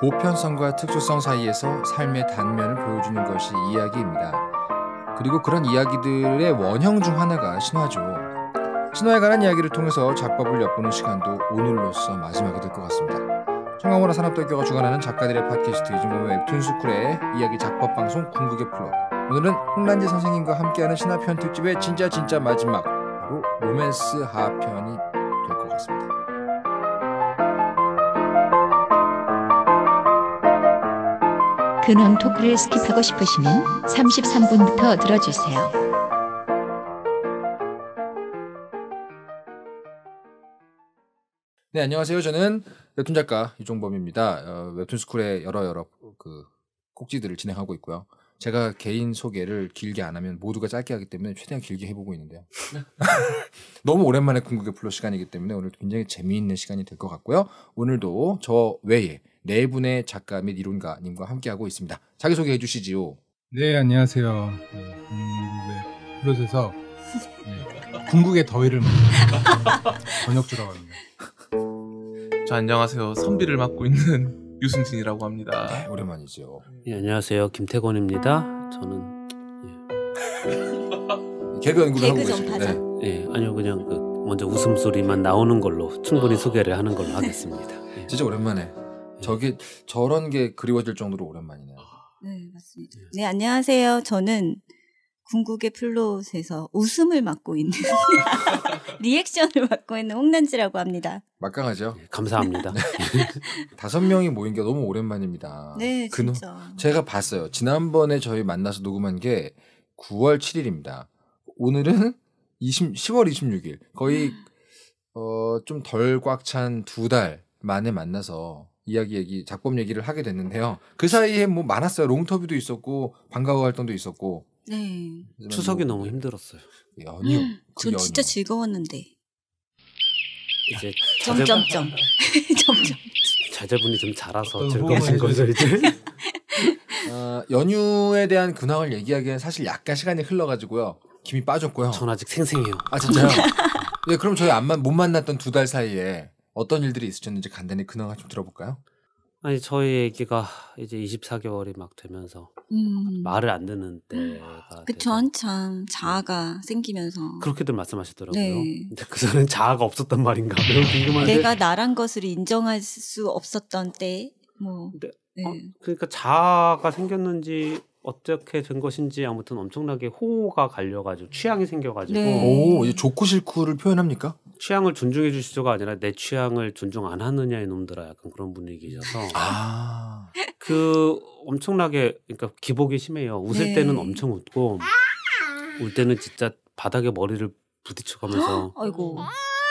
보편성과 특수성 사이에서 삶의 단면을 보여주는 것이 이야기입니다. 그리고 그런 이야기들의 원형 중 하나가 신화죠. 신화에 관한 이야기를 통해서 작법을 엿보는 시간도 오늘로써 마지막이 될 것 같습니다. 청강원화 산업대학교가 주관하는 작가들의 팟캐스트 이중범의 웹툰스쿨의 이야기 작법 방송 궁극의 플러 오늘은 홍란지 선생님과 함께하는 신화편 특집의 진짜 진짜 마지막 바로 로맨스 하편이 근황 토크를 스킵하고 싶으시면 33분부터 들어주세요. 네, 안녕하세요. 저는 웹툰 작가 유종범입니다. 어, 웹툰 스쿨의 여러 여러 그 꼭지들을 진행하고 있고요. 제가 개인 소개를 길게 안 하면 모두가 짧게 하기 때문에 최대한 길게 해보고 있는데요. 너무 오랜만에 궁극의 플러 시간이기 때문에 오늘 굉장히 재미있는 시간이 될 것 같고요. 오늘도 저 외에 네 분의 작가 및 이론가님과 함께하고 있습니다. 자기소개해 주시지요. 네, 안녕하세요. 네, 궁극의 플롯에서 네, 궁극의 더위를 맡는 번역주라고 합니다. 저 안녕하세요. 선비를 맡고 있는 유승진이라고 합니다. 네, 오랜만이죠. 예, 안녕하세요. 김태권입니다. 저는 예. 개그 연구를 하고 계십니다. 네. 예, 아니요. 그냥 그 먼저 웃음소리만 나오는 걸로 충분히 어. 소개를 하는 걸로 하겠습니다. 예. 진짜 오랜만에. 예. 저게 저런 게 그리워질 정도로 오랜만이네요. 네, 맞습니다. 예. 네, 안녕하세요. 저는 궁극의 플롯에서 웃음을 맡고 있는 리액션을 맡고 있는 홍난지라고 합니다. 막강하죠. 네, 감사합니다. 다섯 명이 모인 게 너무 오랜만입니다. 네, 그, 진짜. 제가 봤어요. 지난번에 저희 만나서 녹음한 게 9월 7일입니다. 오늘은 20, 10월 26일. 거의 어, 좀 덜 꽉 찬 두 달 만에 만나서 이야기 얘기 작법 얘기를 하게 됐는데요. 그 사이에 뭐 많았어요. 롱터뷰도 있었고 방과후 활동도 있었고 네. 추석이 너무 예. 힘들었어요. 아니요. 전 음, 그 진짜 즐거웠는데. 이제 점점점 점점 자제분이 좀 자라서 즐거우신 거죠 이제. 어, 연휴에 대한 근황을 얘기하기엔 사실 약간 시간이 흘러가지고요. 김이 빠졌고요. 전 아직 생생해요. 아 진짜요? 네, 그럼 저희 안 만, 못 만났던 두 달 사이에 어떤 일들이 있으셨는지 간단히 근황을 좀 들어볼까요? 아니 저희 애기가 이제 24개월이 막 되면서 음. 말을 안 듣는 음. 때가 그쵸 한참 네. 자아가 생기면서 그렇게들 말씀하시더라고요. 네. 그 전엔 자아가 없었단 말인가 매우 궁금한데 내가 나란 것을 인정할 수 없었던 때 뭐. 네. 어, 그러니까 자아가 생겼는지 어떻게 된 것인지 아무튼 엄청나게 호가 갈려가지고 취향이 생겨가지고 네. 오 이제 좋고 싫고를 표현합니까? 취향을 존중해 주시죠가 아니라 내 취향을 존중 안 하느냐 이놈들아 약간 그런 분위기여서 아. 그 엄청나게 그러니까 기복이 심해요. 웃을 네. 때는 엄청 웃고 울 때는 진짜 바닥에 머리를 부딪혀가면서 아이고.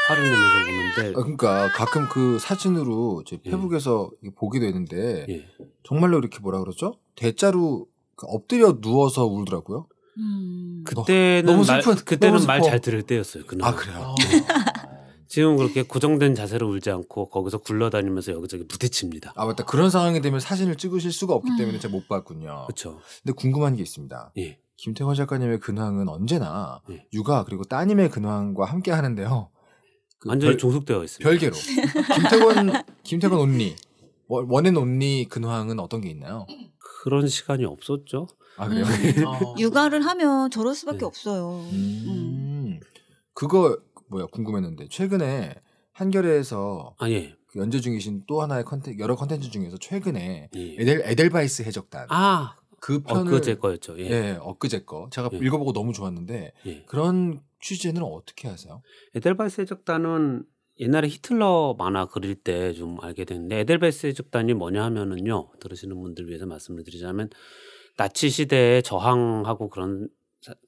화를 내면서 우는데 아, 그러니까 가끔 그 사진으로 제 예. 페북에서 예. 보기도했는데 예. 정말로 이렇게 뭐라 그러죠? 대자로 그 엎드려 누워서 울더라고요. 음... 그때는 너무 슬픈, 말, 그때는 말 잘 들을 때였어요. 그날. 아 그래요. 어. 지금 그렇게 고정된 자세로 울지 않고 거기서 굴러다니면서 여기저기 부딪힙니다. 아 맞다. 그런 상황이 되면 사진을 찍으실 수가 없기 음. 때문에 잘못 봤군요. 그렇죠. 근데 궁금한 게 있습니다. 예. 김태화 작가님의 근황은 언제나 예. 육아 그리고 따님의 근황과 함께 하는데요. 그 완전히 별, 종속되어 있습니다. 별개로 김태권 김태권 온리 원앤 온리 근황은 어떤 게 있나요? 그런 시간이 없었죠. 아 그래요? 음. 아. 육아를 하면 저럴 수밖에 네. 없어요. 음. 음. 그거 뭐야 궁금했는데 최근에 한겨레에서 아, 예. 그 연재 중이신 또 하나의 컨텐 여러 컨텐츠 중에서 최근에 예. 에델 에델바이스 해적단 아. 그 어, 편을 엊그제 거였죠. 예. 네, 예, 엊그제 거. 제가 예. 읽어보고 너무 좋았는데 예. 그런 취재는 어떻게 하세요? 에델바이스 해적단은 옛날에 히틀러 만화 그릴 때 좀 알게 됐는데 에델베스 해적단이 뭐냐 하면은요 들으시는 분들 위해서 말씀을 드리자면 나치 시대에 저항하고 그런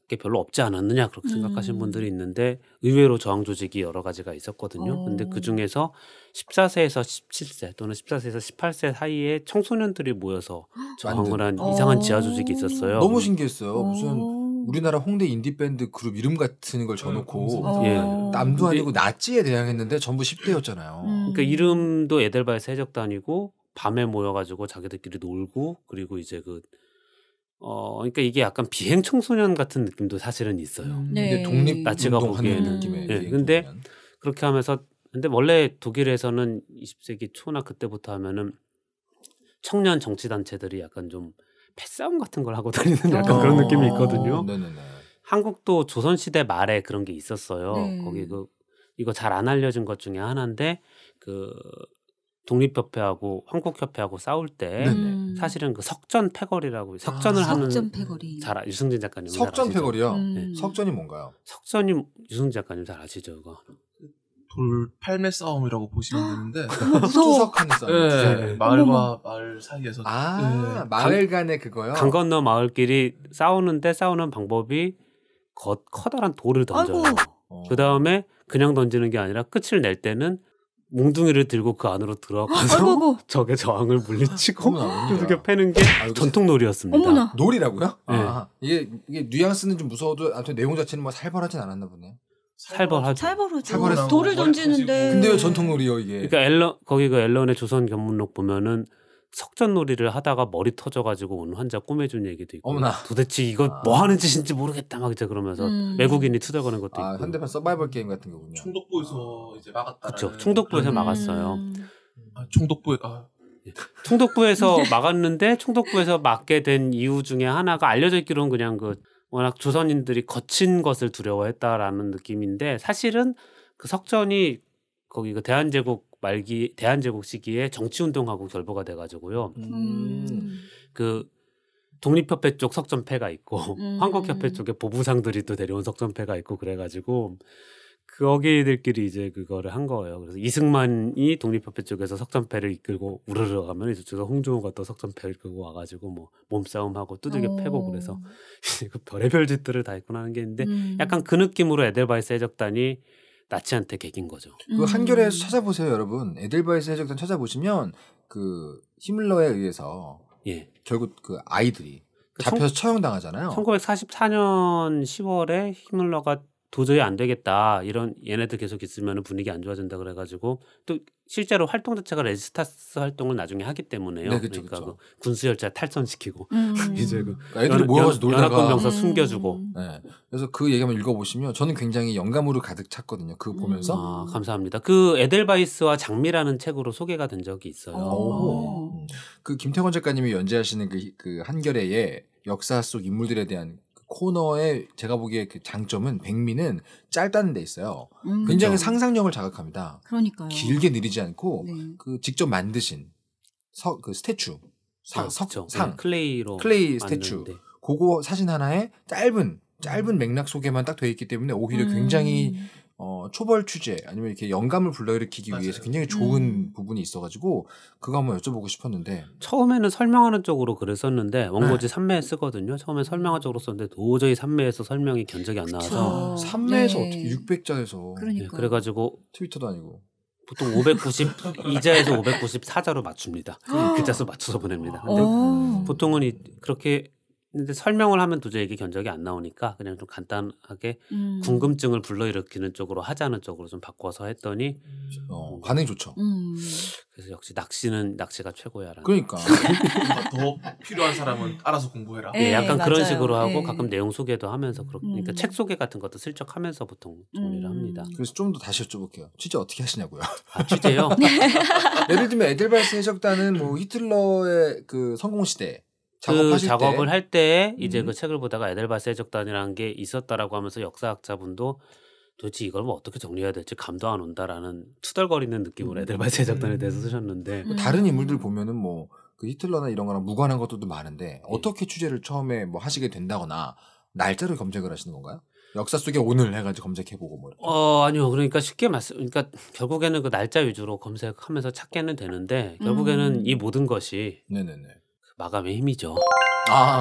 게 별로 없지 않았느냐 그렇게 생각하시는 음. 분들이 있는데 의외로 저항 조직이 여러 가지가 있었거든요. 오. 근데 어. 그 중에서 14세에서 17세 또는 14세에서 18세 사이에 청소년들이 모여서 저항을 한 어. 이상한 지하 조직이 있었어요. 너무 신기했어요. 무슨 어. 우리나라 홍대 인디 밴드 그룹 이름 같은 걸 적어놓고 음, 음, 예. 남도 아니고 나치에 대항했는데 전부 10대였잖아요. 음. 그러니까 이름도 애들바이스적단이고 밤에 모여가지고 자기들끼리 놀고 그리고 이제 그 어, 그러니까 이게 약간 비행 청소년 같은 느낌도 사실은 있어요. 음. 네. 독립 나치가 보기에는 느낌의 네, 근데 그렇게 하면서 근데 원래 독일에서는 20세기 초나 그때부터 하면은 청년 정치 단체들이 약간 좀 패싸움 같은 걸 하고 다니는 약간 어. 그런 느낌이 있거든요. 네 한국도 조선 시대 말에 그런 게 있었어요. 네. 거기 그 이거 잘 안 알려진 것 중에 하나인데 그 독립협회하고 한국협회하고 싸울 때 네네. 음. 사실은 그 석전 패거리라고 아, 석전을 아, 하는 석전 패거리. 잘 아, 유승진 작가님 석전 패거리요. 음. 네. 석전이 뭔가요? 석전이 유승진 작가님 잘 아시죠 그거? 돌 팔매 싸움이라고 보시면 되는데 투석하는 싸움. 네, 마을과 마을 사이에서 아 네. 마을 간의 그거요. 강 건너 마을끼리 싸우는데 싸우는 방법이 거, 커다란 돌을 던져요. 어. 그 다음에 그냥 던지는 게 아니라 끝을 낼 때는 몽둥이를 들고 그 안으로 들어가서 아이고, 아이 적의 저항을 물리치고 두들겨 아, 아, 패는 게 아이고. 전통 놀이였습니다. 어머나. 놀이라고요? 네. 아, 이게, 이게 뉘앙스는 좀 무서워도 아무튼 내용 자체는 뭐 살벌하진 않았나 보네. 살벌하죠. 살벌하죠. 살벌하죠. 돌을 던지는데. 근데요 전통 놀이요 이게. 그러니까 엘런 거기 그엘런의 조선 견문록 보면은 석전놀이를 하다가 머리 터져가지고 온 환자 꾸며준 얘기도 있고 어머나. 도대체 이거 아. 뭐 하는 짓인지 모르겠다 막 이제 그러면서 음. 외국인이 투덜거는 것도 아, 있고 현대판 서바이벌 게임 같은 경우는 충독부에서 이제 막았다 그렇죠 충독부에서 음. 막았어요 음. 아, 충독부에 아. 예. 충독부에서 막았는데 충독부에서 막게 된 이유 중에 하나가 알려져 있기로는 그냥 그 워낙 조선인들이 거친 것을 두려워했다라는 느낌인데 사실은 그 석전이 거기 그 대한제국 말기 대한제국 시기에 정치운동하고 결부가 돼가지고요. 음. 음. 그 독립협회 쪽 석전패가 있고 음. 한국협회 쪽에 보부상들이 또 데려온 석전패가 있고 그래가지고 거기들끼리 이제 그거를 한 거예요. 그래서 이승만이 독립협회 쪽에서 석전패를 이끌고 우르르 가면 이제 저서 홍종호가 또 석전패를 끌고 와가지고 뭐 몸싸움하고 뚜들겨 패고 어. 그래서 그 별의별 짓들을 다 했구나 하는 게 있는데 음. 약간 그 느낌으로 에델바이스 해적단이 나치한테 개긴 거죠. 음. 그한겨에서 찾아보세요, 여러분. 에델바이스 해적단 찾아보시면 그 히믈러에 의해서 예. 결국 그 아이들이 그 잡혀서 처형당하잖아요. 1944년 10월에 히믈러가 도저히 안 되겠다. 이런 얘네들 계속 있으면 분위기 안 좋아진다 그래가지고 또 실제로 활동 자체가 레지스타스 활동을 나중에 하기 때문에요. 네, 그쵸, 그러니까 그쵸. 그 군수열차 탈선시키고 음. 이제 그 음. 애들이 연, 모여서 놀다가 연합군 병사 음. 숨겨주고. 네. 그래서 그 얘기 한번 읽어보시면 저는 굉장히 영감으로 가득 찼거든요. 그거 보면서. 음. 아, 감사합니다. 그 에델바이스와 장미라는 책으로 소개가 된 적이 있어요. 음. 그 김태권 작가님이 연재하시는 그, 그 한결의의 역사 속 인물들에 대한 코너의 제가 보기에 그 장점은 백미는 짧다는 데 있어요. 음, 굉장히 그렇죠. 상상력을 자극합니다. 그러니까요. 길게 느리지 않고 네. 그 직접 만드신 서, 그 스태츄 상, 석, 그렇죠. 상 네, 클레이로 클레이 스태츄 맞 그거 사진 하나에 짧은 짧은 음. 맥락 속에만딱 되어 있기 때문에 오히려 음. 굉장히 어, 초벌 취재 아니면 이렇게 영감을 불러일으키기 맞아요. 위해서 굉장히 좋은 음. 부분이 있어가지고 그거 한번 여쭤보고 싶었는데 처음에는 설명하는 쪽으로 글을 썼는데 원고지 네. 3매에 쓰거든요. 처음에 설명한 쪽으로 썼는데 도저히 3매에서 설명이 견적이 안 나와서 3매에서 네. 어떻게 600자에서 네, 그래가지고 트위터도 아니고 보통 5 9이자에서 594자로 맞춥니다. 글자 그 수 맞춰서 보냅니다. 근데 보통은 이, 그렇게 근데 설명을 하면 도저히 이게 견적이 안 나오니까 그냥 좀 간단하게 음. 궁금증을 불러일으키는 쪽으로 하자는 쪽으로 좀 바꿔서 했더니 어, 반응이 좋죠. 음. 그래서 역시 낚시는 낚시가 최고야라는. 그러니까 더 필요한 사람은 알아서 공부해라. 네, 예, 약간 맞아요. 그런 식으로 하고 네. 가끔 내용 소개도 하면서 그렇 그러니까 음. 책 소개 같은 것도 슬쩍 하면서 보통 정리를 음. 합니다. 그래서 좀 더 다시 여쭤볼게요. 취재 어떻게 하시냐고요? 아, 취재요? 예를 들면 에델발스 해적단은 뭐 히틀러의 그 성공 시대 그 작업을 할 때에 이제 음. 그 책을 보다가 에델바스 해적단이라는 게 있었다라고 하면서 역사학자분도 도대체 이걸 뭐 어떻게 정리해야 될지 감도 안 온다라는 투덜거리는 느낌으로 음. 에델바스 해적단에 음. 대해서 쓰셨는데 음. 다른 인물들 보면은 뭐 그 히틀러나 이런 거랑 무관한 것들도 많은데 예. 어떻게 취재를 처음에 뭐 하시게 된다거나 날짜를 검색을 하시는 건가요? 역사 속에 오늘 해가지고 검색해보고 뭐. 이렇게. 어 아니요 그러니까 쉽게 말씀 그러니까 결국에는 그 날짜 위주로 검색하면서 찾게는 되는데 결국에는 음. 이 모든 것이 네네네. 마감의 힘이죠. 아,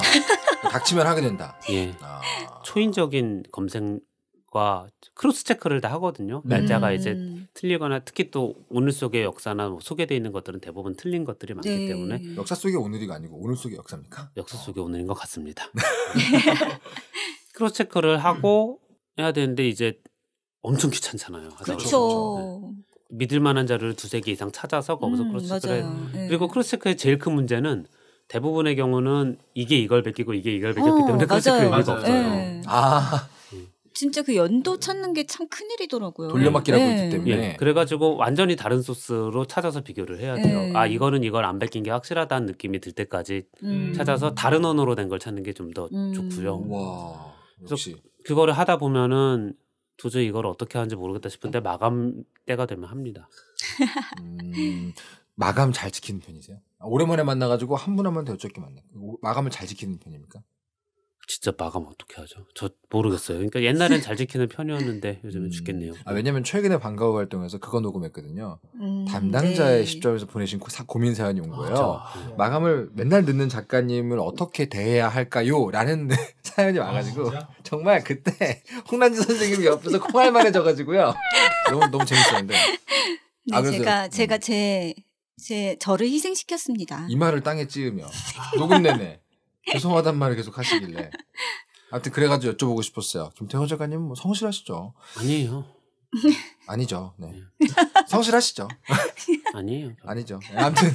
닥치면 하게 된다. 예. 아. 초인적인 검색과 크로스 체크를 다 하거든요. 네. 날짜가 음. 이제 틀리거나 특히 또 오늘 속의 역사나 뭐 소개돼 있는 것들은 대부분 틀린 것들이 많기 네. 때문에 역사 속의 오늘이 아니고 오늘 속의 역사입니까? 역사 어. 속의 어. 오늘인 것 같습니다. 크로스 체크를 하고 해야 되는데 이제 엄청 귀찮잖아요. 그렇죠. 믿을 만한 자료를 두세 개 이상 찾아서 거기서 음, 크로스 체크를 해. 네. 그리고 크로스 체크의 제일 큰 문제는 대부분의 경우는 이게 이걸 베끼고 이게 이걸 베꼈기 어, 때문에 맞아요. 클 맞아요. 없어요. 예. 네. 아 진짜 그 연도 찾는 게 참 큰일이더라고요. 돌려막기라고 네. 예. 있기 때문에. 예, 그래가지고 완전히 다른 소스로 찾아서 비교를 해야 돼요. 네. 아 이거는 이걸 안 베낀 게 확실하다는 느낌이 들 때까지 음. 찾아서 다른 언어로 된 걸 찾는 게 좀더 음. 좋고요. 와 역시. 그거를 하다 보면은 도저히 이걸 어떻게 하는지 모르겠다 싶은데 마감 때가 되면 합니다. 음, 마감 잘 지키는 편이세요? 오랜만에 만나가지고 한 분한분더어쩔게 만나. 마감을 잘 지키는 편입니까? 진짜 마감 어떻게 하죠? 저 모르겠어요. 그러니까 옛날엔 잘 지키는 편이었는데 요즘은 음. 죽겠네요. 아, 왜냐면 최근에 반가워 활동에서 그거 녹음했거든요. 음, 담당자의 네. 시점에서 보내신 고, 민 사연이 온 거예요. 맞아. 네. 마감을 맨날 듣는 작가님을 어떻게 대해야 할까요? 라는 사연이 와가지고 아, 정말 그때 홍란지 선생님 옆에서 콩알만해져가지고요. 너무 너무 재밌었는데. 네, 아, 제가 제가 음. 제제 저를 희생시켰습니다. 이마를 땅에 찌으며 녹음 내내 죄송하단 말을 계속 하시길래 아무튼 그래가지고 여쭤보고 싶었어요. 김태호 작가님 뭐 성실하시죠? 아니에요. 아니죠. 네. 네. 성실하시죠? 아니에요. 아니죠. 네, 아무튼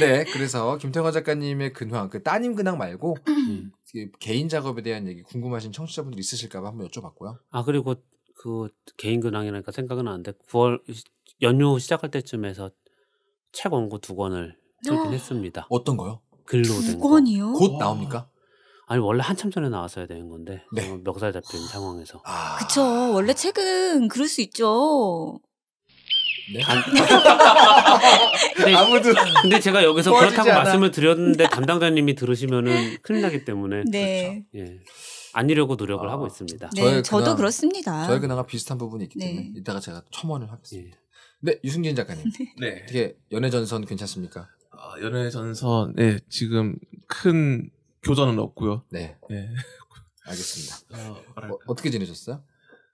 네, 그래서 김태화 작가님의 근황, 그 따님 근황 말고 음. 그 개인 작업에 대한 얘기 궁금하신 청취자분들 있으실까봐 한번 여쭤봤고요. 아 그리고 그 개인 근황이라니까 생각은 안 돼. 9월 연휴 시작할 때쯤에서 책 원고 두 권을 읽긴 했습니다. 어떤 거요? 글로 된두 권이요? 곧 와. 나옵니까? 아니 원래 한참 전에 나왔어야 되는 건데 네. 어, 멱살 잡힌 상황에서 아. 그쵸. 원래 책은 그럴 수 있죠. 네? 단- 근데, 아무도 근데 제가 여기서 그렇다고 않아. 말씀을 드렸는데 담당자님이 들으시면은 큰일 나기 때문에 네. 그렇죠. 예. 아니려고 노력을 아. 하고 있습니다. 네. 저도 그냥- 그렇습니다. 저희 그나마 비슷한 부분이 있기 네. 때문에 네. 이따가 제가 첨언을 하겠습니다. 예. 네, 유승진 작가님. 네. 네. 어떻게 연애 전선 괜찮습니까? 아, 연애 전선, 네, 지금 큰 교전은 없고요. 네. 네. 알겠습니다. 어, 어, 어떻게 지내셨어요?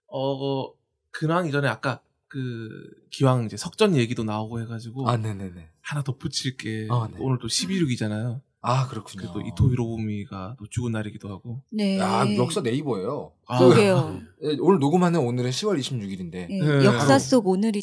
어, 근황 이전에 아까 그 기왕 이제 석전 얘기도 나오고 해가지고 아, 네네네. 하나 더붙일게 아, 네. 오늘 또 11일이잖아요. 아 그렇군요. 또 이토 히로부미가 또 죽은 날이기도 하고. 네. 아 역사 네이버예요. 아, 그러게요. 네, 오늘 녹음하는 오늘은 10월 26일인데. 네. 네. 역사 네. 속 오늘이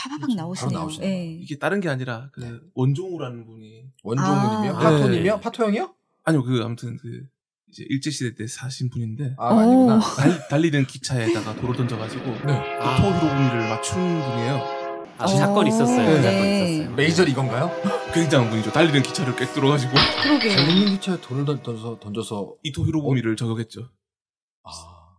파바박 그렇죠. 나오시네요. 네. 이게 다른 게 아니라 그 네. 원종우라는 분이 원종우님이요? 아. 파토님이요? 네. 파토 형이요? 아니요 그 아무튼 그 이제 일제 시대 때 사신 분인데 아 아니구나 달, 리는 기차에다가 도로 던져가지고 네. 그 아. 토 히로부미를 맞춘 분이에요. 아, 사건 있었어요. 네. 사건 있었어요. 메이저 이건가요? 굉장한 분이죠. 달리는 기차를 꿰뚫어가지고 그러게요. 달리는 기차에 돌을 던져서 던져서 이토 히로부미를 저격했죠. 아.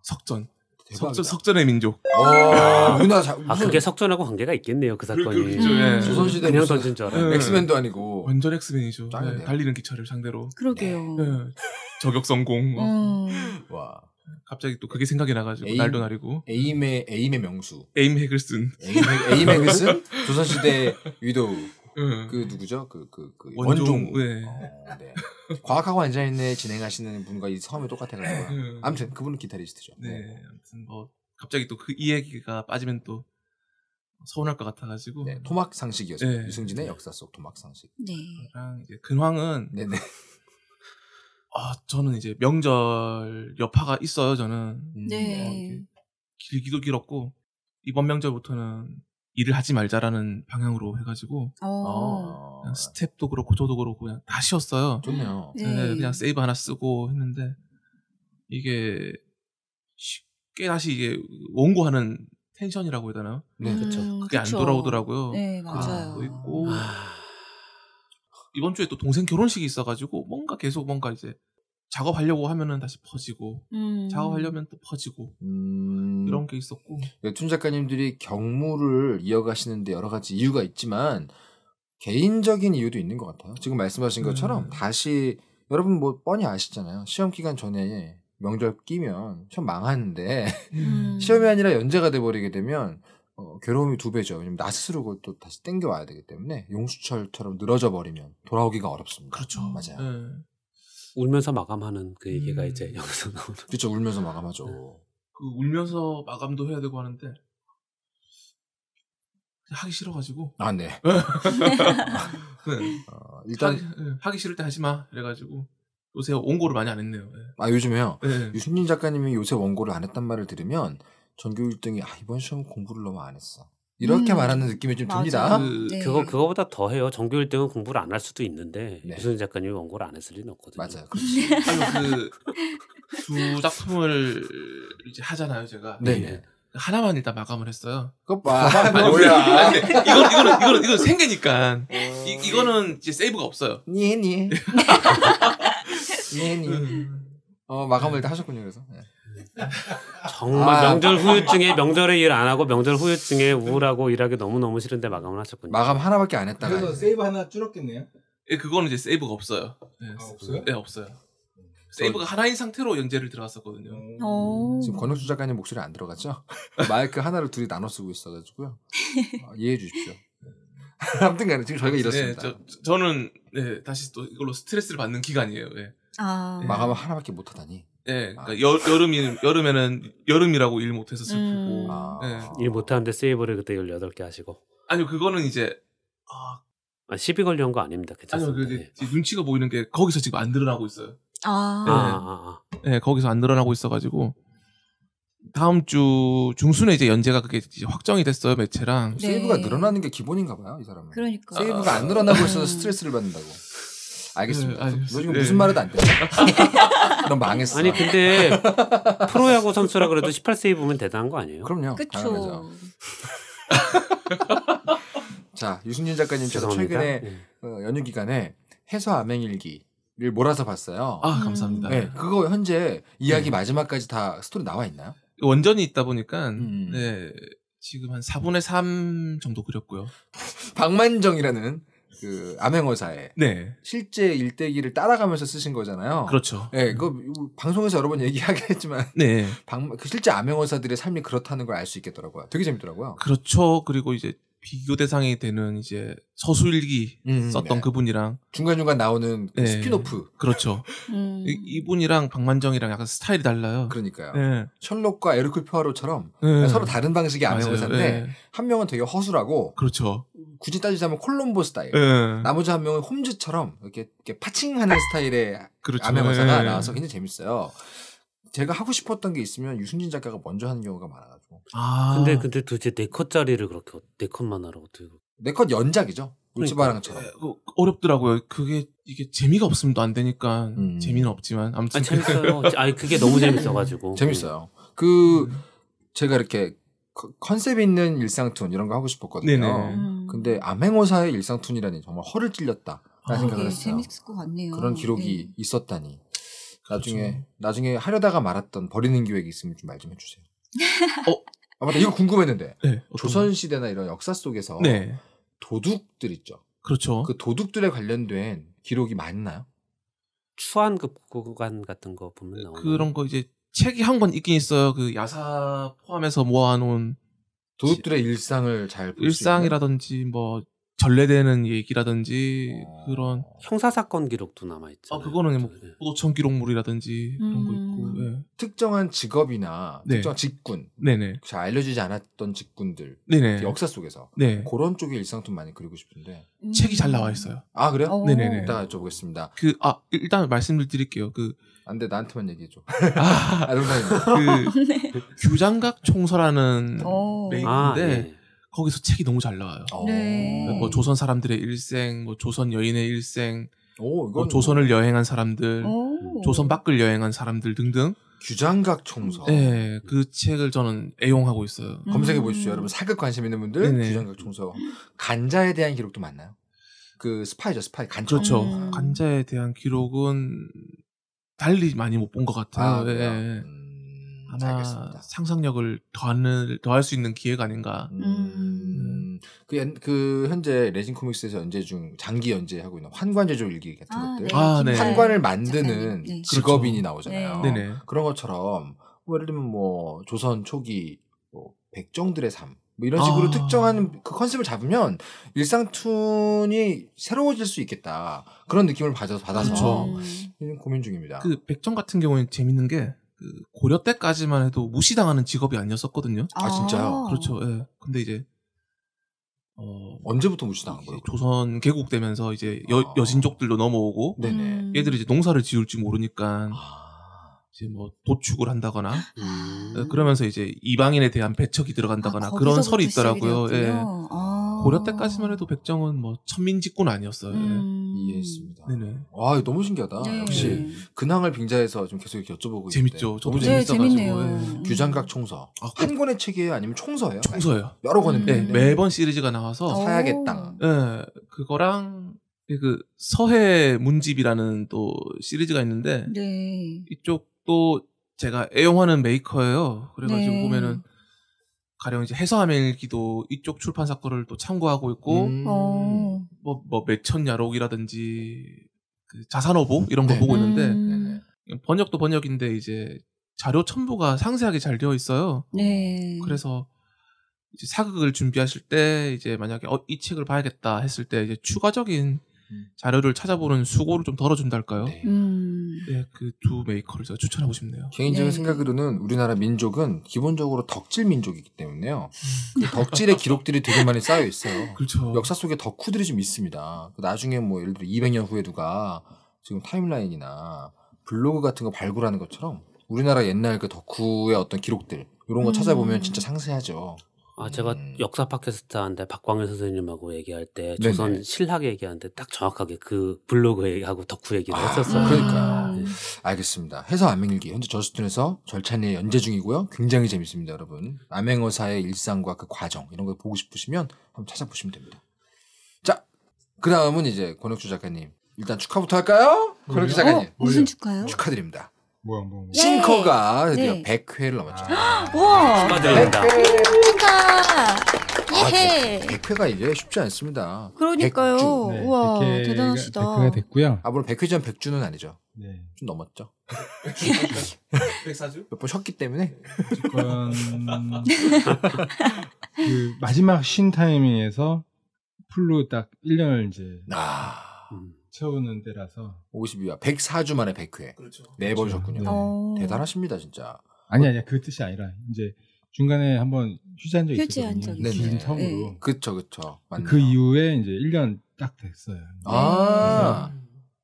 석전. 석전, 석전의 민족. 아, 우나 자, 무슨- 그게 석전하고 관계가 있겠네요 그 사건이. 그- 그죠, 예. 음. 그냥 던진 줄 알아요. 네. 엑스맨도 아니고 완전 엑스맨이죠. 네 네, 달리는 기차를 상대로 그러게요. 네. 예. 저격성공. 음. 와 갑자기 또 그게 생각이 나가지고 에임. 날도 날이고 에임의 에임의 명수 에임 핵을 쓴 에임의 에임의 글쓴 조선시대 위도우 예. 그 누구죠 그 그그 그, 그 원종. 원종 네. 어, 네. 과학하고 앉아있네 진행하시는 분과 이 성함이 똑같아가지고. 네. 아무튼 그분은 기타리스트죠. 네, 네. 아무튼 뭐 갑자기 또 그이 얘기가 빠지면 또 서운할 것 같아가지고. 네, 토막 상식이었죠. 네. 유승진의 네. 역사 속 토막 상식. 네. 이제 근황은. 네네. 아 저는 이제 명절 여파가 있어요. 저는. 음. 네. 어, 길기도 길었고 이번 명절부터는 일을 하지 말자라는 방향으로 해가지고 어. 아. 스텝도 그렇고 저도 그렇고 그냥 다 쉬었어요. 좋네요. 네, 네. 네, 그냥 세이브 하나 쓰고 했는데 이게 쉽게 다시 이게 원고하는 텐션이라고 해야 되나요? 네, 그렇죠. 그게 그쵸. 안 돌아오더라고요. 네, 맞아요. 아, 있고 이번 주에 또 동생 결혼식이 있어가지고 뭔가 계속 뭔가 이제 작업하려고 하면은 다시 퍼지고 음. 작업하려면 또 퍼지고 음. 이런 게 있었고 툰 작가님들이 경무를 이어가시는데 여러 가지 이유가 있지만 개인적인 이유도 있는 것 같아요. 지금 말씀하신 네. 것처럼 음. 다시 여러분 뭐 뻔히 아시잖아요. 시험 기간 전에 명절 끼면 참 망하는데 음. 시험이 아니라 연재가 돼 버리게 되면 어, 괴로움이 두 배죠. 왜냐면 나 스스로 그것도 다시 땡겨와야 되기 때문에 용수철처럼 늘어져 버리면 돌아오기가 어렵습니다. 그렇죠. 맞아요. 네. 울면서 마감하는 그 얘기가 음. 이제 여기서 나오는. 그렇죠. 울면서 마감하죠. 네. 그 울면서 마감도 해야 되고 하는데 하기 싫어가지고. 아 네. 네. 네. 어, 일단 하기, 네. 하기, 싫을 때 하지 마. 그래가지고 요새 원고를 많이 안 했네요. 네. 아 요즘에요. 네. 유승진 작가님이 요새 원고를 안 했단 말을 들으면 전교 1등이 아 이번 시험 공부를 너무 안 했어. 이렇게 음. 말하는 느낌이 좀 듭니다. 그, 네. 그거 그거보다 더해요. 정규 1등은 공부를 안 할 수도 있는데 네. 유선 작가님이 원고를 안 했을 리는 없거든요. 맞아요. 네. 그렇지. 그두 작품을 이제 하잖아요, 제가. 네. 네. 하나만 일단 마감을 했어요. 그거 봐. 아, 아, 뭐야. 이건, 이거이거 이건 생계니까. 어. 이, 거는 이제 세이브가 없어요. 니, 니. 니, 니. 음. 어, 마감을 네. 다 하셨군요, 그래서. 네. 정말 아, 명절 후유증에 명절에 일 안 하고 명절 후유증에 우울하고 일하기 너무 너무 싫은데 마감을 하셨군요. 마감 하나밖에 안 했다가 그래서 세이브 하나 줄었겠네요. 예, 그거는 이제 세이브가 없어요. 예, 아, 없어요? 예, 없어요. 네, 음. 세이브가 하나인 상태로 연재를 들어갔었거든요. 어. 음, 어. 지금 권혁주 작가님 목소리 안 들어갔죠? 마이크 하나를 둘이 나눠 쓰고 있어가지고요. 아, 이해해 주십시오. 아무튼간에 지금 저희가 네, 이렇습니다. 네, 저, 는 네, 다시 또 이걸로 스트레스를 받는 기간이에요. 네. 아... 네. 마감을 하나밖에 못 하다니. 네, 그러니까 아. 여, 여름이 여름에는 여름이라고 일 못해서 음. 슬프고 음. 아. 네. 일 못하는데 세이브를 그때 1 8개 하시고 아니요 그거는 이제 아, 아 시비 걸려온 거 아닙니다. 괜찮습니다. 아니요 그 네. 눈치가 보이는 게 거기서 지금 안 드러나고 있어요. 아, 아 네, 아, 네 거기서 안 드러나고 있어가지고 다음 주 중순에 이제 연재가 그게 이제 확정이 됐어요 매체랑 네. 세이브가 늘어나는 게 기본인가 봐요 이 사람은. 그러니까 세이브가 안 늘어나고 있어서 스트레스를 받는다고. 알겠습니다. 네, 너 지금 네. 무슨 말해도 안 돼. 넌 망했어. 아니 근데 프로야구 선수라 그래도 18세이브면 대단한 거 아니에요? 그럼요. 그렇죠. 자 유승준 작가님 죄송합니다. 최근에 네. 어, 연휴 기간에 해서 암행일기 를 몰아서 봤어요. 아 감사합니다. 네, 그거 현재 이야기 네. 마지막까지 다 스토리 나와 있나요? 원전이 있다 보니까 음. 네 지금 한 4분의 3 정도 그렸고요. 박만정이라는 그 암행어사에 네. 실제 일대기를 따라가면서 쓰신 거잖아요. 그렇죠. 예, 네, 그 방송에서 여러 번 얘기하겠지만 네. 방, 그 실제 암행어사들의 삶이 그렇다는 걸 알 수 있겠더라고요. 되게 재밌더라고요. 그렇죠. 그리고 이제 비교 대상이 되는 이제 서술일기 음, 음, 썼던 네. 그분이랑 중간중간 나오는 그 네. 스피노프 그렇죠 음. 이, 분이랑 박만정이랑 약간 스타일이 달라요 그러니까요 네. 셜록과 에르쿨 푸아로처럼 네. 서로 다른 방식의 암행어사인데 네. 한 명은 되게 허술하고 그렇죠 굳이 따지자면 콜롬보 스타일. 예. 나머지 한 명은 홈즈처럼 이렇게, 이렇게 파칭하는 스타일의 그렇죠. 암의 화사가 예. 나와서 굉장히 재밌어요. 제가 하고 싶었던 게 있으면 유승진 작가가 먼저 하는 경우가 많아가지고. 아. 근데 근데 도대체 네 컷짜리를 그렇게 네 컷만 하라고 어떻게? 네컷 연작이죠. 울지바랑처럼. 그러니까, 예, 어, 어렵더라고요. 그게 이게 재미가 없으면 또 안 되니까 음. 재미는 없지만 아무튼. 아니, 재밌어요. 아, 아니 그게 너무 재밌어가지고. 재밌어요. 그 음. 제가 이렇게 컨셉 있는 일상툰 이런 거 하고 싶었거든요. 네네. 근데 암행어사의 일상툰이라니 정말 허를 찔렸다. 아, 생각을 네, 했어요. 재밌을 것 같네요. 그런 기록이 네. 있었다니. 나중에 그렇죠. 나중에 하려다가 말았던 버리는 기획이 있으면 좀 말 좀 해주세요. 어, 아 맞다 이거 궁금했는데 네, 조선 시대나 이런 역사 속에서 네. 도둑들 있죠. 그렇죠. 그 도둑들에 관련된 기록이 많나요? 추한급 구간 같은 거 보면 나오는 그런 거 이제 책이 한 권 있긴 있어요. 그 야사 포함해서 모아놓은 도둑들의 일상을 잘 일상이라든지 뭐 전래되는 얘기라든지 어... 그런 형사 사건 기록도 남아 있죠. 아 그거는 뭐 보도청 기록물이라든지 음... 그런 거 있고 네. 특정한 직업이나 네. 특정 직군, 네네 잘 알려지지 않았던 직군들, 네네 역사 속에서 네. 그런 쪽의 일상 좀 많이 그리고 싶은데 음... 책이 잘 음. 나와 있어요. 아 그래요? 어. 네네네. 이따 여쭤보겠습니다. 그 아 일단 말씀을 드릴게요. 그 안돼 나한테만 얘기해줘. 아, 그 아, 네. 규장각 총서라는 레이인데 어. 아, 네. 거기서 책이 너무 잘 나와요. 어. 네. 뭐 조선 사람들의 일생, 뭐 조선 여인의 일생, 오, 뭐 조선을 여행한 사람들, 오. 조선 밖을 여행한 사람들 등등. 규장각 총서. 네, 예, 그 책을 저는 애용하고 있어요. 음. 검색해 보십시오, 여러분. 사극 관심 있는 분들 네네. 규장각 총서. 간자에 대한 기록도 많나요? 그 스파이죠, 스파이. 간자. 그렇죠. 음. 간자에 대한 기록은 달리 많이 못 본 것 같아요. 아, 네. 음, 아마 알겠습니다. 상상력을 더하는 더 할 수 있는 기회가 아닌가. 음, 음. 그, 그 현재 레진 코믹스에서 연재 중 장기 연재하고 있는 환관제조 일기 같은 아, 것들, 네. 아, 네. 환관을 네. 만드는 네. 직업인이 그렇죠. 나오잖아요. 네. 그런 것처럼 뭐 예를 들면 뭐 조선 초기 뭐 백정들의 삶뭐 이런 식으로 아. 특정한 그 컨셉을 잡으면 일상툰이 새로워질 수 있겠다 그런 느낌을 받아서 받아서 그 고민 중입니다. 그 백정 같은 경우에는 재밌는 게 그 고려 때까지만 해도 무시당하는 직업이 아니었었거든요. 아, 진짜요? 아. 그렇죠. 예. 근데 이제 어, 언제부터 무시당한 거예요? 조선 개국되면서 이제 여, 아. 여진족들도 넘어오고 네네. 얘들이 음. 이제 농사를 지을지 모르니까 아. 이제 뭐 도축을 한다거나 아. 어, 그러면서 이제 이방인에 대한 배척이 들어간다거나 아, 그런 설이 있더라고요. 예. 아. 고려 때까지만 해도 백정은 뭐 천민직군 아니었어요. 예. 음. 예. 이해했습니다. 네네. 와 너무 신기하다. 네. 역시 네. 근황을 빙자해서 좀 계속 여쭤보고 재밌죠. 저도 네, 재밌어가지고 네. 예. 음. 규장각 총서 아, 그 한 권의 책이에요, 아니면 총서예요? 총서예요. 여러 권의 음. 네, 매번 시리즈가 나와서 사야겠다 예, 그거랑 그 서해 문집이라는 또 시리즈가 있는데 네. 이쪽 또 제가 애용하는 메이커예요. 그래가지고 네. 보면은 가령 이제 해서하멜 기도 이쪽 출판사 거를 또 참고하고 있고 음. 어. 뭐, 뭐 매천 야록이라든지 그 자산어보 이런 거 네. 보고 있는데 음. 네, 네. 번역도 번역인데 이제 자료 첨부가 상세하게 잘 되어 있어요. 네. 그래서 이제 사극을 준비하실 때 이제 만약에 어, 이 책을 봐야겠다 했을 때 이제 추가적인 음. 자료를 찾아보는 수고를 좀 덜어준달까요? 네. 음. 네, 그 두 메이커를 제가 추천하고 싶네요. 개인적인 네. 생각으로는 우리나라 민족은 기본적으로 덕질 민족이기 때문에요. 음. 그 덕질의 기록들이 되게 많이 쌓여 있어요. 그렇죠. 역사 속에 덕후들이 좀 있습니다. 그 나중에 뭐 예를 들어 200년 후에 누가 지금 타임라인이나 블로그 같은 거 발굴하는 것처럼 우리나라 옛날 그 덕후의 어떤 기록들 이런 거 음. 찾아보면 진짜 상세하죠. 아, 제가 음. 역사 팟캐스트 하는데 박광일 선생님하고 얘기할 때 조선 네네. 신학 얘기하는데 딱 정확하게 그 블로그 얘기하고 덕후 얘기를 아, 했었어요. 그러니까요. 네. 알겠습니다. 해서 암행일기 현재 저스툰에서 절찬리에 연재 중이고요. 굉장히 재밌습니다, 여러분. 암행어사의 일상과 그 과정 이런 걸 보고 싶으시면 한번 찾아보시면 됩니다. 자, 그 다음은 이제 권혁주 작가님. 일단 축하부터 할까요? 권혁주 작가님. 어? 무슨 축하요? 축하드립니다. 뭐야, 뭐야. 뭐. 싱커가 드 네. 100회를 넘었죠. 아. 우와! 축하드립니다. 축하! 100회가 아, 이제 쉽지 않습니다. 그러니까요. 백주. 네, 우와, 백회가- 대단하시다. 1 0 0회가 됐고요. 앞으로 100회 전 100주는 아니죠. 네. 좀 넘었죠. 1 백사주? 몇 번 쉬었기 때문에. 그 마지막 쉰 타이밍에서 풀로 딱 1년을 이제 아. 음. 채우는 데라서 52화 104주 만에 100회 그렇죠. 네 그렇죠. 번이셨군요. 네. 어. 대단하십니다 진짜. 아니 아니야 그 뜻이 아니라 이제 중간에 한번 휴지한 적이 휴지한 적있요 처음으로. 네. 그쵸 그쵸. 그 맞네요. 그 이후에 이제 1년 딱 됐어요. 아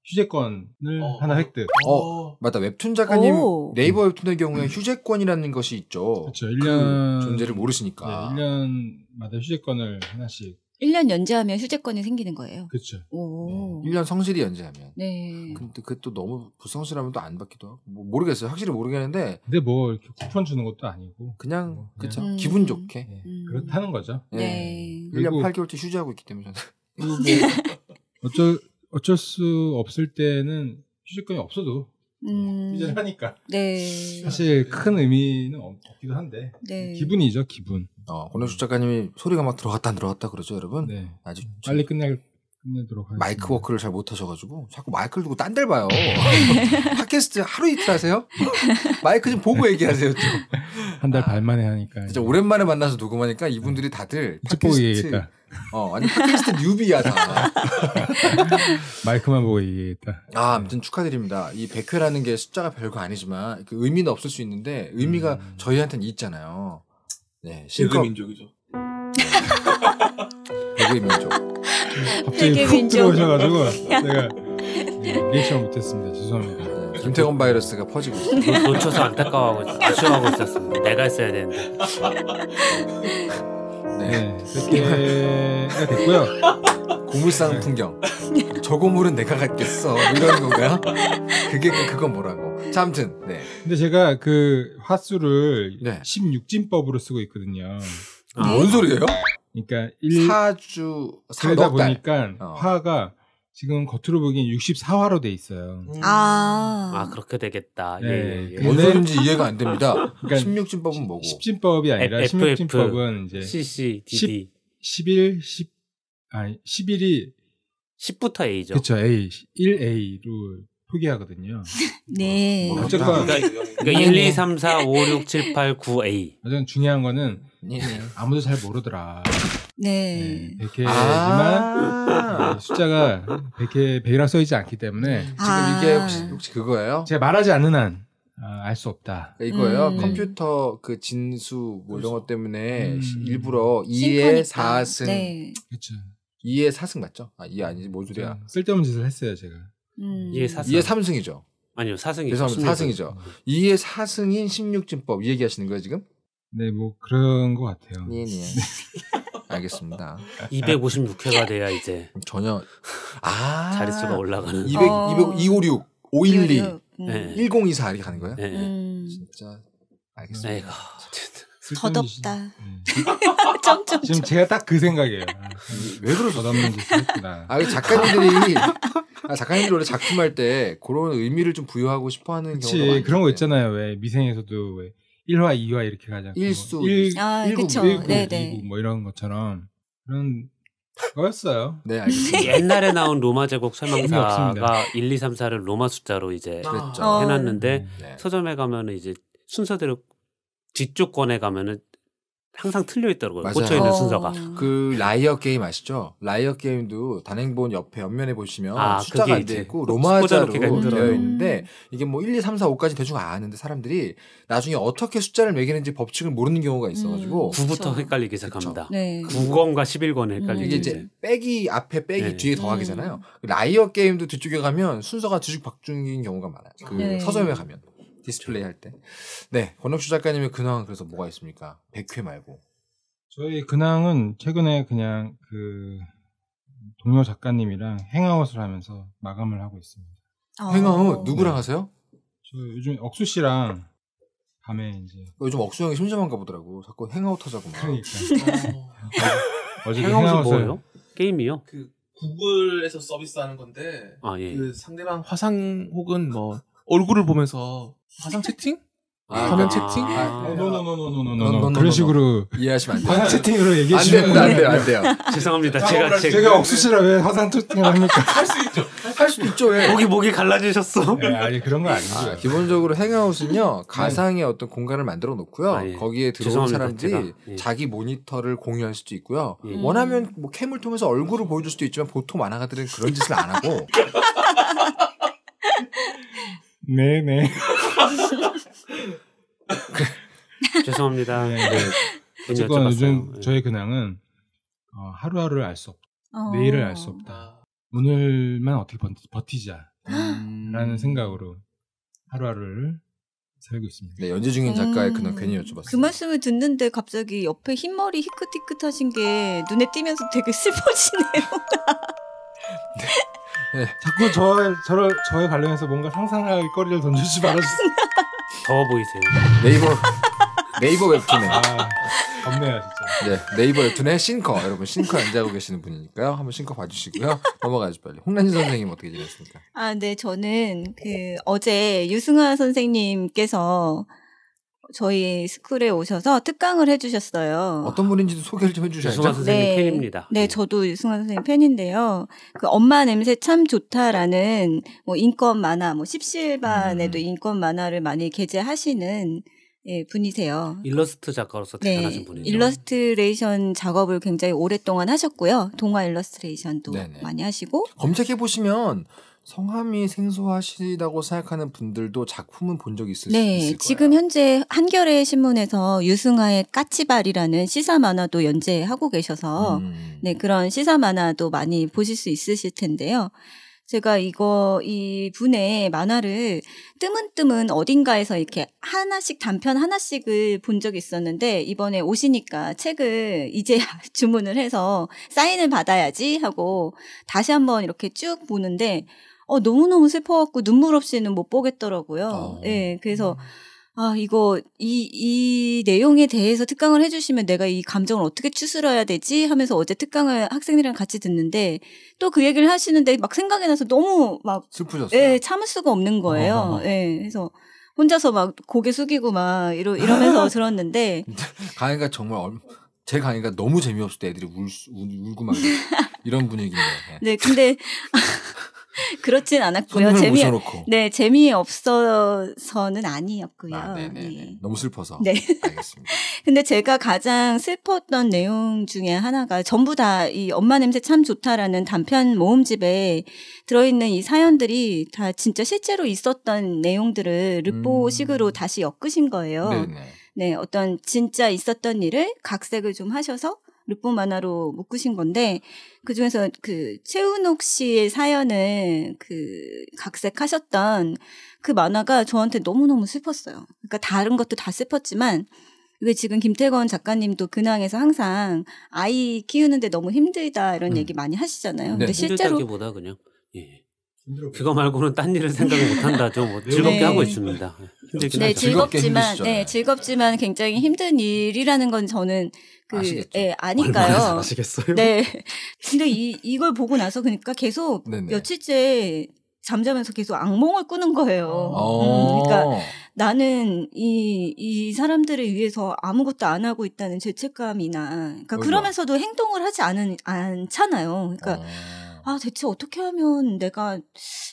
휴재권을 어. 하나 획득. 어, 맞다. 웹툰 작가님 오. 네이버 웹툰의 경우에 음. 휴재권이라는 것이 있죠. 그렇죠. 1년 그 존재를 모르시니까. 네, 1년마다 휴재권을 하나씩 1년 연재하면 휴재권이 생기는 거예요. 그렇죠. 오. 네. 1년 성실히 연재하면. 네. 근데 그게 또 너무 불성실하면 또 안 받기도 하고. 뭐 모르겠어요. 확실히 모르겠는데. 근데 뭐 이렇게 쿠폰 주는 것도 아니고. 그냥, 뭐 그냥 네. 그쵸. 음. 기분 좋게. 네. 음. 그렇다는 거죠. 네. 네. 1년 8개월째 휴재하고 있기 때문에 저는. 뭐 어쩔, 어쩔 수 없을 때는 휴재권이 없어도 음. 하니까. 네. 사실 네. 큰 의미는 없기도 한데 네. 기분이죠 기분. 어, 권영수 작가님이 소리가 막 들어갔다 안 들어갔다 그러죠 여러분. 네. 아직 빨리 끝내 끝내도록 하겠 마이크 워크를 잘 못하셔가지고 자꾸 마이크를 두고 딴데 봐요. 팟캐스트 하루 이틀 하세요? 마이크 좀 보고 얘기하세요 좀. 한달반 아. 만에 하니까. 진짜 오랜만에 만나서 녹음하니까 이분들이 네. 다들 팟캐스트 얘기했다. 어 아니 팟캐스트 뉴비야 다. 마이크만 보고 얘기했다. 아 아무튼 축하드립니다. 이 100회라는 게 숫자가 별거 아니지만 그 의미는 없을 수 있는데 의미가 음. 저희한테는 있잖아요. 네 실컷 민족이죠. 백의 네. 민족. 갑자기 훅 들어오셔가지고 내가 네, 리액션 못했습니다. 죄송합니다. 김태원 바이러스가 퍼지고 있어. 놓, 놓쳐서 안타까워하고 아쉬워하고 있었습니다. 내가 했어야 되는데. 네, 네 그렇게 됐고요. 고물상 네. 풍경. 저 고물은 내가 갖겠어. 이런 건가요? 그게 그건 뭐라고. 자, 아무튼. 네. 근데 제가 그 화수를 네. 16진법으로 쓰고 있거든요. 아, 뭔 소리예요? 그러니까 1, 사주 4주... 그러다 보니까 어. 화가 지금 겉으로 보기엔 64화로 돼 있어요. 음. 아. 아 그렇게 되겠다. 네. 예, 예. 예. 예. 뭔 소리인지 이해가 안 됩니다. 그러니까 16진법은 뭐고? 10진법이 아니라 16진법은 이제 CC, DD. 10, 11, 10, 아니, 11이 10부터 A죠. 그렇죠. A, 1A로 포기하거든요. 네. 어, 아, 뭐, 어쨌든 그러니까 1, 2, 3, 4, 5, 6, 7, 8, 9, A. 가장 중요한 거는 네. 아무도 잘 모르더라. 네. 네 100회지만 아~ 네, 숫자가 100회 1 0 0이라써 있지 않기 때문에 네. 지금 아~ 이게 혹시, 혹시 그거예요? 제가 말하지 않는 한 아, 어, 알수 없다. 이거예요. 음. 컴퓨터 그 진수 뭐 이런 것 때문에 음. 일부러 2의 4승. 네. 그렇죠. 2의 4승 맞죠? 아, 2 아니지 뭔 소리야. 쓸데없는 짓을 했어요, 제가. 2의 4승. 2의 3승이죠. 아니요, 4승이죠. 죄송합니다. 4승이죠. 2의 4승인 16진법 이 얘기하시는 거예요, 지금? 네, 뭐 그런 것 같아요. 네, 네. 알겠습니다. 256회가 돼야 이제 전혀 아 자릿수가 올라가는 200 어... 200 256 512 음. 1024 예. 이렇게 가는 거예 네. 예, 예. 음. 진짜 알겠습니다. 에이고. 더덥다. 음. 지금 제가 딱 그 생각이에요. 왜그러 더덥는지 아, 그 아, 작가님들이 아, 작가님들 원래 작품할 때 그런 의미를 좀 부여하고 싶어하는 경우가 많아 그런 거 있잖아요. 왜 미생에서도 왜 1화, 2화 이렇게 가자. 1수. 1, 아, 1, 그쵸. 1, 9, 네, 2, 9, 뭐 이런 것처럼 그런 거였어요. 네, 음. 알겠습니다. 네. 옛날에 나온 로마 제국 설명서가 1, 2, 3, 4를 로마 숫자로 이제 그랬죠. 해놨는데 음. 네. 서점에 가면은 이제 순서대로 뒤쪽 권에 가면은 항상 틀려 있더라고요. 고쳐 있는 어. 순서가. 그 라이어 게임 아시죠? 라이어 게임도 단행본 옆에 옆면에 보시면 아, 숫자가 안 되고 로마자로 되어 음. 있는데 이게 뭐 1, 2, 3, 4, 5까지 대충 아는데 사람들이 나중에 어떻게 숫자를 매기는지 법칙을 모르는 경우가 있어가지고 음, 9부터 헷갈리기 시작합니다. 네. 9권과 11권에 헷갈리기 이게 이제 빼기 앞에 빼기 네. 뒤에 더하기잖아요. 음. 라이어 게임도 뒤쪽에 가면 순서가 뒤죽박죽인 경우가 많아요. 그 네. 서점에 가면. 디스플레이 할 때. 네, 권혁수 작가님의 근황은 그래서 뭐가 있습니까? 100회 말고. 저희 근황은 최근에 그냥 그 동료 작가님이랑 행아웃을 하면서 마감을 하고 있습니다. 어. 행아웃 누구랑 네. 하세요? 저 요즘 억수 씨랑 밤에 이제 어, 요즘 억수 형이 심심한가 보더라고. 자꾸 행아웃 하자고 막. 그러니까. 어제 행아웃 뭐예요? 게임이요? 그 구글에서 서비스하는 건데 아, 예. 그 상대방 화상 혹은 뭐 얼굴을 보면서 화상 채팅? 아, 화면 채팅? 노노노노노노노 그런 식으로 이해하시면 안 돼요. 화상 채팅으로 얘기해 주면안 돼요. 안 돼요. 죄송합니다. 제가 제가 억수시라 왜 화상 채팅을 합니까? 할 수 있죠. 할 수 있죠. 왜? 목이 목이 갈라지셨어. 네, 아니 그런 건 아니죠. 아, 기본적으로 행아웃은요 가상의 어떤 공간을 만들어 놓고요. 아, 예. 거기에 들어온 사람들이 예. 자기 모니터를 공유할 수도 있고요. 예. 원하면 뭐 캠을 통해서 얼굴을 보여줄 수도 있지만 보통 만화가들은 그런 짓을 안 하고 네네. 죄송합니다. 네, 네. 어쨌거 요즘 네. 저의 근황은 어, 하루하루를 알 수 없다. 어... 내일을 알 수 없다. 오늘만 어떻게 버티, 자 라는 음. 생각으로 하루하루를 살고 있습니다. 네, 연재 중인 작가의 음... 근황 괜히 음. 여쭤봤어요. 그 말씀을 듣는데 갑자기 옆에 흰머리 히크티크하신게 눈에 띄면서 되게 슬퍼지네요. 네. 네. 자꾸 저 저를 저에 관련해서 뭔가 상상할 거리를 던지지 말아주세요. 더워 보이세요. 네이버 네이버 웹툰에 아, 덥네요 진짜. 네 네이버 웹툰에 싱커 여러분 싱커 앉아고 계시는 분이니까요. 한번 싱커 봐주시고요. 넘어가죠 빨리. 홍란진 선생님 어떻게 지냈습니까? 아네 저는 그 어제 유승화 선생님께서 저희 스쿨에 오셔서 특강을 해주셨어요. 어떤 분인지도 소개를 좀 해주셔야죠. 승환 선생님 네, 팬입니다. 네, 예. 저도 승환 선생님 팬인데요. 그 엄마 냄새 참 좋다라는 뭐 인권 만화, 뭐십시반에도 음. 인권 만화를 많이 게재하시는 예, 분이세요. 일러스트 작가로서 네, 대단하신 네, 분이죠. 일러스트레이션 작업을 굉장히 오랫동안 하셨고요. 동화 일러스트레이션도 네네. 많이 하시고 검색해 보시면 성함이 생소하시다고 생각하는 분들도 작품은 본 적 있을 네, 수 있을 거예요. 지금 현재 한겨레 신문에서 유승하의 까치발이라는 시사 만화도 연재하고 계셔서 음. 네, 그런 시사 만화도 많이 보실 수 있으실 텐데요. 제가 이거 이 분의 만화를 뜨문뜨문 어딘가에서 이렇게 하나씩 단편 하나씩을 본 적이 있었는데 이번에 오시니까 책을 이제 주문을 해서 사인을 받아야지 하고 다시 한번 이렇게 쭉 보는데 어 너무너무 슬퍼갖고 눈물 없이는 못 보겠더라고요. 아. 예. 네, 그래서 음. 아, 이거, 이, 이 내용에 대해서 특강을 해주시면 내가 이 감정을 어떻게 추스러야 되지? 하면서 어제 특강을 학생들이랑 같이 듣는데 또 그 얘기를 하시는데 막 생각이 나서 너무 막. 슬프셨어요. 예, 참을 수가 없는 거예요. 어 예, 그래서 혼자서 막 고개 숙이고 막 이러, 이러면서 들었는데. 강의가 정말 얼... 제 강의가 너무 재미없을 때 애들이 울, 울, 울고 막 이런 분위기인데. 예. 네, 근데 그렇진 않았고요. 재미 네 재미 없어서는 아니었고요. 아, 네. 너무 슬퍼서. 네. 알겠습니다. 근데 제가 가장 슬펐던 내용 중에 하나가 전부 다 이 엄마 냄새 참 좋다라는 단편 모음집에 들어있는 이 사연들이 다 진짜 실제로 있었던 내용들을 르보식으로 음. 다시 엮으신 거예요. 네네. 네 어떤 진짜 있었던 일을 각색을 좀 하셔서 루포 만화로 묶으신 건데 그 중에서 그 최은옥 씨의 사연을 그 각색하셨던 그 만화가 저한테 너무너무 슬펐어요. 그러니까 다른 것도 다 슬펐지만 왜 지금 김태건 작가님도 근황에서 항상 아이 키우는데 너무 힘들다 이런 음. 얘기 많이 하시잖아요. 네. 근데 실제로 보다 그냥 예. 그거 말고는 딴 일을 생각을 못 한다. 좀뭐 네. 즐겁게 네. 하고 있습니다. 네, 네. 즐겁지만 네, 즐겁지만 굉장히 힘든 일이라는 건 저는 그, 아시겠죠? 예, 아니까요. 아시겠어요? 네. 근데 이, 이걸 보고 나서 그러니까 계속 네네. 며칠째 잠자면서 계속 악몽을 꾸는 거예요. 어. 음, 그러니까 어. 나는 이, 이 사람들을 위해서 아무것도 안 하고 있다는 죄책감이나, 그러니까 그러면서도 행동을 하지 않은, 않잖아요. 그러니까, 아. 아, 대체 어떻게 하면 내가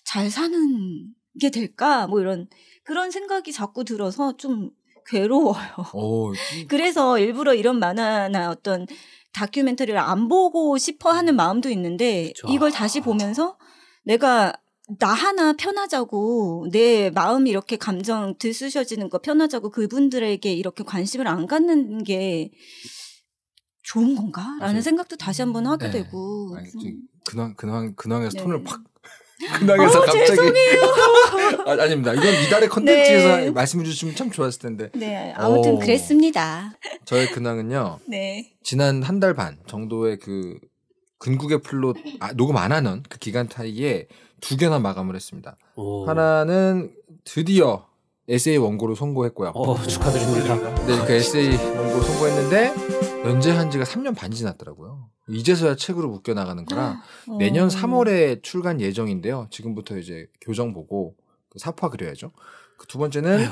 잘 사는 게 될까? 뭐 이런, 그런 생각이 자꾸 들어서 좀 괴로워요. 오, 어, 그래서 일부러 이런 만화나 어떤 다큐멘터리를 안 보고 싶어 하는 음. 마음도 있는데 그쵸. 이걸 아. 다시 보면서 내가 나 하나 편하자고 내 마음이 이렇게 감정 들쑤셔지는 거 편하자고 그분들에게 이렇게 관심을 안 갖는 게 좋은 건가라는 생각도 다시 한번 하게 음. 네. 되고 아니, 근황 근황 근황에서 네. 톤을 팍 근황에서 어, 갑자기 아, 아닙니다. 이건 이달의 컨텐츠에서 네. 말씀해 주시면 참 좋았을 텐데. 네, 아무튼 오, 그랬습니다. 저의 근황은요. 네. 지난 한 달 반 정도의 그 근국의 플로 아, 녹음 안 하는 그 기간 타이에두 개나 마감을 했습니다. 오. 하나는 드디어 에세이 원고로선고했고요 어, 축하드립니다. 네, 그 에세이 원고선고했는데 연재한 지가 3년 반 지났더라고요. 이제서야 책으로 묶여 나가는 거라 어. 내년 3월에 출간 예정인데요. 지금부터 이제 교정 보고 그 사파 그려야죠. 그 두 번째는 에휴,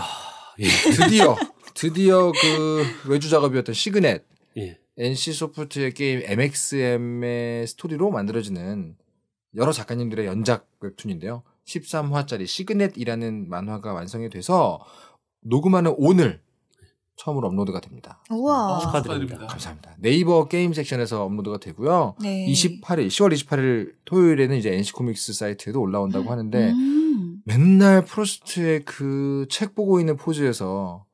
예. 드디어 드디어 그 외주 작업이었던 시그넷 예. NC 소프트의 게임 MXM의 스토리로 만들어지는 여러 작가님들의 연작 웹툰인데요. 13화짜리 시그넷이라는 만화가 완성이 돼서 녹음하는 오늘 처음으로 업로드가 됩니다. 우와. 아, 축하드립니다. 감사합니다. 네이버 게임 섹션에서 업로드가 되고요. 네. 28일, 10월 28일 토요일에는 이제 NC 코믹스 사이트에도 올라온다고 하는데 음. 맨날 프로스트의 그 책 보고 있는 포즈에서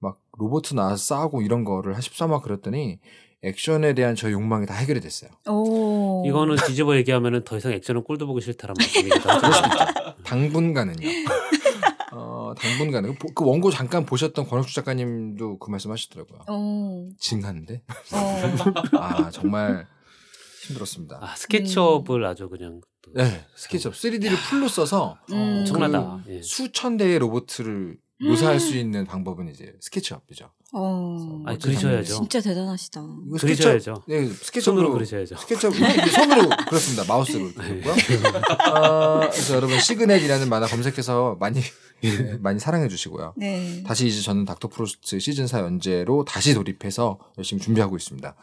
막 로보트 나와 싸우고 이런 거를 한십3화그랬더니 액션에 대한 저 욕망이 다 해결이 됐어요. 오. 이거는 뒤집어 얘기하면 더 이상 액션은 꼴도 보기 싫다란 라 말씀입니다. 당분간은요. 어, 당분간은 그 원고 잠깐 보셨던 권혁수 작가님도 그 말씀하시더라고요. 어. 징한데. 어. 아 정말 힘들었습니다. 아, 스케치업을 음. 아주 그냥. 네, 스케치업 3D를 풀로 써서 음. 엄청나다. 그 예. 수천 대의 로봇을 묘사할 수 음. 있는 방법은 이제 스케치업이죠. 어. 아 그리셔야죠. 진짜 대단하시다. 이거 그리셔야죠. 네, 스케치업으로 손으로 그리셔야죠. 스케치업 손으로 그렇습니다. 마우스로 그리고요. 어, 네. 아, 그래서 여러분 시그넷이라는 만화 검색해서 많이 네, 많이 사랑해 주시고요. 네. 다시 이제 저는 닥터 프로스트 시즌 4 연재로 다시 돌입해서 열심히 준비하고 있습니다.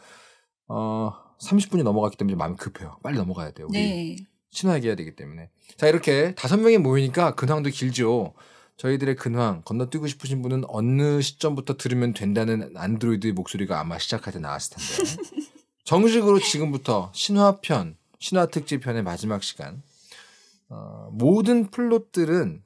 어, 30분이 넘어갔기 때문에 마음이 급해요. 빨리 넘어가야 돼요. 우리 네. 친하게 해야 되기 때문에. 자, 이렇게 다섯 명이 모이니까 근황도 길죠. 저희들의 근황 건너뛰고 싶으신 분은 어느 시점부터 들으면 된다는 안드로이드의 목소리가 아마 시작할 때 나왔을 텐데 정식으로 지금부터 신화편 신화 특집 편의 마지막 시간 어, 모든 플롯들은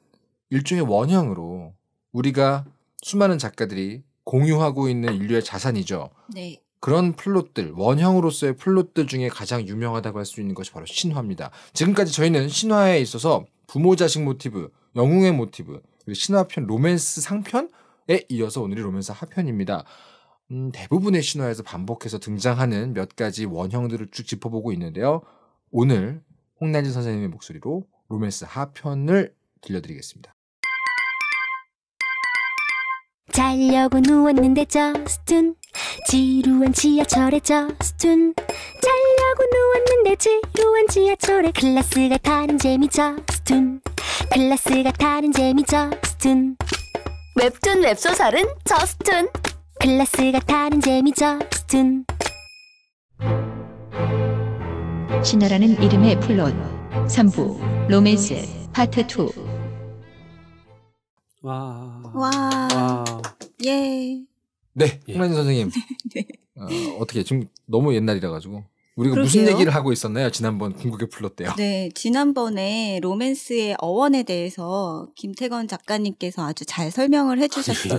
일종의 원형으로 우리가 수많은 작가들이 공유하고 있는 인류의 자산이죠. 네. 그런 플롯들, 원형으로서의 플롯들 중에 가장 유명하다고 할 수 있는 것이 바로 신화입니다. 지금까지 저희는 신화에 있어서 부모 자식 모티브, 영웅의 모티브, 신화편 로맨스 상편에 이어서 오늘이 로맨스 하편입니다. 음, 대부분의 신화에서 반복해서 등장하는 몇 가지 원형들을 쭉 짚어보고 있는데요. 오늘 홍난진 선생님의 목소리로 로맨스 하편을 들려드리겠습니다. 자려고 누웠는데 저스툰 지루한 지하철에 저스툰 잘 하고 누웠는데 지루한 지하철에 클래스가 타는 재미죠 스툰 클래스가 타는 재미죠 스툰 웹툰 웹소설은 저스툰 클래스가 타는 재미죠 스툰 신화라는 이름의 플롯 3부 로맨스 파트 2 와. 와. 와. 예. 네, 예. 홍란 선생님. 네. 어, 어떻게 지금 너무 옛날이라 가지고 우리가 그러게요. 무슨 얘기를 하고 있었나요? 지난번 궁극의 플롯때요. 네, 지난번에 로맨스의 어원에 대해서 김태건 작가님께서 아주 잘 설명을 해주셨었죠. 아,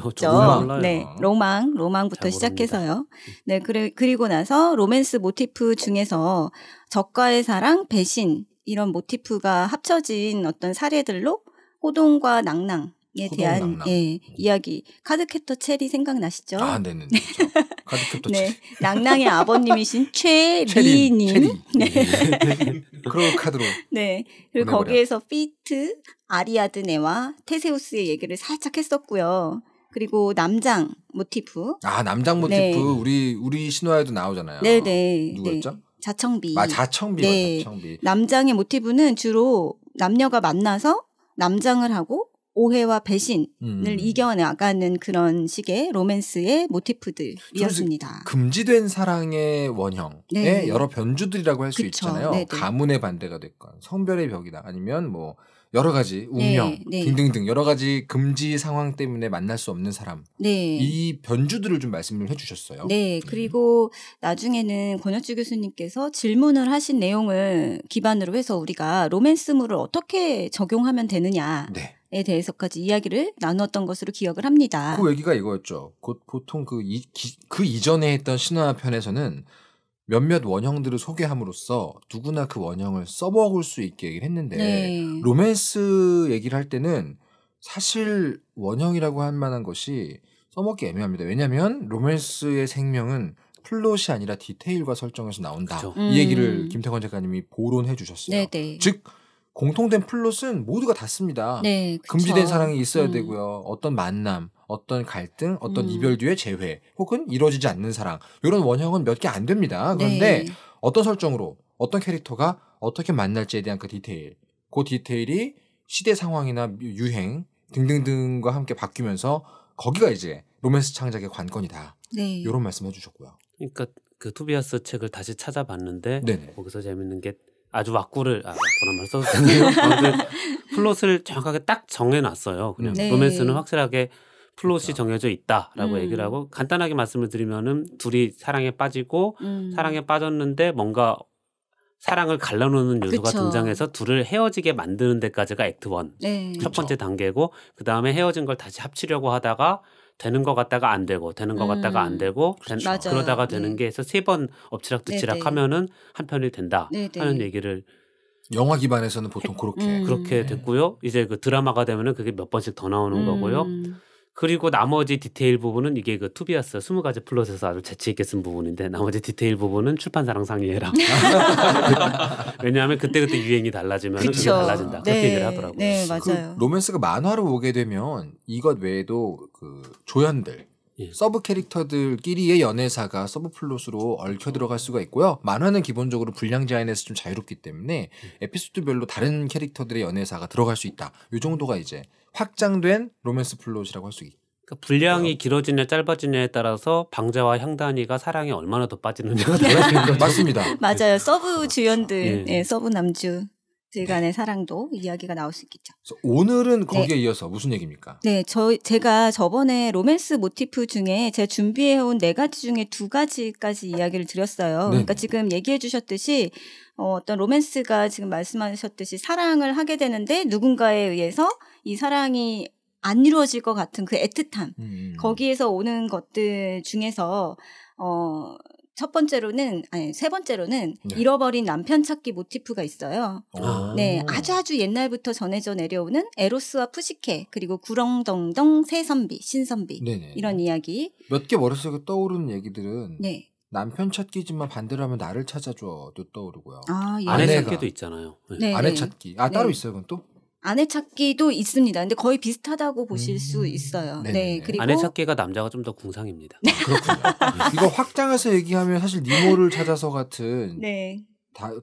그렇죠. 네, 로망, 로망부터 시작해서요. 음. 네, 그래, 그리고 나서 로맨스 모티프 중에서 적과의 사랑, 배신 이런 모티프가 합쳐진 어떤 사례들로 호동과 낭낭 에 대한 예, 이야기 카드캡터 체리 생각나시죠? 아, 네네. 그렇죠. 카드캡터 네. 체리. 낭낭의 아버님이신 최리님. 네. 예. 그런 카드로. 네. 그리고 거기에서 피트, 아리아드네와 테세우스의 얘기를 살짝 했었고요. 그리고 남장 모티프. 아, 남장 네. 모티프 네. 우리 우리 신화에도 나오잖아요. 네, 네. 누구였죠? 네. 자청비. 아, 자청비. 네. 자청비. 남장의 모티브는 주로 남녀가 만나서 남장을 하고 오해와 배신을 음. 이겨나가는 그런 식의 로맨스의 모티프들이었습니다. 금지된 사랑의 원형의 네. 여러 변주들이라고 할 수 있잖아요. 네네. 가문의 반대가 됐건 성별의 벽이다 아니면 뭐 여러 가지 네, 운명 네, 등등등 여러 가지 금지 상황 때문에 만날 수 없는 사람 네. 이 변주들을 좀 말씀을 해주셨어요. 네 음. 그리고 음. 나중에는 권혁주 교수님께서 질문을 하신 내용을 기반으로 해서 우리가 로맨스물을 어떻게 적용하면 되느냐. 네. 에 대해서까지 이야기를 나누었던 것으로 기억을 합니다. 그 얘기가 이거였죠. 곧 보통 그, 이, 기, 그 이전에 했던 신화 편에서는 몇몇 원형들을 소개함으로써 누구나 그 원형을 써먹을 수 있게 얘기를 했는데 네. 로맨스 얘기를 할 때는 사실 원형이라고 할 만한 것이 써먹기 애매합니다. 왜냐하면 로맨스의 생명은 플롯이 아니라 디테일과 설정에서 나온다. 그쵸. 이 얘기를 음. 김태권 작가님이 보론해 주셨어요. 네, 네. 즉 공통된 플롯은 모두가 다 씁니다. 네, 금지된 사랑이 있어야 음. 되고요. 어떤 만남, 어떤 갈등, 어떤 음. 이별 뒤에 재회, 혹은 이루어지지 않는 사랑. 이런 원형은 몇 개 안 됩니다. 네. 그런데 네. 어떤 설정으로 어떤 캐릭터가 어떻게 만날지에 대한 그 디테일, 그 디테일이 시대 상황이나 유행 등등등과 함께 바뀌면서 거기가 이제 로맨스 창작의 관건이다. 네. 이런 말씀 해주셨고요. 그러니까 그 투비아스 책을 다시 찾아봤는데 네네. 거기서 재밌는 게 아주 왁구를 아 그런 말 써도 되네요. 아무튼 플롯을 정확하게 딱 정해놨어요. 그냥 네. 로맨스는 확실하게 플롯이 그렇죠. 정해져 있다라고 음. 얘기를 하고 간단하게 말씀을 드리면은 둘이 사랑에 빠지고 음. 사랑에 빠졌는데 뭔가 사랑을 갈라놓는 요소가 그쵸. 등장해서 둘을 헤어지게 만드는 데까지가 액트 원첫 네. 번째 단계고 그 다음에 헤어진 걸 다시 합치려고 하다가 되는 것 같다가 안 되고 되는 것 음. 같다가 안 음, 되고 그 된, 그렇죠. 어, 그러다가 네. 되는 네. 게 해서 세 번 엎치락뒤치락 네. 하면은 한 편이 된다 네네. 네. 하는 얘기를 영화 기반에서는 보통 그렇게 음. 그렇게 됐고요. 이제 그 드라마가 되면은 그게 몇 번씩 더 나오는 음. 거고요. 그리고 나머지 디테일 부분은 이게 그 투비아스 스무 가지 플롯에서 아주 재치 있게 쓴 부분인데 나머지 디테일 부분은 출판사랑 상의해라. 왜냐하면 그때 그때 유행이 달라지면 그게 달라진다. 네. 그렇게 얘기를 하더라고요. 네 그 맞아요. 그 로맨스가 만화로 보게 되면 이것 외에도 그 조연들 예. 서브 캐릭터들끼리의 연애사가 서브 플롯으로 얽혀 들어갈 수가 있고요. 만화는 기본적으로 분량 제한에서 좀 자유롭기 때문에 음. 에피소드별로 다른 캐릭터들의 연애사가 들어갈 수 있다. 요 정도가 이제 확장된 로맨스 플롯이라고 할 수 있. 그 분량이 길어지냐 짧아지냐에 따라서 방자와 향단이가 사랑에 얼마나 더 빠지느냐가 달라지는 거죠. 맞습니다. 맞아요. 서브 네. 주연들, 예. 예, 서브 남주. 들 네. 간의 사랑도 이야기가 나올 수 있겠죠. 오늘은 거기에 네. 이어서 무슨 얘기입니까? 네, 저 제가 저번에 로맨스 모티프 중에 제가 준비해 온네 가지 중에 두 가지까지 이야기를 드렸어요. 네 그러니까 지금 얘기해 주셨듯이 어, 어떤 로맨스가 지금 말씀하셨듯이 사랑을 하게 되는데 누군가에 의해서 이 사랑이 안 이루어질 것 같은 그 애틋함 음, 음. 거기에서 오는 것들 중에서 어. 첫 번째로는 아니 세 번째로는 네. 잃어버린 남편 찾기 모티프가 있어요. 아. 네, 아주 아주 옛날부터 전해져 내려오는 에로스와 푸시케 그리고 구렁덩덩 새선비 신선비 네네. 이런 이야기. 몇 개 머릿속에 떠오르는 얘기들은 네. 남편 찾기지만 반대로 하면 나를 찾아줘도 떠오르고요. 아, 예. 아내 찾기도 있잖아요. 네. 네. 아내 찾기. 아 네. 따로 있어요, 그건 또? 아내 찾기도 있습니다. 근데 거의 비슷하다고 보실 음. 수 있어요. 네네. 네, 그리고 아내 찾기가 남자가 좀 더 궁상입니다. 아, 그렇군요. 이거 확장해서 얘기하면 사실 니모를 찾아서 같은 네.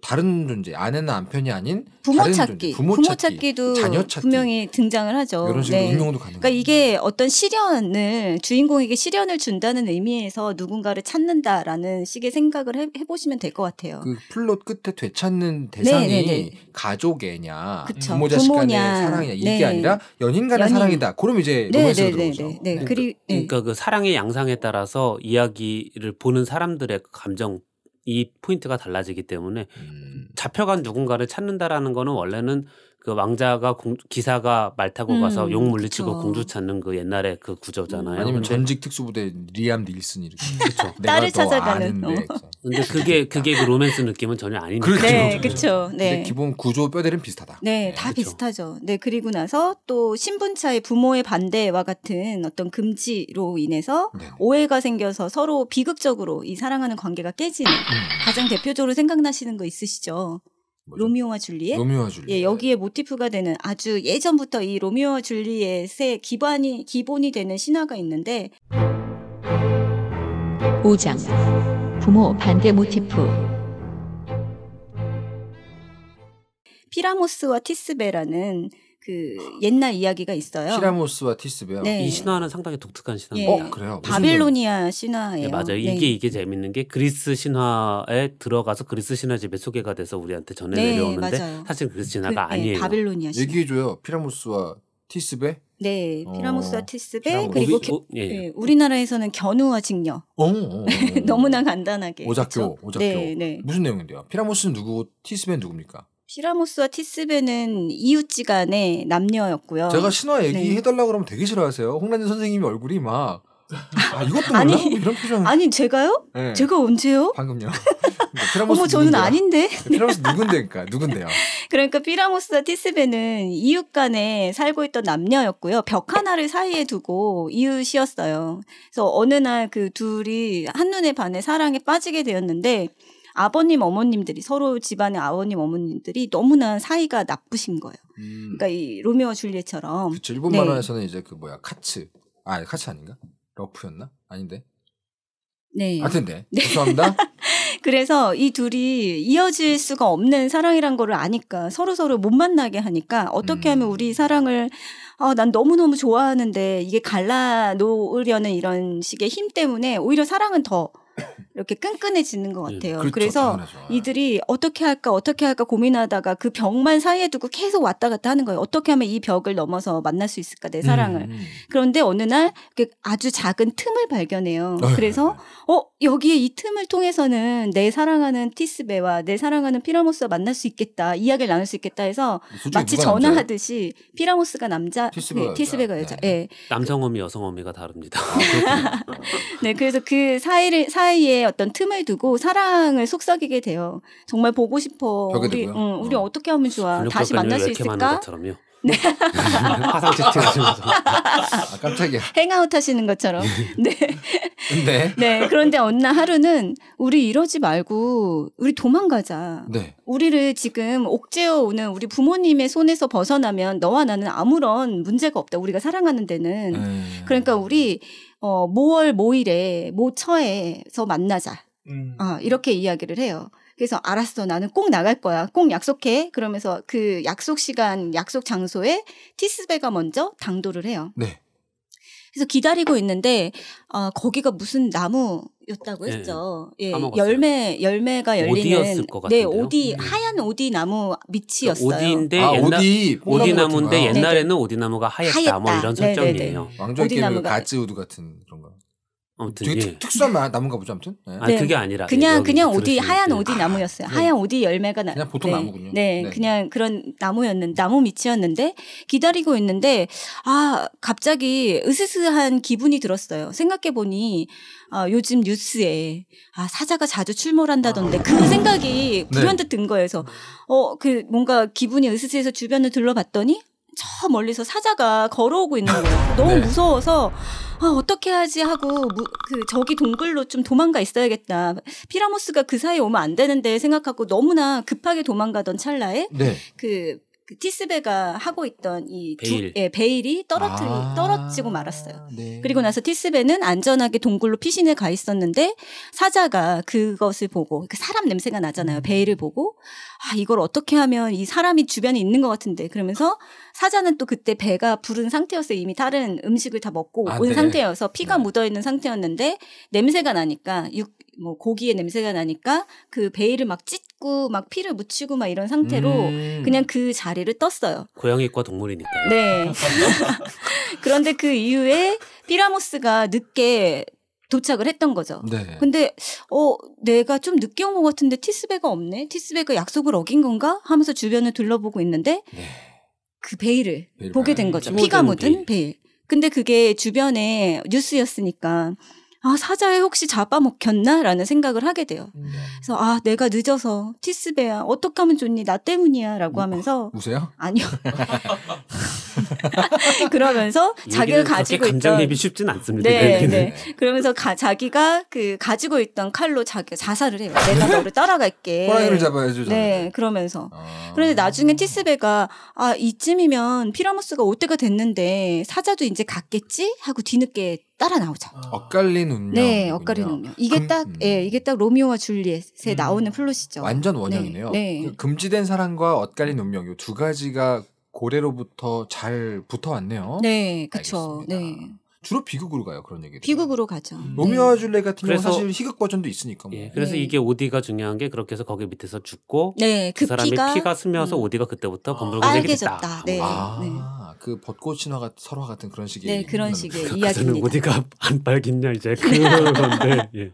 다, 른 존재 아내나 남편이 아닌 부모 찾기 부모, 부모 찾기, 도 자녀 찾기 분명히 등장을 하죠. 이런 식으로 네. 응용도 가능. 그러니까 이게 어떤 시련을 주인공에게 시련을 준다는 의미에서 누군가를 찾는다라는 식의 생각을 해, 보시면 될 것 같아요. 그 플롯 끝에 되찾는 대상이 네네네. 네, 네. 가족애냐 그쵸. 부모 자식 간의 사랑이냐 이게 네. 아니라 연인 간의 연인. 사랑이다. 그럼 이제 네, 로맨스로 들어오죠. 네. 그러니까, 그리고, 그러니까 그 사랑의 양상에 따라서 이야기를 보는 사람들의 감정 이 포인트가 달라지기 때문에 음. 잡혀간 누군가를 찾는다라는 거는 원래는 그 왕자가 공, 기사가 말 타고 음, 가서 용 물리치고 그쵸. 공주 찾는 그 옛날에 그 구조잖아요. 아니면 전직 특수부대 리암 닐슨 이렇게. 그렇죠. 딸을 찾아가는. 어. 네. 근데 그게 그게 그 로맨스 느낌은 전혀 아니니 그렇죠. 네, 그렇죠. 네. 기본 구조 뼈대는 비슷하다. 네, 네, 다 그쵸. 비슷하죠. 네, 그리고 나서 또 신분차의 부모의 반대와 같은 어떤 금지로 인해서 네 오해가 생겨서 서로 비극적으로 이 사랑하는 관계가 깨지는 음. 가장 대표적으로 생각나시는 거 있으시죠? 로미오와 줄리엣. 로미오와 줄리엣. 예, 여기에 모티프가 되는 아주 예전부터 이 로미오와 줄리엣의 기반이 기본이 되는 신화가 있는데 5장 부모 반대 모티프 피라모스와 티스베라는 그 옛날 이야기가 있어요. 시라모스와 티스베어. 네. 이 신화는 상당히 독특한 예. 신화 어, 그래요. 바빌로니아 신화예요. 네, 맞아요. 네. 이게 이게 재밌는 게 그리스 신화에 들어가서 그리스 신화집에 소개가 돼서 우리한테 전해 네, 내려오는데 맞아요. 사실 그리스 그, 신화가 그, 아니에요. 바빌로니아 신화. 얘기해 줘요. 피라모스와 티스베? 네, 어. 피라모스와 티스베 피 그리고 기, 예. 네, 우리나라에서는 견우와 직녀. 오, 어, 오, 어, 너무나 간단하게. 오작교, 그렇죠? 오작교. 네, 네. 무슨 내용인데요? 피라모스는 누구 티스베는 누굽니까? 피라모스와 티스베는 이웃지간의 남녀였고요. 제가 신화 얘기해달라 네. 그러면 되게 싫어하세요. 홍란진 선생님이 얼굴이 막 아, 이것도 몰라? 아니, 뭐 이런 표정. 아니, 제가요? 네. 제가 언제요? 방금요. 그러니까 어머, 저는 누군데 아닌데. 피라모스 네, 누군데, 그니까, 누군데요? 그러니까 피라모스와 티스베는 이웃 간에 살고 있던 남녀였고요. 벽 하나를 사이에 두고 이웃이었어요. 그래서 어느 날 그 둘이 한눈에 반해 사랑에 빠지게 되었는데, 아버님 어머님들이 서로 집안의 아버님 어머님들이 너무나 사이가 나쁘신 거예요. 음. 그러니까 이 로미오와 줄리엣처럼. 그렇죠. 일본 네. 만화에서는 이제 그 뭐야 카츠 아 카츠 아닌가? 러프였나? 아닌데. 네. 아튼데 네. 죄송합니다. 그래서 이 둘이 이어질 수가 없는 사랑이란 거를 아니까 서로 서로 못 만나게 하니까 어떻게 하면 우리 음. 사랑을 아, 난 너무너무 좋아하는데 이게 갈라 놓으려는 이런 식의 힘 때문에 오히려 사랑은 더 이렇게 끈끈해지는 것 예, 같아요. 예, 그렇죠, 그래서 당연하죠. 예. 이들이 어떻게 할까 어떻게 할까 고민하다가 그 벽만 사이에 두고 계속 왔다 갔다 하는 거예요. 어떻게 하면 이 벽을 넘어서 만날 수 있을까 내 사랑을. 음, 음. 음. 그런데 어느 날 아주 작은 틈을 발견해요. 어휴, 그래서 어 여기에 이 틈을 통해서는 내 사랑하는 티스베와 내 사랑하는 피라모스와 만날 수 있겠다 이야기를 나눌 수 있겠다 해서 마치 전화하듯이 피라모스가 남자 티스베가, 네, 티스베가 여자. 예. 네. 네. 남성어미 여성어미가 다릅니다. 아, 네 그래서 그 사이를 사이에 어떤 틈을 두고 사랑을 속삭이게 돼요. 정말 보고 싶어. 우리, 응, 우리 어. 떻게 하면 좋아? 다시 만날 수 있을까? 네. 화상 채팅하시면서. 아, 깜짝이야. 행아웃 하시는 것처럼. 네. 네. 네. 그런데 어느 날 하루는 우리 이러지 말고 우리 도망가자. 네. 우리를 지금 옥죄어 오는 우리 부모님의 손에서 벗어나면 너와 나는 아무런 문제가 없다. 우리가 사랑하는 데는. 음. 그러니까 우리 어, 모월 모일에 모처에서 만나자. 음. 어, 이렇게 이야기를 해요. 그래서 알았어 나는 꼭 나갈 거야 꼭 약속해 그러면서 그 약속 시간 약속 장소에 티스베가 먼저 당도를 해요. 네. 그래서 기다리고 있는데 어, 거기가 무슨 나무였다고 예, 했죠. 네, 예, 까먹었어요. 열매 열매가 열리는 네 오디 음. 하얀 오디 나무 그러니까 밑이었어요. 오디인데 아, 옛날, 오디 오디 나무인데 옛날에는 네, 네. 오디 나무가 하얗다, 하얗다. 뭐 이런 설정이에요. 왕조의 게임 가츠 우드 같은 그런 가 아무튼 되게 예. 특, 수한 나무가 보죠 아무튼. 네. 예. 아니, 네. 그게 아니라 그냥 그냥 오디 하얀 오디 나무였어요. 아, 하얀 오디 열매가 나. 그냥 보통 네. 나무군요. 네, 네, 그냥 그런 나무였는 나무 밑이었는데 기다리고 있는데 아 갑자기 으스스한 기분이 들었어요. 생각해 보니 아, 요즘 뉴스에 아 사자가 자주 출몰한다던데 아. 그 생각이 네. 불현듯 든 거예요. 그래서 어 그 뭔가 기분이 으스스해서 주변을 둘러봤더니 저 멀리서 사자가 걸어오고 있는 거예요. 너무 무서워서. 아, 어떻게 하지 하고 무, 그 저기 동굴로 좀 도망가 있어야겠다. 피라모스가 그 사이에 오면 안 되는데 생각하고 너무나 급하게 도망가던 찰나에 네. 그그 티스베가 하고 있던 이 베일. 두, 예, 베일이 떨어뜨리, 아~ 떨어지고 말았어요. 네. 그리고 나서 티스베는 안전하게 동굴로 피신해 가 있었는데 사자가 그것을 보고 그 사람 냄새가 나잖아요. 음. 베일을 보고 아 이걸 어떻게 하면 이 사람이 주변에 있는 것 같은데 그러면서 사자는 또 그때 배가 부른 상태였어요. 이미 다른 음식을 다 먹고 아, 온 네. 상태여서 피가 네. 묻어 있는 상태였는데 냄새가 나니까 육, 뭐 고기의 냄새가 나니까 그 베일을 막찢 뜯고 막 피를 묻히고 막 이런 상태로 음. 그냥 그 자리를 떴어요. 고양이과 동물이니까 네. 그런데 그 이후에 피라모스가 늦게 도착을 했던 거죠. 네. 근데 어 내가 좀 늦게 온 것 같은데 티스베가 없네. 티스베가 약속을 어긴 건가? 하면서 주변을 둘러보고 있는데 네. 그 베일을 베일 보게 된 거죠. 피가 묻은 베일. 베일. 근데 그게 주변에 뉴스였으니까 아, 사자에 혹시 잡아먹혔나? 라는 생각을 하게 돼요. 음, 네. 그래서, 아, 내가 늦어서, 티스베야, 어떡 하면 좋니? 나 때문이야. 라고 뭐, 하면서. 우세요? 아니요. 그러면서 자기를 가지고 있던. 감정입이 쉽진 않습니다. 네, 네. 그러면서 가, 자기가 그, 가지고 있던 칼로 자기 자살을 해요. 내가 너를 따라갈게. 호랑이를 잡아야죠. 네, 그러면서. 아... 그런데 나중에 티스베가, 아, 이쯤이면 피라모스가 올 때가 됐는데, 사자도 이제 갔겠지? 하고 뒤늦게 따라 나오죠. 아. 엇갈린 운명. 네, 엇갈린 운명. 이게 금, 딱, 음. 예, 이게 딱 로미오와 줄리엣에 음. 나오는 플롯이죠. 완전 네, 원형이네요. 네, 네. 금지된 사랑과 엇갈린 운명 이 두 가지가 고래로부터 잘 붙어왔네요. 네, 그렇죠. 네. 주로 비극으로 가요 그런 얘기. 비극으로 가죠. 로미오와 음. 네. 줄리 같은 경우 사실 희극 버전도 있으니까. 뭐. 예, 그래서 네. 이게 오디가 중요한 게 그렇게 해서 거기 밑에서 죽고 네, 그, 그 사람이 피가, 피가 스며서 음. 오디가 그때부터 검붉은색이 아. 됐다. 네, 음. 아, 네. 그 벚꽃 신화 같은 설화 같은 그런 식의. 네, 그런 식의 이야기입니다. 오디가 안 빨겠냐 이제 그건데. 예.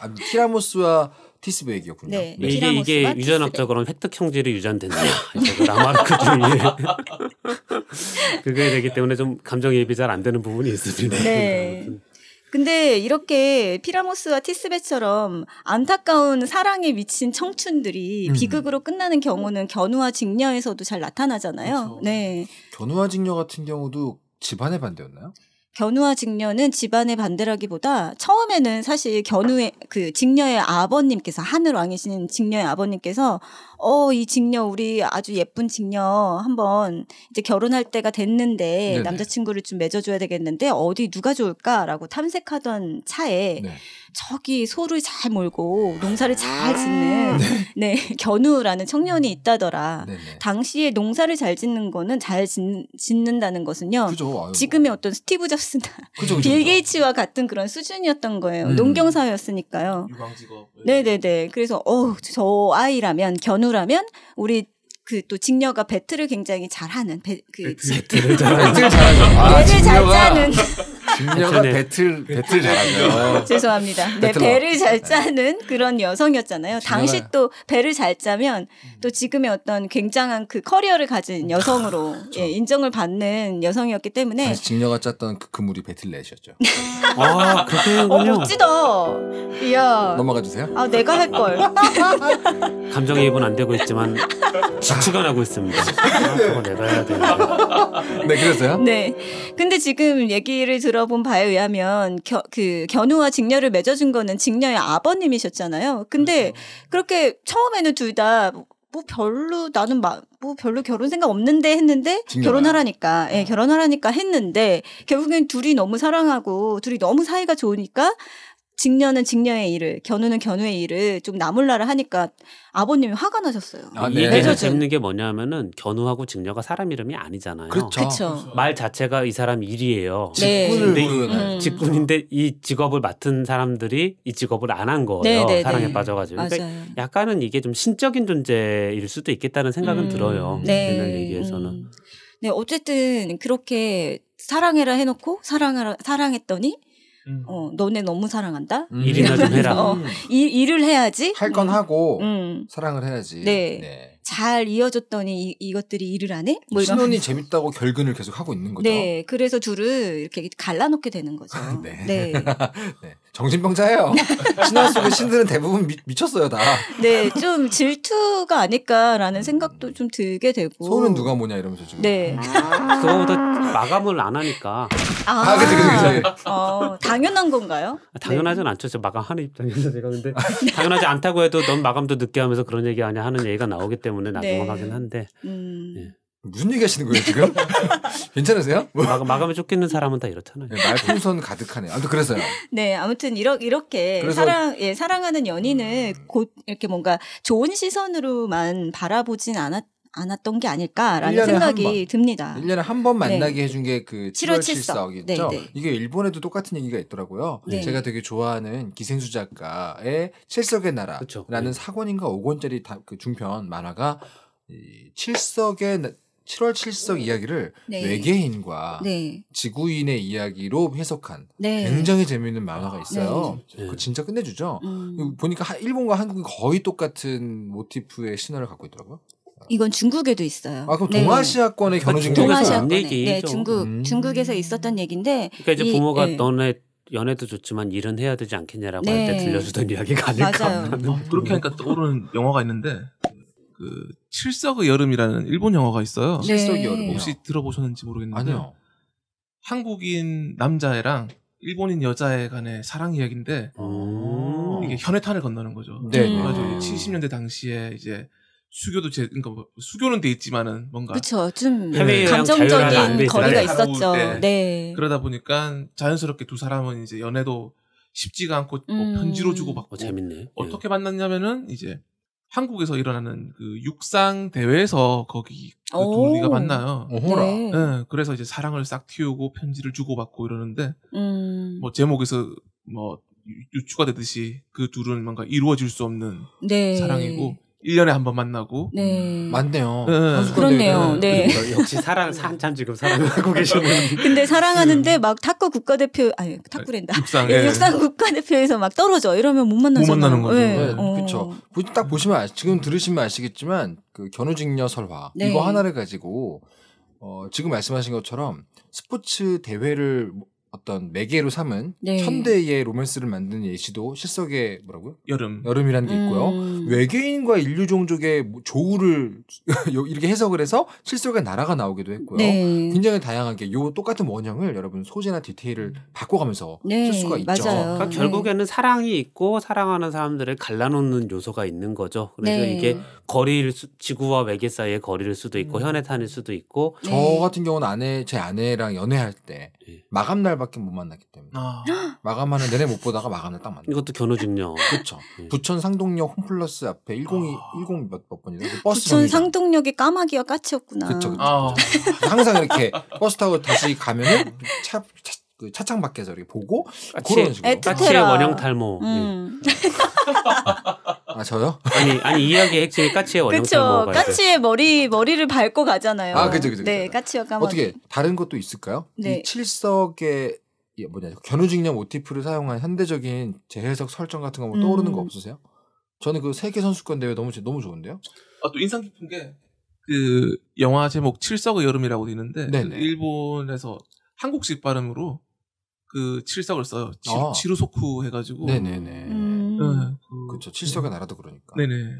아, 티라모스와 티스베이기였군요. 네, 네. 이게 이게 유전학적 그럼 획득 형질이 유전된다. 그 라마르크 중에 그게 되기 때문에 좀 감정이입이 잘 안 되는 부분이 있습니다. 네. 근데 이렇게 피라모스와 티스베처럼 안타까운 사랑에 미친 청춘들이 음. 비극으로 끝나는 경우는 견우와 직녀에서도 잘 나타나잖아요. 그렇죠. 네. 견우와 직녀 같은 경우도 집안의 반대였나요? 견우와 직녀는 집안의 반대라기보다 처음에는 사실 견우의 그 직녀의 아버님께서 하늘 왕이신 직녀의 아버님께서 어 이 직녀 우리 아주 예쁜 직녀 한번 이제 결혼할 때가 됐는데 네네. 남자친구를 좀 맺어줘야 되겠는데 어디 누가 좋을까라고 탐색하던 차에 네. 저기 소를 잘 몰고 농사를 잘 짓는 아. 네, 견우라는 청년이 있다더라. 네네. 당시에 농사를 잘 짓는 거는 잘 짓, 짓는다는 것은요. 그죠, 지금의 어떤 스티브 잡스나 빌 게이츠와 같은 그런 수준이었던 거예요. 음. 농경 사회였으니까요. 네, 네, 네. 그래서 어저 아이라면 견우라면 우리 그 또 직녀가 배틀을 굉장히 잘하는 배, 그 배틀을 잘하는 배틀을 아, 잘 짜는 준녀가 아, 네. 배틀 배틀 네. 잘하죠. 네. 어. 죄송합니다. 네, 배를 잘 짜는 그런 여성이었잖아요. 당시 또 배를 잘 짜면 음. 또 지금의 어떤 굉장한 그 커리어를 가진 여성으로 아, 예, 그렇죠. 인정을 받는 여성이었기 때문에 진녀가 짰던 그 그물이 배틀넷이었죠. 아, 그렇군요. 어, 멋지다. 이야. 넘어가 주세요. 아, 내가 할 걸. 감정이입은 안 되고 있지만 지추가 나고 있습니다. 아, 저거 내가 해야 되는데. 네, 그래서요? 네. 근데 지금 얘기를 들어 들어본 바에 의하면 겨, 그 견우와 직녀를 맺어준 거는 직녀의 아버님이셨잖아요. 근데 그렇죠. 그렇게 처음에는 둘 다 뭐 별로 나는 막뭐 별로 결혼 생각 없는데 했는데 진짜요? 결혼하라니까 예 네, 결혼하라니까 했는데 결국엔 둘이 너무 사랑하고 둘이 너무 사이가 좋으니까 직녀는 직녀의 일을, 견우는 견우의 일을 좀 나몰라를 하니까 아버님이 화가 나셨어요. 아, 네. 이게 네. 재밌는 게 뭐냐면은 견우하고 직녀가 사람 이름이 아니잖아요. 그렇죠. 어, 그렇죠. 말 자체가 이 사람 일이에요. 네. 직군을 음. 직군인데 이 직업을 맡은 사람들이 이 직업을 안 한 거예요. 네네 네, 사랑에 빠져가지고. 그러니까 맞아요. 그러니까 약간은 이게 좀 신적인 존재일 수도 있겠다는 생각은 음. 들어요. 네. 옛날 얘기에서는. 음. 네, 어쨌든 그렇게 사랑해라 해놓고 사랑하라 사랑했더니 음. 어, 너네 너무 사랑한다. 음. 일이나 좀 해라. 어, 일, 음. 일을 해야지. 할건 음. 하고 음. 사랑을 해야지. 네. 네. 잘 이어졌더니 이, 것들이 일을 안 해? 뭐 신혼이 재밌다고 결근을 계속 하고 있는 거죠. 네. 그래서 둘을 이렇게 갈라놓게 되는 거죠. 네. 네. 네. 정신병자예요. 신화 속의 신들은 대부분 미, 쳤어요 다. 네, 좀 질투가 아닐까라는 생각도 좀 들게 되고. 소는 누가 뭐냐 이러면서 지금. 네. 아, 그거보다 마감을 안 하니까. 아, 아 그치, 그치, 그치. 어, 당연한 건가요? 아, 당연하진 네. 않죠. 저 마감하는 입장에서 제가 근데 당연하지 않다고 해도 넌 마감도 늦게 하면서 그런 얘기하냐 하는 얘기가 나오기 때문에 나중에 네. 하긴 한데. 음. 네. 무슨 얘기 하시는 거예요, 지금? 괜찮으세요? 뭐. 마감, 에 쫓기는 사람은 다 이렇잖아요. 네, 말풍선 가득하네요. 아무튼 그래서요. 네, 아무튼 이러, 이렇게 사랑, 예, 사랑하는 연인을 음. 곧 이렇게 뭔가 좋은 시선으로만 바라보진 않았 않았던 게 아닐까라는 생각이 듭니다. 1년에 한 번 만나게 네. 해준 게그 7월 7석이죠. 네, 네. 이게 일본에도 똑같은 얘기가 있더라고요. 네. 제가 되게 좋아하는 기생수 작가의 칠석의 나라라는 사권인가 5권짜리 그 중편 만화가 이 칠석의 7월 7석 어, 이야기를 네. 외계인과 네. 지구인의 이야기로 해석한 네. 굉장히 재미있는 만화가 네. 있어요. 그 진짜 끝내주죠. 음. 보니까 일본과 한국이 거의 똑같은 모티프의 신화를 갖고 있더라고요. 이건 중국에도 있어요. 아 그럼 네. 동아시아권의 네. 결혼 중국에서 네, 중국 음. 중국에서 있었던 얘기인데. 그러니까 이제 이, 부모가 네. 너네 연애도 좋지만 일은 해야 되지 않겠냐라고 할 때 들려주던 이야기가 아닐까. 맞아요. 어, 그렇게 하니까 떠오르는 영화가 있는데 그 칠석의 여름이라는 일본 영화가 있어요. 네. 칠석의 여름 혹시 들어보셨는지 모르겠는데 아니요. 한국인 남자애랑 일본인 여자애 간의 사랑 이야기인데 이게 현해탄을 건너는 거죠. 네. 음. 그래가지고 70년대 아. 당시에 이제 수교도 제 그러니까 뭐 수교는 돼 있지만 은 뭔가 그렇죠. 좀 네. 감정적인 거리가 있었죠. 네. 네. 그러다 보니까 자연스럽게 두 사람은 이제 연애도 쉽지가 않고 뭐 음. 뭐 편지로 주고받고 어, 재밌네. 예. 어떻게 만났냐면은 이제 한국에서 일어나는 그 육상 대회에서 거기 그 둘리가 만나요. 어허라. 네. 네, 그래서 이제 사랑을 싹 틔우고 편지를 주고받고 이러는데 음. 뭐 제목에서 뭐 유추가 되듯이 그 둘은 뭔가 이루어질 수 없는 네. 사랑이고 1년에 한 번 만나고. 네. 음. 맞네요. 네. 그렇네요. 네. 그러니까 역시 사랑 한참 지금 사랑하고 네. 계시는. 근데 사랑하는데 네. 막 탁구 국가대표 아니 탁구랜다. 육상. 예. 네. 육상 국가대표에서 막 떨어져. 이러면 못만나잖못 만나는 거죠. 네. 네. 어. 그렇죠. 딱 보시면 지금 들으시면 아시겠지만 그 견우직녀 설화 이거 하나를 가지고 어, 지금 말씀하신 것처럼 스포츠 대회를 어떤 매개로 삼은 네. 천대의 로맨스를 만드는 예시도 실석의 뭐라고요? 여름. 여름이라는 게 있고요. 음. 외계인과 인류 종족의 뭐 조우를 이렇게 해석을 해서 실석의 나라가 나오기도 했고요. 네. 굉장히 다양하게 요 똑같은 원형을 여러분 소재나 디테일을 음. 바꿔가면서 네. 쓸 수가 있죠. 그러니까 네. 결국에는 사랑이 있고 사랑하는 사람들을 갈라놓는 요소가 있는 거죠. 그래서 네. 이게 거리를 수, 지구와 외계 사이의 거리를 수도 있고 음. 현해탄일 수도 있고 저 네. 같은 경우는 아내 제 아내랑 연애할 때 마감날 날밖에 못 만났기 때문에 아. 마감하는 내내 못 보다가 마감을 딱 만나. 이것도 견우직녀. 그렇죠. 네. 부천 상동역 홈플러스 앞에 102 아. 10몇 번이 그 버스 부천 정류장. 상동역이 까마귀와 까치였구나. 그렇죠. 아. 항상 이렇게 버스 타고 다시 가면은 차, 차그 차창 밖에서 이렇게 보고 아, 그런 식으로. 까치의 아, 원형 탈모. 음. 예. 아 저요? 아니 아니 이야기 핵심이 까치의 원형 그쵸, 탈모. 그렇 까치의 머리 머리를 밟고 가잖아요. 아 그죠 그죠. 네 까치와 까마. 어떻게 다른 것도 있을까요? 네. 이 칠석의 뭐냐 견우직념 모티프를 사용한 현대적인 재해석 설정 같은 거뭐 떠오르는 음. 거 없으세요? 저는 그 세계 선수권 대회 너무 너무 좋은데요. 아또 인상 깊은 게 그 영화 제목 칠석의 여름이라고 있는데 그 일본에서 한국식 발음으로 그 칠석을 써요. 치, 아. 지루소쿠 해가지고. 네네네. 음. 네, 그, 그렇 칠석의 나라도 그러니까. 네네.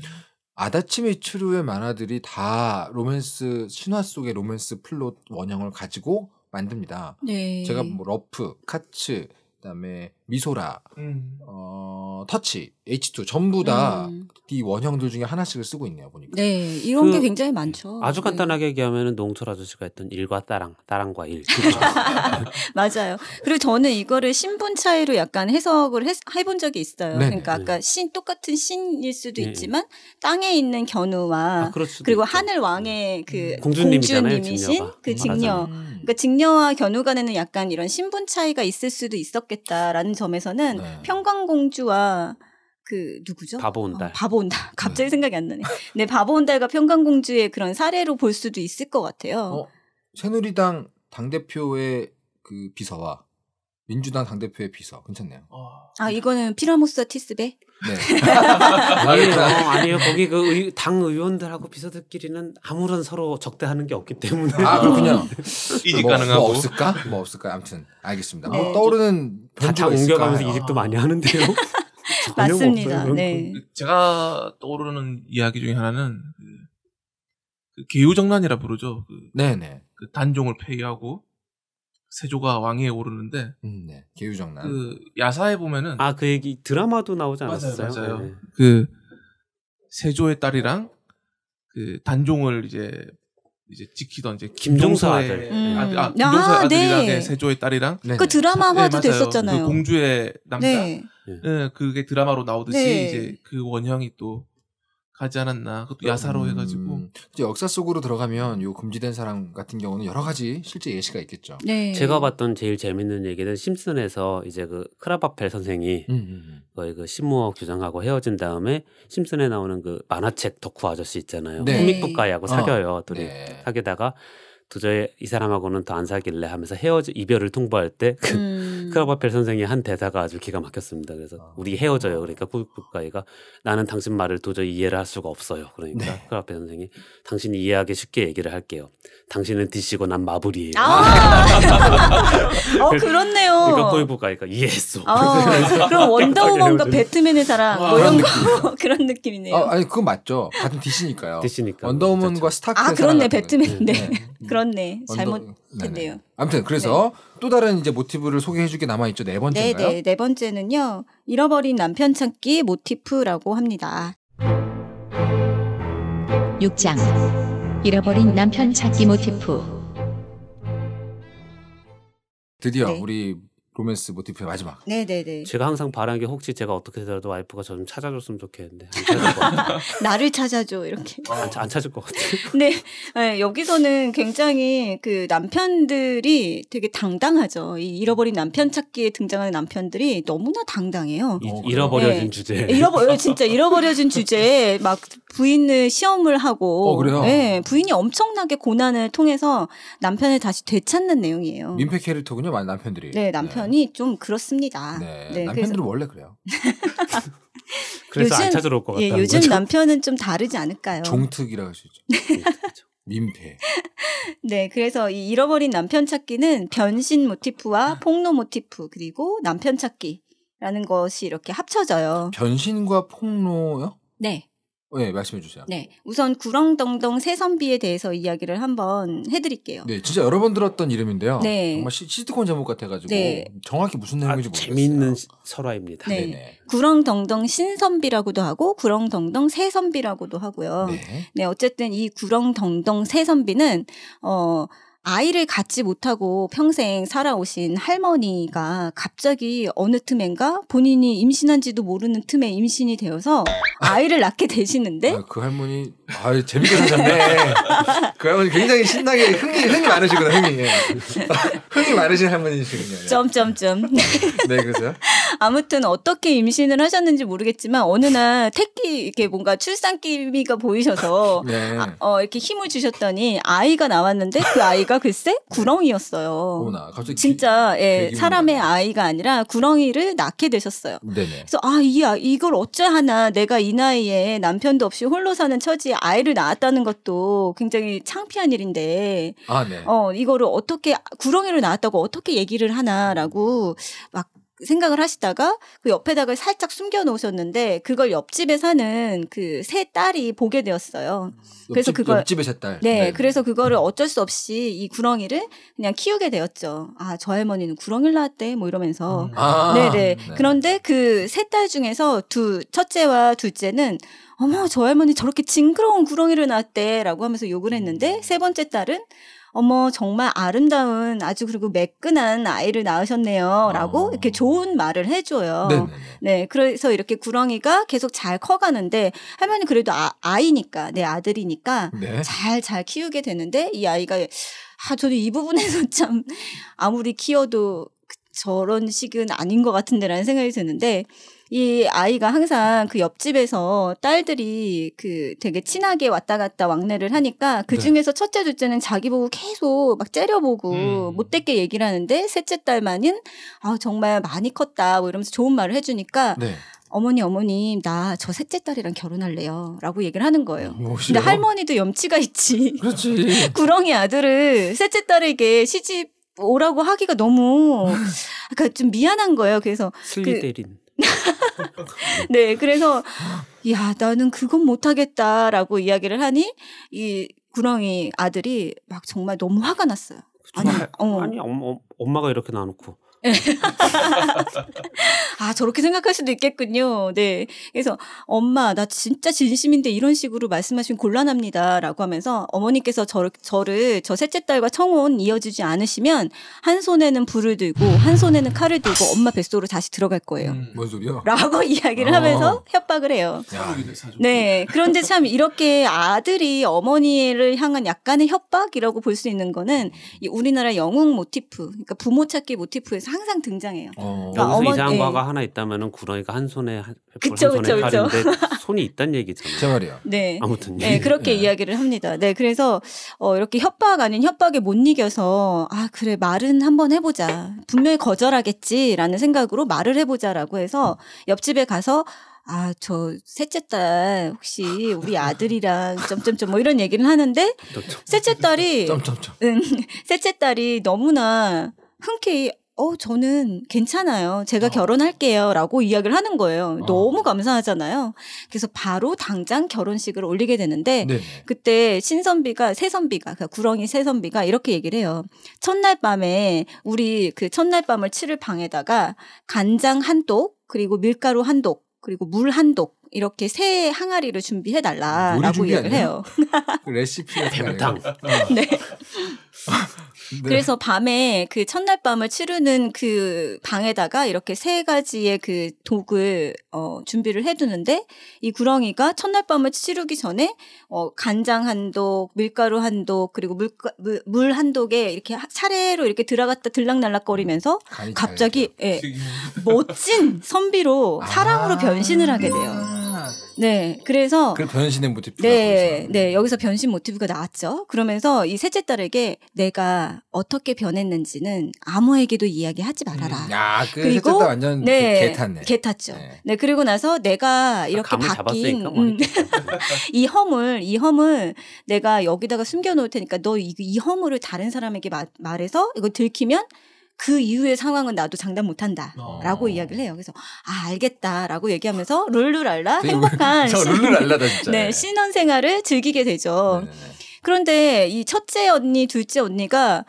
아다치미 추루의 만화들이 다 로맨스 신화 속의 로맨스 플롯 원형을 가지고 만듭니다. 네. 제가 뭐 러프, 카츠, 그다음에 미소라, 음. 어, 터치, H2 전부 다이 음. 원형들 중에 하나씩을 쓰고 있네요 보니까. 네, 이런 그, 게 굉장히 많죠. 아주 네. 간단하게 얘기하면 농철 아저씨가 했던 일과 따랑, 따랑과 일. 그렇죠. 맞아요. 그리고 저는 이거를 신분 차이로 약간 해석을 해, 해본 적이 있어요. 네네. 그러니까 아까 네. 신 똑같은 신일 수도 네네. 있지만 땅에 있는 견우와 아, 그리고 있죠. 하늘 왕의 네. 그 음. 공주님이신 그 직녀. 음, 그러니까 직녀와 견우 간에는 약간 이런 신분 차이가 있을 수도 있었겠다라는 점에서는 네. 평강공주와 그 누구죠? 바보온달. 어, 바보온달. 갑자기 네. 생각이 안 나네. 네, 바보온달과 평강공주의 그런 사례로 볼 수도 있을 것 같아요. 어, 새누리당 당 대표의 그 비서와 민주당 당대표의 비서. 괜찮네요. 아, 아 이거는 피라모스 티스베? 네. 아니요아니요 네. 어, 거기 그당 의원들하고 비서들끼리는 아무런 서로 적대하는 게 없기 때문에. 아, 그렇군요. 이직 뭐, 뭐 가능하고. 뭐 없을까? 뭐 없을까? 아무튼, 알겠습니다. 네. 뭐 떠오르는 변다 옮겨가면서 이직도 많이 하는데요. 맞습니다. 네. 제가 떠오르는 이야기 중에 하나는 그, 그 개유정란이라 부르죠. 그 네네. 네. 그 단종을 폐위하고 세조가 왕위에 오르는데 음, 네. 개유정난 그 야사에 보면은 아 그 얘기 드라마도 나오지 않았어요? 맞아요. 맞아요. 네. 그 세조의 딸이랑 그 단종을 이제 이제 지키던 이제 김종서 아들, 음. 음. 아들 아, 아 김종서 네. 아, 들이랑 네. 세조의 딸이랑 그 네. 그 드라마화도 네, 됐었잖아요. 그 공주의 남자, 네. 네. 네 그게 드라마로 나오듯이 이제 그 원형이 또 가지 않았나. 그것도 음, 야사로 음, 해가지고. 이제 역사 속으로 들어가면 요 금지된 사랑 같은 경우는 여러 가지 실제 예시가 있겠죠. 네. 제가 봤던 제일 재밌는 얘기는 심슨에서 이제 그 크라바펠 선생이 음, 음, 음. 거의 그 심우어 규장하고 헤어진 다음에 심슨에 나오는 그 만화책 덕후 아저씨 있잖아요. 네. 코믹북 가이하고 어. 사겨요. 어, 둘이 네. 사귀다가 도저히 이 사람하고는 더 안 사귈래 하면서 헤어져 이별을 통보할 때 그 음. 크라바펠 선생이한 대사가 아주 기가 막혔습니다. 그래서 아. 우리 헤어져요. 그러니까 쿠쿠카이가 나는 당신 말을 도저히 이해를 할 수가 없어요. 그러니까 네. 크라바펠 선생이 당신이 이해하기 쉽게 얘기를 할게요. 당신은 d 시고난 마블이에요. 아. 어 그렇네요. 그러니까 쿠쿠카이가 이해했어. 아. 그럼 원더우먼과 배트맨의 사랑 아, 뭐 이런 거 그런 느낌이네요. 어, 아, 니 그건 맞죠. 같은 DC니까요. DC니까. 원더우먼과 그렇죠. 스타크의 아 그렇네 배트맨 네. 네. 네. 그렇네. 잘못했네요. 네. 아무튼 그래서 네. 또 다른 이제 모티브를 소개해주게 남아있죠. 네 번째인가요? 네, 네, 네 번째는요. 잃어버린 남편 찾기 모티프라고 합니다. 6장 잃어버린 남편 찾기 모티프 드디어 네. 우리 로맨스 모티프의 마지막. 네네네. 제가 항상 바라는 게 혹시 제가 어떻게 되더라도 와이프가 저 좀 찾아줬으면 좋겠는데 안 나를 찾아줘 이렇게. 안, 안 찾을 것 같아요. 네. 네, 여기서는 굉장히 그 남편들이 되게 당당하죠. 이 잃어버린 남편 찾기에 등장하는 남편들이 너무나 당당해요. 이, 어, 잃어버려진 네. 주제. 잃어버려 어, 진짜 잃어버려진 주제에 막 부인을 시험을 하고. 어 그래요. 네, 부인이 엄청나게 고난을 통해서 남편을 다시 되찾는 내용이에요. 민폐 캐릭터군요, 남편들이. 네, 남편. 이 마이좀 그렇습니다. 네, 네 남편들은 원래 그래요. 그래서 요즘, 안 찾아올 것 같다. 예, 요즘 거죠? 남편은 좀 다르지 않을까요? 종특이라고 할 수 있죠. 네. 예, 그렇죠. 민폐. 네, 그래서 이 잃어버린 남편 찾기는 변신 모티프와 음. 폭로 모티프 그리고 남편 찾기라는 것이 이렇게 합쳐져요. 변신과 폭로요? 네. 네, 말씀해 주세요. 네. 우선 구렁덩덩 새선비에 대해서 이야기를 한번 해드릴게요. 네, 진짜 여러 번 들었던 이름인데요. 네. 정말 시, 시트콤 제목 같아가지고 네. 정확히 무슨 아, 내용인지 모르겠어요. 재미는 설화입니다. 네. 네네. 구렁덩덩 신선비라고도 하고 구렁덩덩 새선비라고도 하고요. 네. 네, 어쨌든 이 구렁덩덩 새선비는 어 아이를 갖지 못하고 평생 살아오신 할머니가 갑자기 어느 틈엔가 본인이 임신한지도 모르는 틈에 임신이 되어서 아이를 낳게 되시는데 아, 그 할머니 아 재밌게 사셨네 그 할머니 굉장히 신나게 흥이 흥이 많으시구나 흥이 흥이 많으신 할머니시군요 점점점 네그래서 아무튼 어떻게 임신을 하셨는지 모르겠지만 어느 날 택기 이렇게 뭔가 출산 기미가 보이셔서 네. 아, 어, 이렇게 힘을 주셨더니 아이가 나왔는데 그 아이가 글쎄 구렁이였어요. 오나, 갑자기 진짜 그 예, 그 사람의 나 아이가 아니라 구렁이를 낳게 되셨어요. 네네. 그래서 아이 아, 이걸 어째 하나 내가 이 나이에 남편도 없이 홀로 사는 처지에 아이를 낳았다는 것도 굉장히 창피한 일인데 아, 네. 어 이거를 어떻게 구렁이를 낳았다고 어떻게 얘기를 하나라고 막 생각을 하시다가 그 옆에다가 살짝 숨겨 놓으셨는데 그걸 옆집에 사는 그 세 딸이 보게 되었어요. 옆집, 그래서 그걸 옆집의 세 딸. 네, 네, 그래서 그거를 어쩔 수 없이 이 구렁이를 그냥 키우게 되었죠. 아, 저 할머니는 구렁이를 낳았대 뭐 이러면서. 음. 아, 네, 네. 그런데 그 세 딸 중에서 두 첫째와 둘째는 어머, 저 할머니 저렇게 징그러운 구렁이를 낳았대라고 하면서 욕을 했는데 음. 세 번째 딸은 어머 정말 아름다운 아주 그리고 매끈한 아이를 낳으셨네요라고 아. 이렇게 좋은 말을 해줘요. 네네. 네, 그래서 이렇게 구렁이가 계속 잘 커가는데 할머니 그래도 아, 이니까내 아들이니까 잘잘 네. 잘 키우게 되는데 이 아이가 아 저도 이 부분에서 참 아무리 키워도 저런 식은 아닌 것 같은데라는 생각이 드는데 이 아이가 항상 그 옆집에서 딸들이 그 되게 친하게 왔다 갔다 왕래를 하니까 그 네. 중에서 네. 첫째, 둘째는 자기 보고 계속 막 째려보고 음. 못됐게 얘기를 하는데 셋째 딸만은 아 정말 많이 컸다 뭐 이러면서 좋은 말을 해주니까 네. 어머니 어머님 나 저 셋째 딸이랑 결혼할래요라고 얘기를 하는 거예요. 멋있어요. 음, 근데 할머니도 염치가 있지. 그렇지. 구렁이 아들을 셋째 딸에게 시집 오라고 하기가 너무 그러니까 좀 미안한 거예요. 그래서 슬리 그, 때린. 네, 그래서 야 나는 그건 못하겠다라고 이야기를 하니 이 구렁이 아들이 막 정말 너무 화가 났어요. 그쵸. 아니, 어. 아니 엄 엄마가 이렇게 놔놓고 아, 저렇게 생각할 수도 있겠군요. 네. 그래서 엄마, 나 진짜 진심인데 이런 식으로 말씀하시면 곤란합니다. 라고 하면서 어머니께서 저, 저를, 저 셋째 딸과 청혼 이어주지 않으시면 한 손에는 불을 들고 한 손에는 칼을 들고 엄마 뱃속으로 다시 들어갈 거예요. 음, 뭔 소리야? 라고 이야기를 어. 하면서 협박을 해요. 야, 네. 그런데 참 이렇게 아들이 어머니를 향한 약간의 협박이라고 볼 수 있는 거는 이 우리나라 영웅 모티프, 그러니까 부모 찾기 모티프에서 항상 등장해요. 어. 그러니까 여기서 이상 예. 과가 네. 하나 있다면은 구렁이가 한 손에 한, 그쵸, 한 손에 그쵸, 칼인데 그쵸. 손이 있단 얘기잖아요. 제 말이요. 네. 아무튼 네, 그렇게 네. 이야기를 합니다. 네, 그래서 어, 이렇게 협박 아닌 협박에 못 이겨서 아 그래 말은 한번 해보자. 분명히 거절하겠지라는 생각으로 말을 해보자라고 해서 옆집에 가서 아, 저 셋째 딸 혹시 우리 아들이랑 점점점 뭐 이런 얘기를 하는데 셋째 딸이 응, 셋째 딸이 너무나 흔쾌히 어, 저는 괜찮아요. 제가 어. 아. 결혼할게요. 라고 이야기를 하는 거예요. 어. 너무 감사하잖아요. 그래서 바로 당장 결혼식을 올리게 되는데, 네. 그때 신선비가, 새선비가, 그러니까 구렁이 새선비가 이렇게 얘기를 해요. 첫날 밤에 우리 그 첫날 밤을 치를 방에다가 간장 한 독, 그리고 밀가루 한 독, 그리고 물 한 독, 이렇게 새 항아리를 준비해 달라라고 이야기를 해요. 그 레시피가 대문 어. 네. 네. 그래서 밤에 그 첫날 밤을 치르는 그 방에다가 이렇게 세 가지의 그 독을 어, 준비를 해두는데 이 구렁이가 첫날 밤을 치르기 전에 어, 간장 한 독, 밀가루 한 독, 그리고 물물 한 독에 이렇게 차례로 이렇게 들어갔다 들락날락거리면서 음, 갑자기 예, 멋진 선비로 아. 사랑으로 아~ 변신을 하게 돼요. 네, 그래서 그 변신의 모티프. 네, 네 여기서 변신 모티브가 나왔죠. 그러면서 이 셋째 딸에게 내가 어떻게 변했는지는 아무에게도 이야기하지 말아라. 음. 야, 그 그리고 완전 네, 개 탔네. 개 탔죠. 네. 네. 그리고 나서 내가 아, 이렇게 아, 바뀐 음, 이 허물, 이 허물 내가 여기다가 숨겨놓을 테니까 너 이 허물을 다른 사람에게 마, 말해서 이거 들키면 그 이후의 상황은 나도 장담 못한다라고 어. 아. 이야기를 해요. 그래서 아 알겠다라고 얘기하면서 룰루랄라 행복한 저 룰루랄라다 진짜. 네, 네 신혼 생활을 즐기게 되죠. 네, 네, 네. 그런데 이 첫째 언니, 둘째 언니가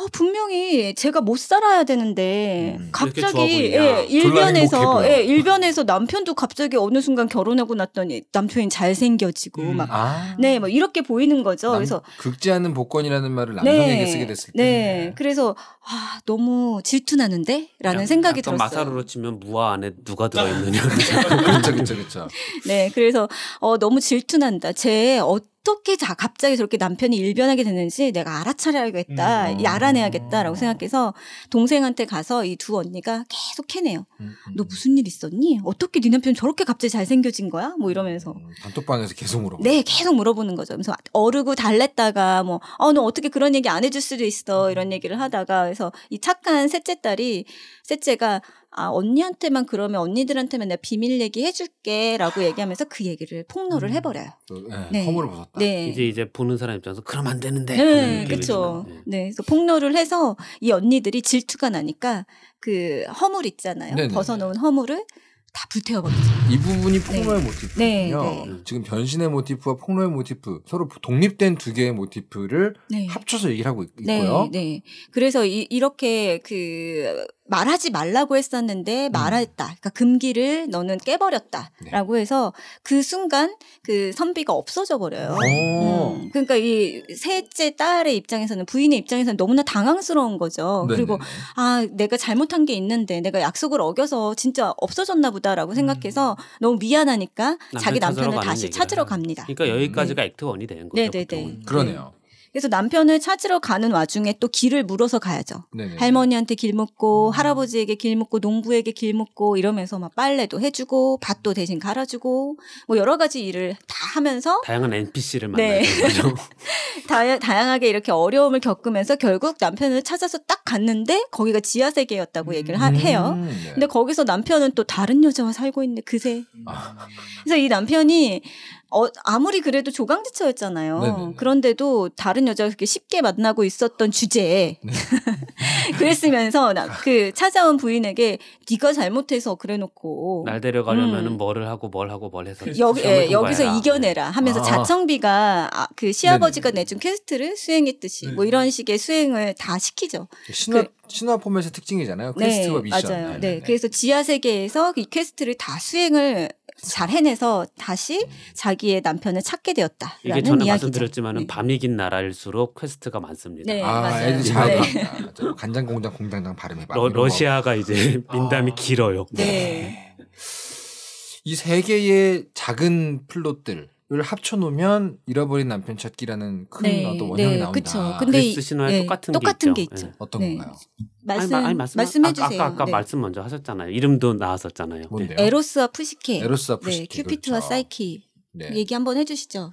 어, 분명히 제가 못 살아야 되는데 음, 갑자기 예, 일변에서 예, 일변에서 남편도 갑자기 어느 순간 결혼하고 났더니 남편이 잘생겨지고 음, 막 아. 네, 막 이렇게 보이는 거죠. 남, 그래서 극지하는 복권이라는 말을 남편에게 네, 쓰게 됐을 때 네. 그래서 아, 너무 질투나는데라는 생각이 들었어요. 마사로로 치면 무화 안에 누가 들어 있느냐. 그렇죠. 그렇죠. 그렇죠. 네, 그래서 어 너무 질투난다. 제 어, 어떻게 자 갑자기 저렇게 남편이 일변하게 되는지 내가 알아차려야겠다, 음. 알아내야겠다라고 생각해서 동생한테 가서 이 두 언니가 계속 해내요 음, 음. 너 무슨 일 있었니? 어떻게 네 남편 저렇게 갑자기 잘생겨진 거야? 뭐 이러면서 음. 단톡방에서 계속 물어. 네, 계속 물어보는 거죠. 그래서 어르고 달랬다가 뭐, 어, 너 어떻게 그런 얘기 안 해줄 수도 있어 이런 얘기를 하다가 그래서 이 착한 셋째 딸이 셋째가 아, 언니한테만 그러면 언니들한테만 내가 비밀 얘기 해줄게 라고 얘기하면서 그 얘기를 폭로를 음. 해버려요. 그 네. 허물을 네. 벗었다. 네. 이제 이제 보는 사람 입장에서 그럼 안 되는데. 네, 그렇죠. 네. 네, 그래서 폭로를 해서 이 언니들이 질투가 나니까 그 허물 있잖아요. 네네. 벗어놓은 허물을 다 불태워버리죠. 이 부분이 폭로의 네. 모티프군요. 네, 네. 지금 변신의 모티프와 폭로의 모티프 서로 독립된 두 개의 모티프를 네. 합쳐서 얘기를 하고 있, 고요 네, 네, 그래서 이, 렇게그 말하지 말라고 했었는데 음. 말했다. 그러니까 금기를 너는 깨버렸다라고 네. 해서 그 순간 그 선비가 없어져 버려요. 음. 그러니까 이 셋째 딸의 입장에서는 부인의 입장에서는 너무나 당황스러운 거죠. 네네. 그리고 아 내가 잘못한 게 있는데 내가 약속을 어겨서 진짜 없어졌나 보다라고 생각해서 음. 너무 미안하니까 남편 자기 남편을 다시 얘기라. 찾으러 갑니다. 그러니까 여기까지가 네. 액트 원이 되는 거죠. 네네네. 네, 네. 그러네요. 그래서 남편을 찾으러 가는 와중에 또 길을 물어서 가야죠. 네네. 할머니한테 길 묻고 음. 할아버지에게 길 묻고 농부에게 길 묻고 이러면서 막 빨래도 해주고 밭도 대신 갈아주고 뭐 여러 가지 일을 다 하면서 다양한 NPC를 만나는 네. 다, 양하게 이렇게 어려움을 겪으면서 결국 남편을 찾아서 딱 갔는데 거기가 지하 세계였다고 얘기를 하, 음, 해요. 네. 근데 거기서 남편은 또 다른 여자와 살고 있는 그새. 아. 그래서 이 남편이 어, 아무리 그래도 조강지처였잖아요. 네네네. 그런데도 다른 여자가 그렇게 쉽게 만나고 있었던 주제에 네. 그랬으면서 아. 그 찾아온 부인에게 네가 잘못해서 그래놓고 날 데려가려면 음. 뭐를 하고 뭘 하고 뭘 해서 그렇죠. 여기, 예, 여기서 이겨내라 하면서 아. 자청비가 아, 그 시아버지가 네네. 내준 퀘스트를 수행했듯이 네네. 뭐 이런 식의 수행을 다 시키죠. 신화 그, 신화 포맷의 특징이잖아요. 네, 퀘스트와 네, 미션. 맞아요. 네, 그래서 지하 세계에서 이 퀘스트를 다 수행을 잘 해내서 다시 자기의 남편을 찾게 되었다. 이게 전에 이야기죠. 말씀드렸지만은 네. 밤이 긴 나라일수록 퀘스트가 많습니다. 네, 아, 맞아요. 애 네. 아, 간장 공장 공장장 발음해봐. 러, 시아가 이제 아. 민담이 아. 길어요. 네. 이세 개의 작은 플롯들 를 합쳐놓으면 잃어버린 남편 찾기라는 큰 네, 어떤 네, 원형이 네, 나온다. 그쵸. 아, 근데 그리스 신화에 네, 똑같은, 똑같은 게 있죠. 있죠. 네. 어떤 네. 건가요? 말씀, 아니, 아니, 말씀, 해주세요. 아까, 아까 말씀 먼저 하셨잖아요. 이름도 나왔었잖아요. 뭔데요? 에로스와 푸시케. 에로스와 푸시케. 네, 큐피트와 그렇죠. 사이키. 얘기 한번 해주시죠.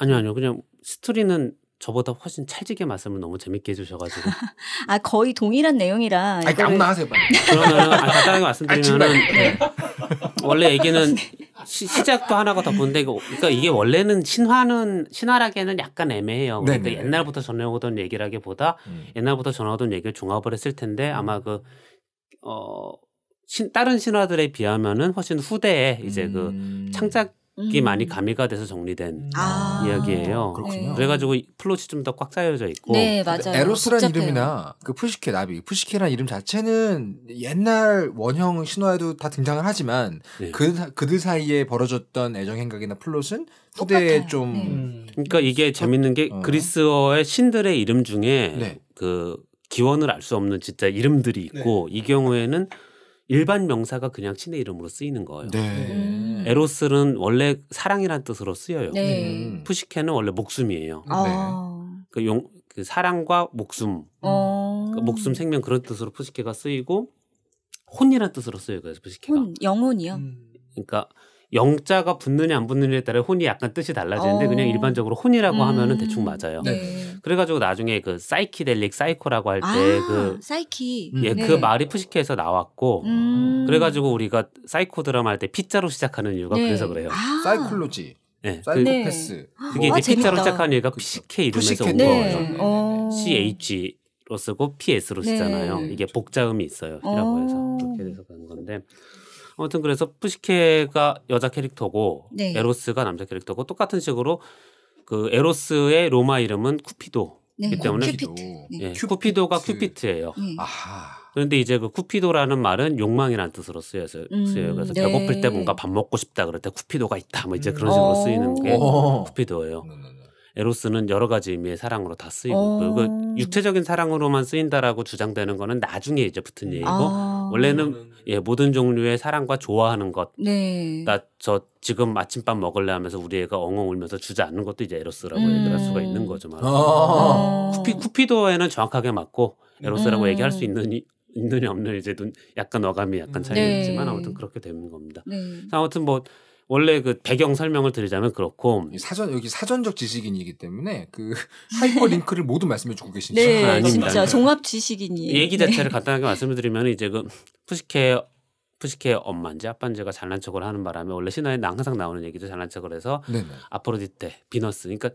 아니요, 아니요. 그냥 스토리는 저보다 훨씬 찰지게 말씀을 너무 재밌게 해주셔가지고 아 거의 동일한 내용이라 이거를... 아무나 하세요 그러면 아, 간단하게 아, 말씀드리면은 네. 원래 얘기는 네. 시, 작도 하나가 더 본데 그러니까 이게 원래는 신화는 신화라기에는 약간 애매해요 그러니까 네네. 네. 옛날부터 전해오던 얘기라기보다 음. 옛날부터 전해오던 얘기를 종합을 했을 텐데 음. 아마 그 어, 신, 다른 신화들에 비하면은 훨씬 후대에 이제 그 음. 그 창작 음. 많이 가미가 돼서 정리된 음. 아. 이야기예요. 그렇군요. 그래가지고 플롯이 좀 더꽉 짜여져 있고. 네, 맞아요. 에로스란 복 이름이나 그 푸시케 나비, 푸시케란 이름 자체는 옛날 원형 신화에도 다 등장을 하지만 네. 그 그들 사이에 벌어졌던 애정 행각이나 플롯은 후대에 네. 좀 네. 그러니까 이게 서... 그렇죠. 재밌는 게 어. 그리스어의 신들의 이름 중에 네. 그 기원을 알 수 없는 진짜 이름들이 있고 네. 이 경우에는 일반 명사가 그냥 신의 이름으로 쓰이는 거예요. 네. 음. 에로스는 원래 사랑이란 뜻으로 쓰여요. 네. 음. 푸시케는 원래 목숨이에요. 네. 아. 그, 용, 그 사랑과 목숨, 아. 그 목숨 생명 그런 뜻으로 푸시케가 쓰이고 혼이란 뜻으로 쓰여요. 그래서 푸시케가 혼, 영혼이요. 음. 그러니까 영자가 붙느냐 안 붙느냐에 따라 혼이 약간 뜻이 달라지는데 어. 그냥 일반적으로 혼이라고 음. 하면은 대충 맞아요. 네. 그래가지고 나중에 그 사이키델릭 사이코라고 할 때그 아, 그 사이키 음. 예그 네. 그 말이 푸시케에서 나왔고 음. 그래가지고 우리가 사이코 드라마 할 때 피자로 시작하는 이유가 네. 그래서 그래요. 아. 사이클로지. 네. 예, 그 사이코패스. 아, 그게 이제 재 피자로 시작하는 이유가 피시케 이름에서 온 거예요. 네. 네. 어. CH 로 쓰고 PS로 쓰잖아요. 네. 이게 복자음이 있어요. 이라고 해서 어. 그렇게 돼서 그런 건데 아무튼 그래서 푸시케가 여자 캐릭터고 네. 에로스가 남자 캐릭터고 똑같은 식으로 그 에로스의 로마 이름은 쿠피도. 이기 네. 때문에 큐피트. 네. 예, 쿠피도. 가 쿠피트예요. 음. 그런데 이제 그 쿠피도라는 말은 욕망이라는 뜻으로 쓰여서 음, 쓰여요. 그래서 네. 배고플 때 뭔가 밥 먹고 싶다 그럴 때 쿠피도가 있다. 뭐 이제 그런 음. 식으로 쓰이는 게 어. 쿠피도예요. 에로스는 여러 가지 의미의 사랑으로 다 쓰이고 어... 그 육체적인 사랑으로만 쓰인다라고 주장되는 거는 나중에 이제 붙은 아. 얘기고 아... 원래는 음. 예 모든 종류의 사랑과 좋아하는 것. 네. 나저 그러니까 지금 아침밥 먹을래 하면서 우리 애가 엉엉 울면서 주지 않는 것도 이제 에로스라고 음... 얘기할 수가 있는 거죠. 아. 로 아... 쿠피 쿠피도에는 정확하게 맞고 에로스라고 음... 얘기할 수 있는 있느냐 없느냐 이제 눈 약간 어감이 약간 음. 차이가 네. 있지만 아무튼 그렇게 되는 겁니다. 네. 아무튼 뭐 원래 그 배경 설명을 드리자면 그렇고 사전 여기 사전적 지식인이기 때문에 그 하이퍼 링크를 모두 말씀해 주고 계신죠 네, 그렇죠. 아, 진짜 그렇죠. 종합 지식인이 얘기 네. 자체를 네. 간단하게 말씀드리면 이제 그 푸시케 푸시케 엄마인지 아빠인지가 잘난 척을 하는 바람에 원래 신화에 항상 나오는 얘기도 잘난 척을 해서 네네. 아프로디테, 비너스 그러니까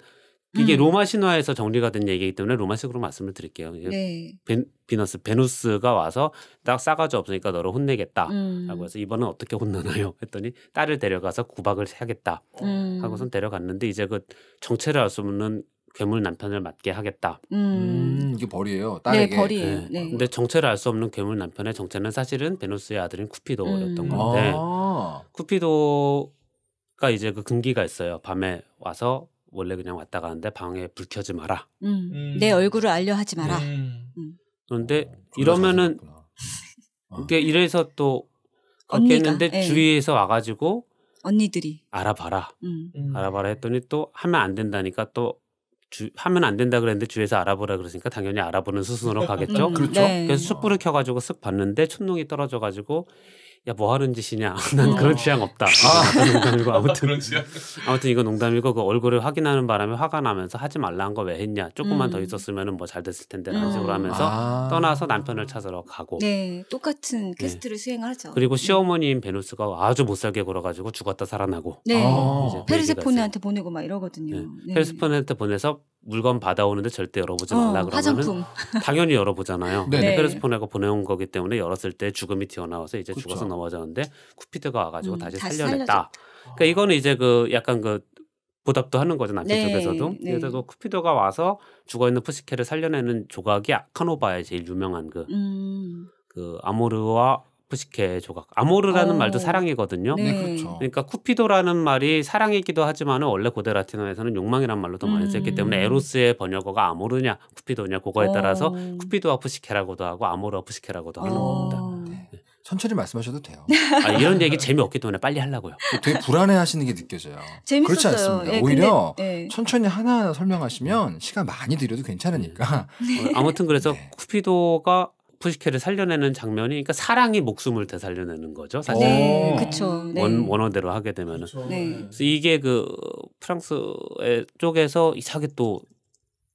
이게 음. 로마 신화에서 정리가 된 얘기이기 때문에 로마식으로 말씀을 드릴게요. 네. 베, 비너스 베누스가 와서 딱 싸가지 없으니까 너를 혼내겠다라고 음. 해서 이번엔 어떻게 혼나나요? 했더니 딸을 데려가서 구박을 해야겠다 음. 하고선 데려갔는데 이제 그 정체를 알 수 없는 괴물 남편을 맞게 하겠다. 음. 음, 이게 벌이에요. 네, 딸에게. 네, 벌이에요. 네. 네. 근데 정체를 알 수 없는 괴물 남편의 정체는 사실은 베누스의 아들인 쿠피도였던 건데 아. 쿠피도 가 이제 그 금기가 있어요. 밤에 와서 원래 그냥 왔다 가는데 방에 불 켜지 마라. 음. 음. 내 얼굴을 알려 하지 마라. 음. 음. 그런데 어, 이러면은 이게 아. 이래서 또 걷겠는데 예. 주위에서 와가지고 언니들이 알아봐라, 음. 음. 알아봐라 했더니 또 하면 안 된다니까 또 주, 하면 안 된다 그랬는데 주위에서 알아보라 그러니까 당연히 알아보는 수순으로 가겠죠. 그렇죠. 네. 그래서 숯불을 켜가지고 쓱 봤는데 촛농이 떨어져가지고 야뭐 하는 짓이냐 난 어. 그런 취향 없다 아. 아 농담이고 아, 아무튼 아무튼 이거 농담이고 그 얼굴을 확인하는 바람에 화가 나면서 하지 말라는 거왜 했냐 조금만 음. 더있었으면뭐 잘 됐을 텐데라는 음. 식으로 하면서 아. 떠나서 남편을 찾으러 가고 네 똑같은 퀘스트를 네. 수행을 하죠 그리고 네. 시어머니인 베누스가 아주 못살게 굴어가지고 죽었다 살아나고 네 아. 페르세포네한테 보내고 막 이러거든요 네. 네. 페르세포네한테 보내서 물건 받아오는데 절대 열어보지 어, 말라 어, 그러면 당연히 열어보잖아요. 네. 그래서 보내고 네. 보내온 거기 때문에 열었을 때 죽음이 튀어나와서 이제 그쵸. 죽어서 넘어졌는데 쿠피드가 와가지고 음, 다시, 다시 살려냈다. 그러니까 이거는 이제 그 약간 그 보답도 하는 거죠 남편 네, 쪽에서도. 네. 그래서 그 쿠피드가 와서 죽어 있는 푸시케를 살려내는 조각이 아카노바의 제일 유명한 그. 음. 그 아모르와 부식해 조각. 아모르라는 오. 말도 어. 사랑이거든요. 네. 네. 네, 그렇죠. 그러니까 쿠피도라는 말이 사랑이기도 하지만 원래 고대 라틴어에서는 욕망이란 말로도 많이 쓰였기 음. 때문에 에로스의 번역어가 아모르냐 쿠피도냐 그거에 어. 따라서 쿠피도와 부식해라고도 하고 아모르와 부식해라고도 하는 어. 겁니다. 네. 네. 천천히 말씀하셔도 돼요. 아, 이런 얘기 재미없기 때문에 빨리 하려고요. 그 되게 불안해하시는 게 느껴져요. 재밌었어요. 그렇지 않습니다. 예, 오히려 근데, 예. 천천히 하나하나 설명하시면 시간 많이 들여도 괜찮으니까. 네. 아무튼 그래서 네. 쿠피도가 푸시케를 살려내는 장면이 그러니까 사랑이 목숨을 되살려내는 거죠. 사실 네, 그렇죠. 네. 원, 원어대로 하게 되면은 네. 그래서 이게 그 프랑스의 쪽에서 이상하게 또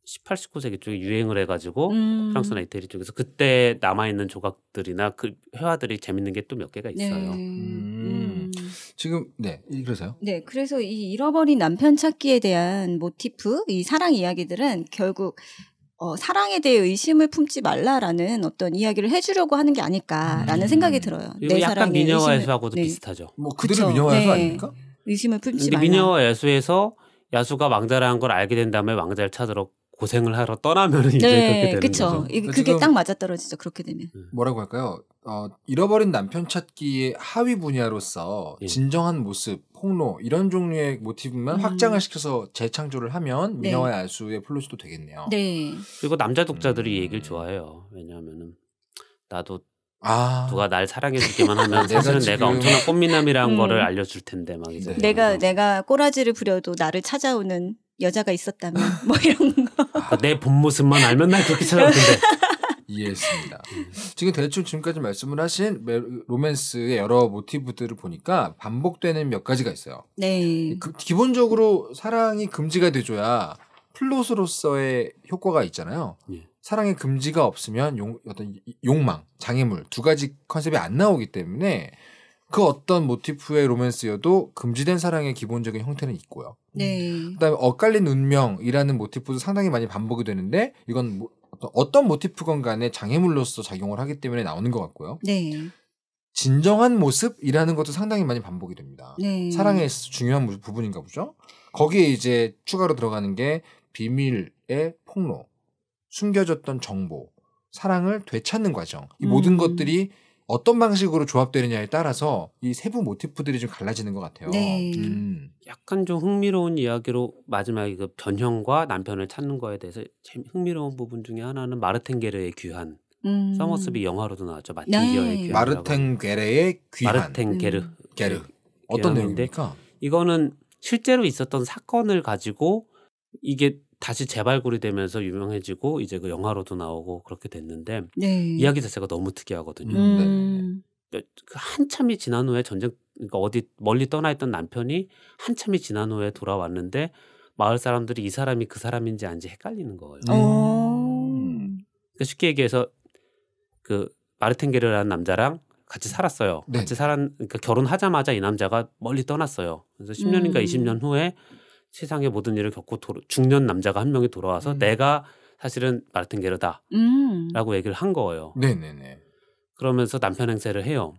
18, 19세기 쪽에 유행을 해가지고 음. 프랑스나 이태리 쪽에서 그때 남아 있는 조각들이나 그 회화들이 재밌는 게 또 몇 개가 네. 있어요. 음. 음. 지금 네 그래서요. 네 그래서 이 잃어버린 남편 찾기에 대한 모티프 이 사랑 이야기들은 결국 어, 사랑에 대해 의심을 품지 말라라는 어떤 이야기를 해주려고 하는 게 아닐까라는 음. 생각이 들어요. 내 약간 미녀와 의심수하고도 네. 비슷하죠. 뭐 그대로 미녀와 네. 야수 아닙니까? 의심을 품지 말라. 미녀와 야수에서 야수가 왕자라는 걸 알게 된 다음에 왕자를 찾으러 고생을 하러 떠나면 이제 네. 그렇게 되는 그쵸. 거죠. 그게 딱 맞아떨어지죠. 그렇게 되면. 음. 뭐라고 할까요? 어, 잃어버린 남편 찾기의 하위 분야로서 예. 진정한 모습, 폭로 이런 종류의 모티브만 음. 확장을 시켜서 재창조를 하면 네. 민영화 야수의 플롯이도 되겠네요. 네. 그리고 남자 독자들이 음. 얘기를 좋아해요. 왜냐하면 나도 아. 누가 날 사랑해주기만 하면 사실은 내가, 엄청난 꽃미남이라는 음. 거를 알려줄 텐데 막 이제 네. 내가 내가 꼬라지를 부려도 나를 찾아오는 여자가 있었다면 뭐 이런 거. 그 내본 모습만 알면 날 그렇게 찾아올 텐데. 이해했습니다. 음. 지금 대충 지금까지 말씀을 하신 로맨스의 여러 모티브들을 보니까 반복되는 몇 가지가 있어요. 네. 그, 기본적으로 사랑이 금지가 돼줘야 플롯으로서의 효과가 있잖아요. 예. 사랑의 금지가 없으면 용, 어떤 욕망, 장애물 두 가지 컨셉이 안 나오기 때문에 그 어떤 모티프의 로맨스여도 금지된 사랑의 기본적인 형태는 있고요. 네. 그다음에 엇갈린 운명이라는 모티프도 상당히 많이 반복이 되는데 이건 뭐 어떤, 어떤 모티프건 간에 장애물로서 작용을 하기 때문에 나오는 것 같고요. 네. 진정한 모습이라는 것도 상당히 많이 반복이 됩니다. 네. 사랑에 있어서 중요한 부분인가 보죠. 거기에 이제 추가로 들어가는 게 비밀의 폭로, 숨겨졌던 정보, 사랑을 되찾는 과정. 이 모든 음. 것들이 어떤 방식으로 조합되느냐에 따라서 이 세부 모티프들이 좀 갈라지는 것 같아요. 네. 음. 약간 좀 흥미로운 이야기로 마지막에 그 변형과 남편을 찾는 거에 대해서 흥미로운 부분 중에 하나는 마르텐 게르의 귀환. 음. 서머스비 영화로도 나왔죠. 마틴 네. 어의 귀환. 마르텐 게르의 귀환. 마르텐 게르. 음. 네. 게르. 어떤 내용입니까? 이거는 실제로 있었던 사건을 가지고 이게 다시 재발굴이 되면서 유명해지고 이제 그 영화로도 나오고 그렇게 됐는데 네. 이야기 자체가 너무 특이하거든요. 음. 네. 그러니까 그 한참이 지난 후에 전쟁 그러니까 어디 멀리 떠나 있던 남편이 한참이 지난 후에 돌아왔는데 마을 사람들이 이 사람이 그 사람인지 아닌지 헷갈리는 거예요. 음. 그러니까 쉽게 얘기해서 그 마르텐게르라는 남자랑 같이 살았어요. 네. 같이 살았 그러니까 결혼하자마자 이 남자가 멀리 떠났어요. 그래서 10년인가 음. 20년 후에 세상의 모든 일을 겪고 도로, 중년 남자가 한 명이 돌아와서 음. 내가 사실은 마르틴 게르다라고 음. 얘기를 한 거예요. 네네네. 그러면서 남편 행세를 해요.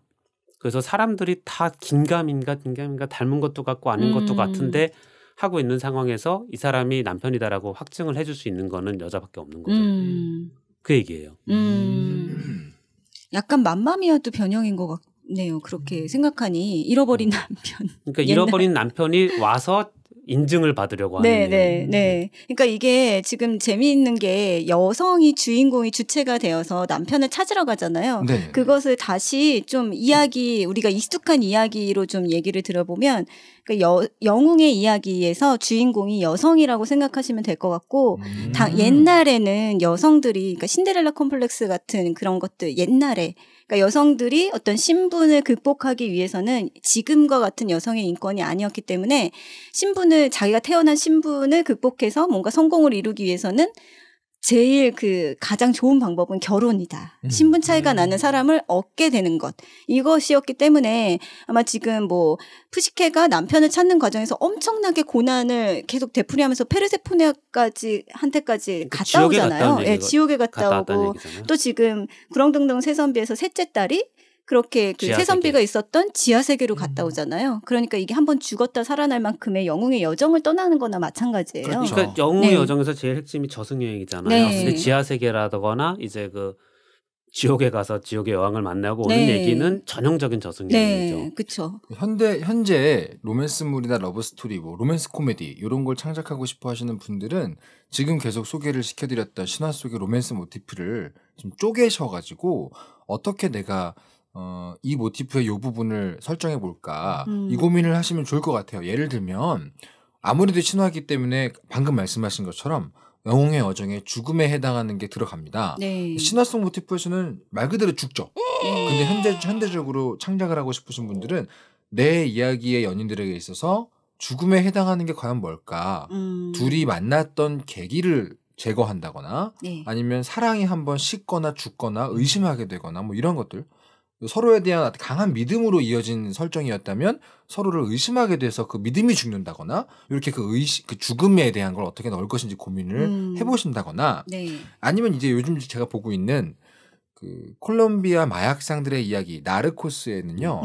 그래서 사람들이 다 긴가민가 긴가민가 닮은 것도 같고 아닌 것도 음. 같은데 하고 있는 상황에서 이 사람이 남편이다라고 확증을 해줄 수 있는 거는 여자밖에 없는 거죠. 음. 그 얘기예요. 음. 약간 맘마미아도 변형인 것 같네요. 그렇게 음. 생각하니 잃어버린 음. 남편. 그러니까 옛날. 잃어버린 남편이 와서 인증을 받으려고 하는. 네, 네, 네. 그러니까 이게 지금 재미있는 게 여성이 주인공이 주체가 되어서 남편을 찾으러 가잖아요. 네. 그것을 다시 좀 이야기 우리가 익숙한 이야기로 좀 얘기를 들어보면 그러니까 영웅의 이야기에서 주인공이 여성이라고 생각하시면 될 것 같고 음. 다, 옛날에는 여성들이 그러니까 신데렐라 콤플렉스 같은 그런 것들 옛날에 그러니까 여성들이 어떤 신분을 극복하기 위해서는 지금과 같은 여성의 인권이 아니었기 때문에 신분을 자기가 태어난 신분을 극복해서 뭔가 성공을 이루기 위해서는 제일 그 가장 좋은 방법은 결혼이다. 음. 신분 차이가 음. 나는 사람을 얻게 되는 것. 이것이었기 때문에 아마 지금 뭐 푸시케가 남편을 찾는 과정에서 엄청나게 고난을 계속 되풀이하면서 페르세포네까지 한테까지 그러니까 갔다 오잖아요. 예, 지옥에 갔다, 갔다 오고 또 지금 구렁등등 새선비에서 셋째 딸이 그렇게 그 새선비가 있었던 지하 세계로 음. 갔다 오잖아요. 그러니까 이게 한 번 죽었다 살아날 만큼의 영웅의 여정을 떠나는 거나 마찬가지예요. 그렇죠. 그러니까 네. 영웅의 네. 여정에서 제일 핵심이 저승 여행이잖아요. 네. 지하 세계라거나 이제 그 지옥에 가서 지옥의 여왕을 만나고 오는 네. 얘기는 전형적인 저승 여행이죠. 네, 그렇죠. 현대 현재 로맨스물이나 러브 스토리, 뭐 로맨스 코미디 이런 걸 창작하고 싶어 하시는 분들은 지금 계속 소개를 시켜드렸던 신화 속의 로맨스 모티프를 좀 쪼개셔 가지고 어떻게 내가 어, 이 모티프의 요 부분을 설정해 볼까 음. 이 고민을 하시면 좋을 것 같아요. 예를 들면 아무래도 신화기 때문에 방금 말씀하신 것처럼 영웅의 어정에 죽음에 해당하는 게 들어갑니다. 네. 신화성 모티프에서는 말 그대로 죽죠. 네. 근데 현재 현대적으로 창작을 하고 싶으신 분들은 내 이야기의 연인들에게 있어서 죽음에 해당하는 게 과연 뭘까? 음. 둘이 만났던 계기를 제거한다거나 네. 아니면 사랑이 한번 식거나 죽거나 의심하게 되거나 뭐 이런 것들 서로에 대한 강한 믿음으로 이어진 설정이었다면 서로를 의심하게 돼서 그 믿음이 죽는다거나 이렇게 그 의심 그 죽음에 대한 걸 어떻게 넣을 것인지 고민을 음. 해보신다거나 네. 아니면 이제 요즘 제가 보고 있는 그 콜롬비아 마약상들의 이야기 나르코스에는요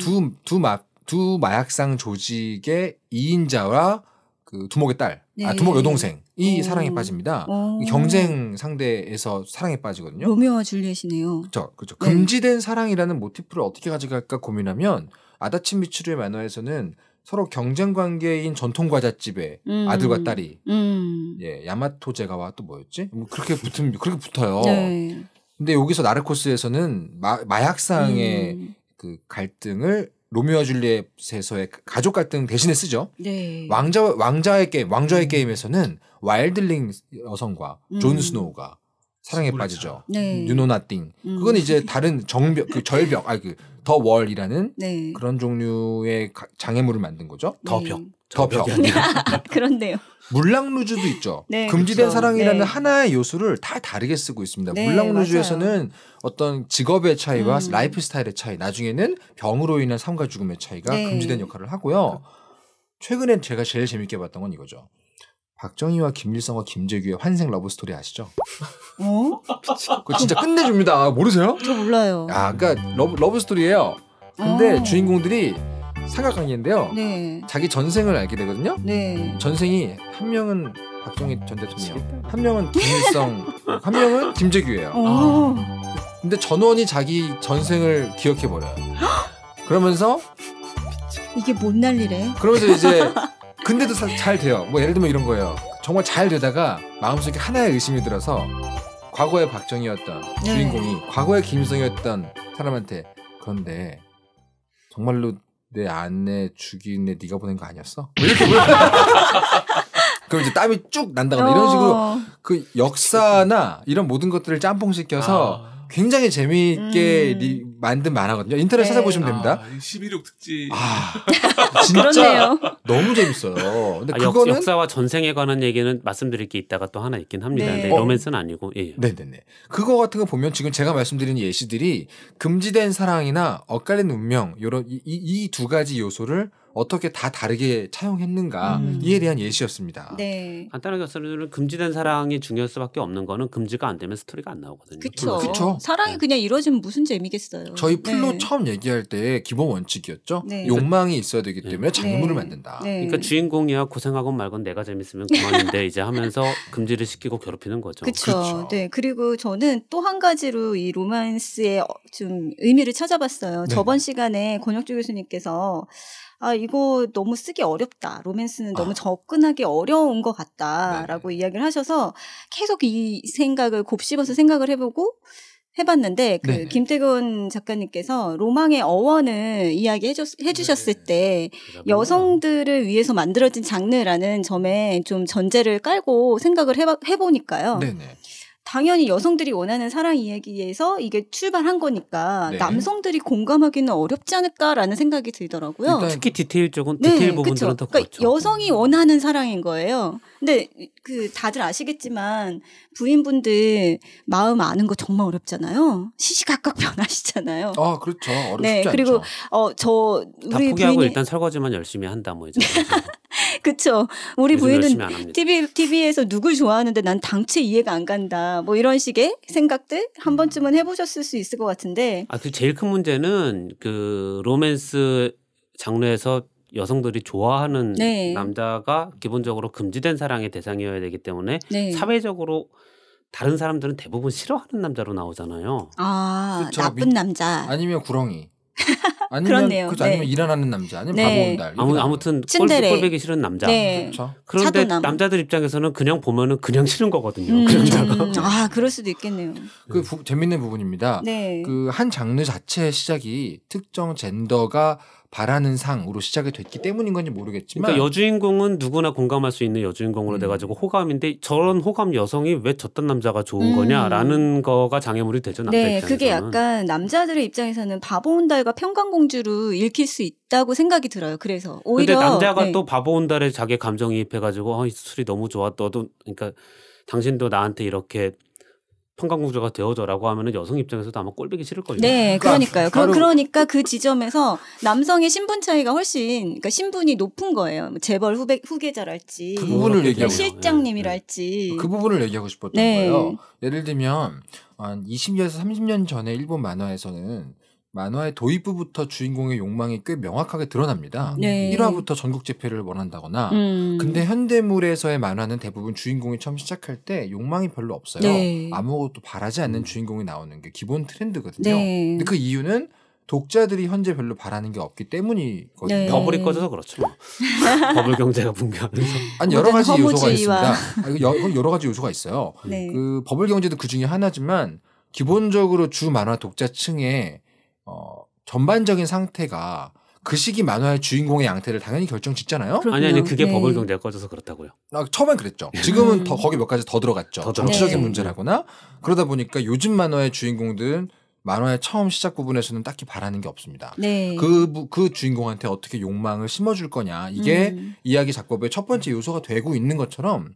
두두 음. 마, 두 마약상 조직의 2인자와그 두목의 딸, 아, 네. 아 두목 여동생 이 오. 어. 사랑에 빠집니다. 오. 어. 경쟁 상대에서 사랑에 빠지거든요. 로메오와 줄리엣이네요. 그렇죠. 그렇죠. 네. 금지된 사랑이라는 모티프를 어떻게 가져갈까 고민하면 아다치 미츠루의 만화에서는 서로 경쟁 관계인 전통 과자집의 음. 아들과 딸이 음. 예 야마토 제가와 또 뭐였지 뭐 그렇게 붙음 그렇게 붙어요. 네. 근데 여기서 나르코스에서는 마, 마약상의 음. 그 갈등을 로미오와 줄리엣에서의 가족 갈등 대신에 쓰죠. 네. 왕자 왕자의 게임 왕좌의 게임에서는 와일드링 여성과 존 음. 스노우가 사랑에 빠지죠. 네. 유노나띵. 음. 그건 이제 다른 정벽, 그 절벽, 아 그 더 월이라는 네. 그런 종류의 장애물을 만든 거죠. 더 벽. 더 벽. 그런데요. 물랑루즈도 있죠. 네, 그렇죠. 금지된 그렇죠. 사랑이라는 네. 하나의 요소를 다 다르게 쓰고 있습니다. 네, 물랑루즈에서는 어떤 직업의 차이와 음. 라이프 스타일의 차이, 나중에는 병으로 인한 삶과 죽음의 차이가 네. 금지된 역할을 하고요. 최근엔 제가 제일 재밌게 봤던 건 이거죠. 박정희와 김일성과 김재규의 환생 러브스토리 아시죠? 어? 그거 진짜 끝내줍니다. 모르세요? 저 몰라요. 아, 그러니까 러브, 러브스토리예요. 근데 어. 주인공들이 사각관계인데요. 네. 자기 전생을 알게 되거든요. 네. 전생이 한 명은 박정희 전 대통령, 한 명은 김일성, 한 명은 김재규예요. 어. 근데 전원이 자기 전생을 기억해 버려요. 그러면서 이게 뭔 난리래? 그러면서 이제 근데도 사실 잘 돼요. 뭐 예를 들면 이런 거예요. 정말 잘 되다가 마음속에 하나의 의심이 들어서 과거의 박정희였던 네. 주인공이 과거의 김성이었던 사람한테 그런데 정말로 내 아내 죽인 애 네가 보낸 거 아니었어? 뭐 이렇게 물어. 그럼 이제 땀이 쭉 난다거나 이런 식으로 어. 그 역사나 이런 모든 것들을 짬뽕 시켜서 아. 굉장히 재미있게 음. 리, 만든 만화거든요. 인터넷 네. 찾아보시면 됩니다. 아, 11육 특집. 아, 진짜 너무 재밌어요. 근데 아, 그거는 역사와 전생에 관한 얘기는 말씀드릴 게 있다가 또 하나 있긴 합니다. 네. 네 로맨스는 아니고. 예. 네네네. 그거 같은 거 보면 지금 제가 말씀드린 예시들이 금지된 사랑이나 엇갈린 운명 요런 이두 이 가지 요소를 어떻게 다 다르게 차용했는가 음. 이에 대한 예시였습니다. 네. 간단하게 말씀드리면 금지된 사랑이 중요할 수밖에 없는 거는 금지가 안 되면 스토리가 안 나오거든요. 그렇죠. 사랑이 네. 그냥 이루어지면 무슨 재미겠어요. 저희 플로 네. 처음 얘기할 때 기본 원칙이었죠. 네. 욕망이 있어야 되기 네. 때문에 작물을 네. 만든다. 그러니까 주인공이야 고생하건 말건 내가 재밌으면 그만인데 이제 하면서 금지를 시키고 괴롭히는 거죠. 그렇죠. 네. 그리고 저는 또 한 가지로 이 로맨스의 어, 좀 의미를 찾아봤어요. 저번 시간에 권혁주 교수님께서 아 이거 너무 쓰기 어렵다. 로맨스는 너무 아. 접근하기 어려운 것 같다라고 네 이야기를 하셔서 계속 이 생각을 곱씹어서 생각을 해보고 해봤는데 그 네네. 김태균 작가님께서 로망의 어원을 이야기 해줬, 해주셨을 네. 때 여성들을 위해서 만들어진 장르라는 점에 좀 전제를 깔고 생각을 해봐, 해보니까요. 네네. 당연히 여성들이 원하는 사랑 이야기에서 이게 출발한 거니까 네. 남성들이 공감하기는 어렵지 않을까라는 생각이 들더라고요. 특히 디테일 쪽은 네, 디테일 부분들은 그쵸. 더 그러니까 그렇죠. 여성이 음. 원하는 사랑인 거예요. 근데 그 다들 아시겠지만 부인분들 마음 아는 거 정말 어렵잖아요. 시시각각 변하시잖아요. 아 그렇죠. 어렵지 네, 않죠. 그리고 어, 어저 우리 부인이 일단 설거지만 열심히 한다 뭐 이제. 그쵸. 우리 부인은 TV, TV에서 누굴 좋아하는데 난 당최 이해가 안 간다. 뭐 이런 식의 생각들 한 음. 번쯤은 해보셨을 수 있을 것 같은데. 아, 그 제일 큰 문제는 그 로맨스 장르에서 여성들이 좋아하는 네. 남자가 기본적으로 금지된 사랑의 대상이어야 되기 때문에 네. 사회적으로 다른 사람들은 대부분 싫어하는 남자로 나오잖아요. 아, 그렇 나쁜 남자. 아니면 구렁이. 아니면 그렇네요. 그렇죠. 아니면 일어나는 남자 아니면 네. 바보 온 아무, 아무튼 꼴, 꼴보기 싫은 남자. 네. 그렇죠. 그런데 남 남자들 입장에서는 그냥 보면은 그냥 싫은 거거든요. 음. 그 남자가. 음. 아 그럴 수도 있겠네요. 그 부, 재밌는 부분입니다. 네. 그한 장르 자체의 시작이 특정 젠더가 바라는 상으로 시작이 됐기 때문인 건지 모르겠지만 그러니까 여주인공은 누구나 공감할 수 있는 여주인공으로 음. 돼가지고 호감인데 저런 호감 여성이 왜 저딴 남자가 좋은 음. 거냐라는 거가 장애물이 되죠 남자 네, 입장에서는. 그게 약간 남자들의 입장에서는 바보온달과 평강공주로 읽힐 수 있다고 생각이 들어요. 그래서 오히려 근데 남자가 네. 또 바보온달에 자기 감정이입해가지고 어, 이 술이 너무 좋아 너도 그러니까 당신도 나한테 이렇게 평강공주가 되어줘라고 하면은 여성 입장에서도 아마 꼴보기 싫을걸요. 네, 그러니까 그러니까요. 그러, 그러니까 그 지점에서 남성의 신분 차이가 훨씬 그러니까 신분이 높은 거예요. 뭐 재벌 후배 후계자랄지 그 부분을 얘기하고 실장님이랄지 네. 그 부분을 얘기하고 싶었던 네. 거예요. 예를 들면 한 20년에서 30년 전에 일본 만화에서는 만화의 도입부부터 주인공의 욕망이 꽤 명확하게 드러납니다. 네. 1화부터 전국 집회를 원한다거나. 음. 근데 현대물에서의 만화는 대부분 주인공이 처음 시작할 때 욕망이 별로 없어요. 네. 아무것도 바라지 않는 음. 주인공이 나오는 게 기본 트렌드거든요. 네. 근데 그 이유는 독자들이 현재 별로 바라는 게 없기 때문이거든요. 네. 버블이 꺼져서 그렇죠. 뭐. 버블 경제가 붕괴하면서. 아니 여러 가지 요소가 있습니다. 아 여, 여러 가지 요소가 있어요. 네. 그 버블 경제도 그 중에 하나지만 기본적으로 주 만화 독자층에 어, 전반적인 상태가 그 시기 만화의 주인공의 양태를 당연히 결정 짓잖아요. 아니 아니 그게 네. 버블 경제 꺼져서 그렇다고요. 아, 처음엔 그랬죠. 지금은 음. 더 거기 몇 가지 더 들어갔죠. 더 정치적인 네. 문제라거나 그러다 보니까 요즘 만화의 주인공들은 만화의 처음 시작 부분에서는 딱히 바라는 게 없습니다. 네. 그, 그 주인공한테 어떻게 욕망을 심어줄 거냐. 이게 음. 이야기 작법의 첫 번째 요소가 되고 있는 것처럼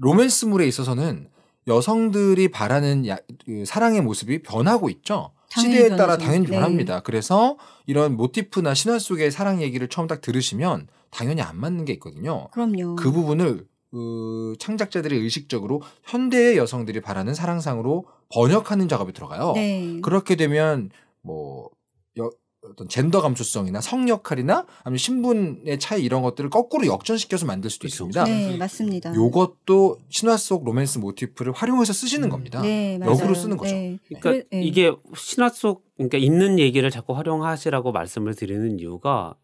로맨스물에 있어서는 여성들이 바라는 야, 그 사랑의 모습이 변하고 있죠. 시대에 따라 당연히 변합니다. 네. 그래서 이런 모티프나 신화 속의 사랑 얘기를 처음 딱 들으시면 당연히 안 맞는 게 있거든요. 그럼요. 그 부분을 그 창작자들이 의식적으로 현대의 여성들이 바라는 사랑상으로 번역하는 작업이 들어가요. 네. 그렇게 되면 뭐 여, 어떤 젠더 감수성이나 성 역할이나 아니면 신분의 차이 이런 것들을 거꾸로 역전시켜서 만들 수도 그렇죠. 있습니다. 네, 맞습니다. 요것도 신화 속 로맨스 모티프를 활용해서 쓰시는 음. 겁니다. 네, 맞아요. 역으로 쓰는 거죠. 네. 네. 그러니까 네. 이게 신화 속 그러니까 있는 얘기를 자꾸 활용하시라고 말씀을 드리는 이유가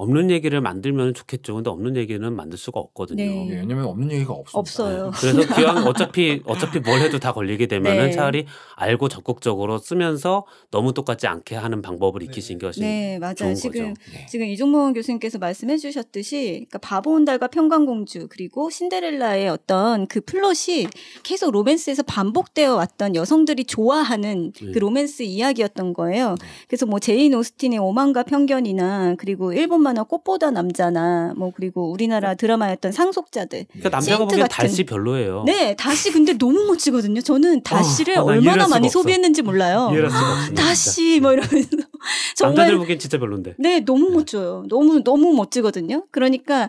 없는 얘기를 만들면 좋겠죠. 근데 없는 얘기는 만들 수가 없거든요. 네. 네, 왜냐면 없는 얘기가 없습니다. 없어요. 예, 그래서 기왕 어차피 어차피 뭘 해도 다 걸리게 되면은 네. 차라리 알고 적극적으로 쓰면서 너무 똑같지 않게 하는 방법을 네. 익히신 것이 네, 맞아요. 지금 네. 지금 이종범 교수님께서 말씀해주셨듯이 그러니까 바보온달과 평강공주 그리고 신데렐라의 어떤 그 플롯이 계속 로맨스에서 반복되어 왔던 여성들이 좋아하는 네. 그 로맨스 이야기였던 거예요. 그래서 뭐 제인 오스틴의 오만과 편견이나 그리고 일본 드라 꽃보다 남자나 뭐 그리고 우리나라 드라마였던 상속자들. 그러니까 남자가 보기 같은. 다시 별로예요. 네, 다시 근데 너무 멋지거든요. 저는 다시를 어, 얼마나 많이 없어. 소비했는지 몰라요. 아, 다시 뭐 이러면서. 정말 남자들 보기엔 진짜 별론데. 네, 너무 네. 멋져요. 너무 너무 멋지거든요. 그러니까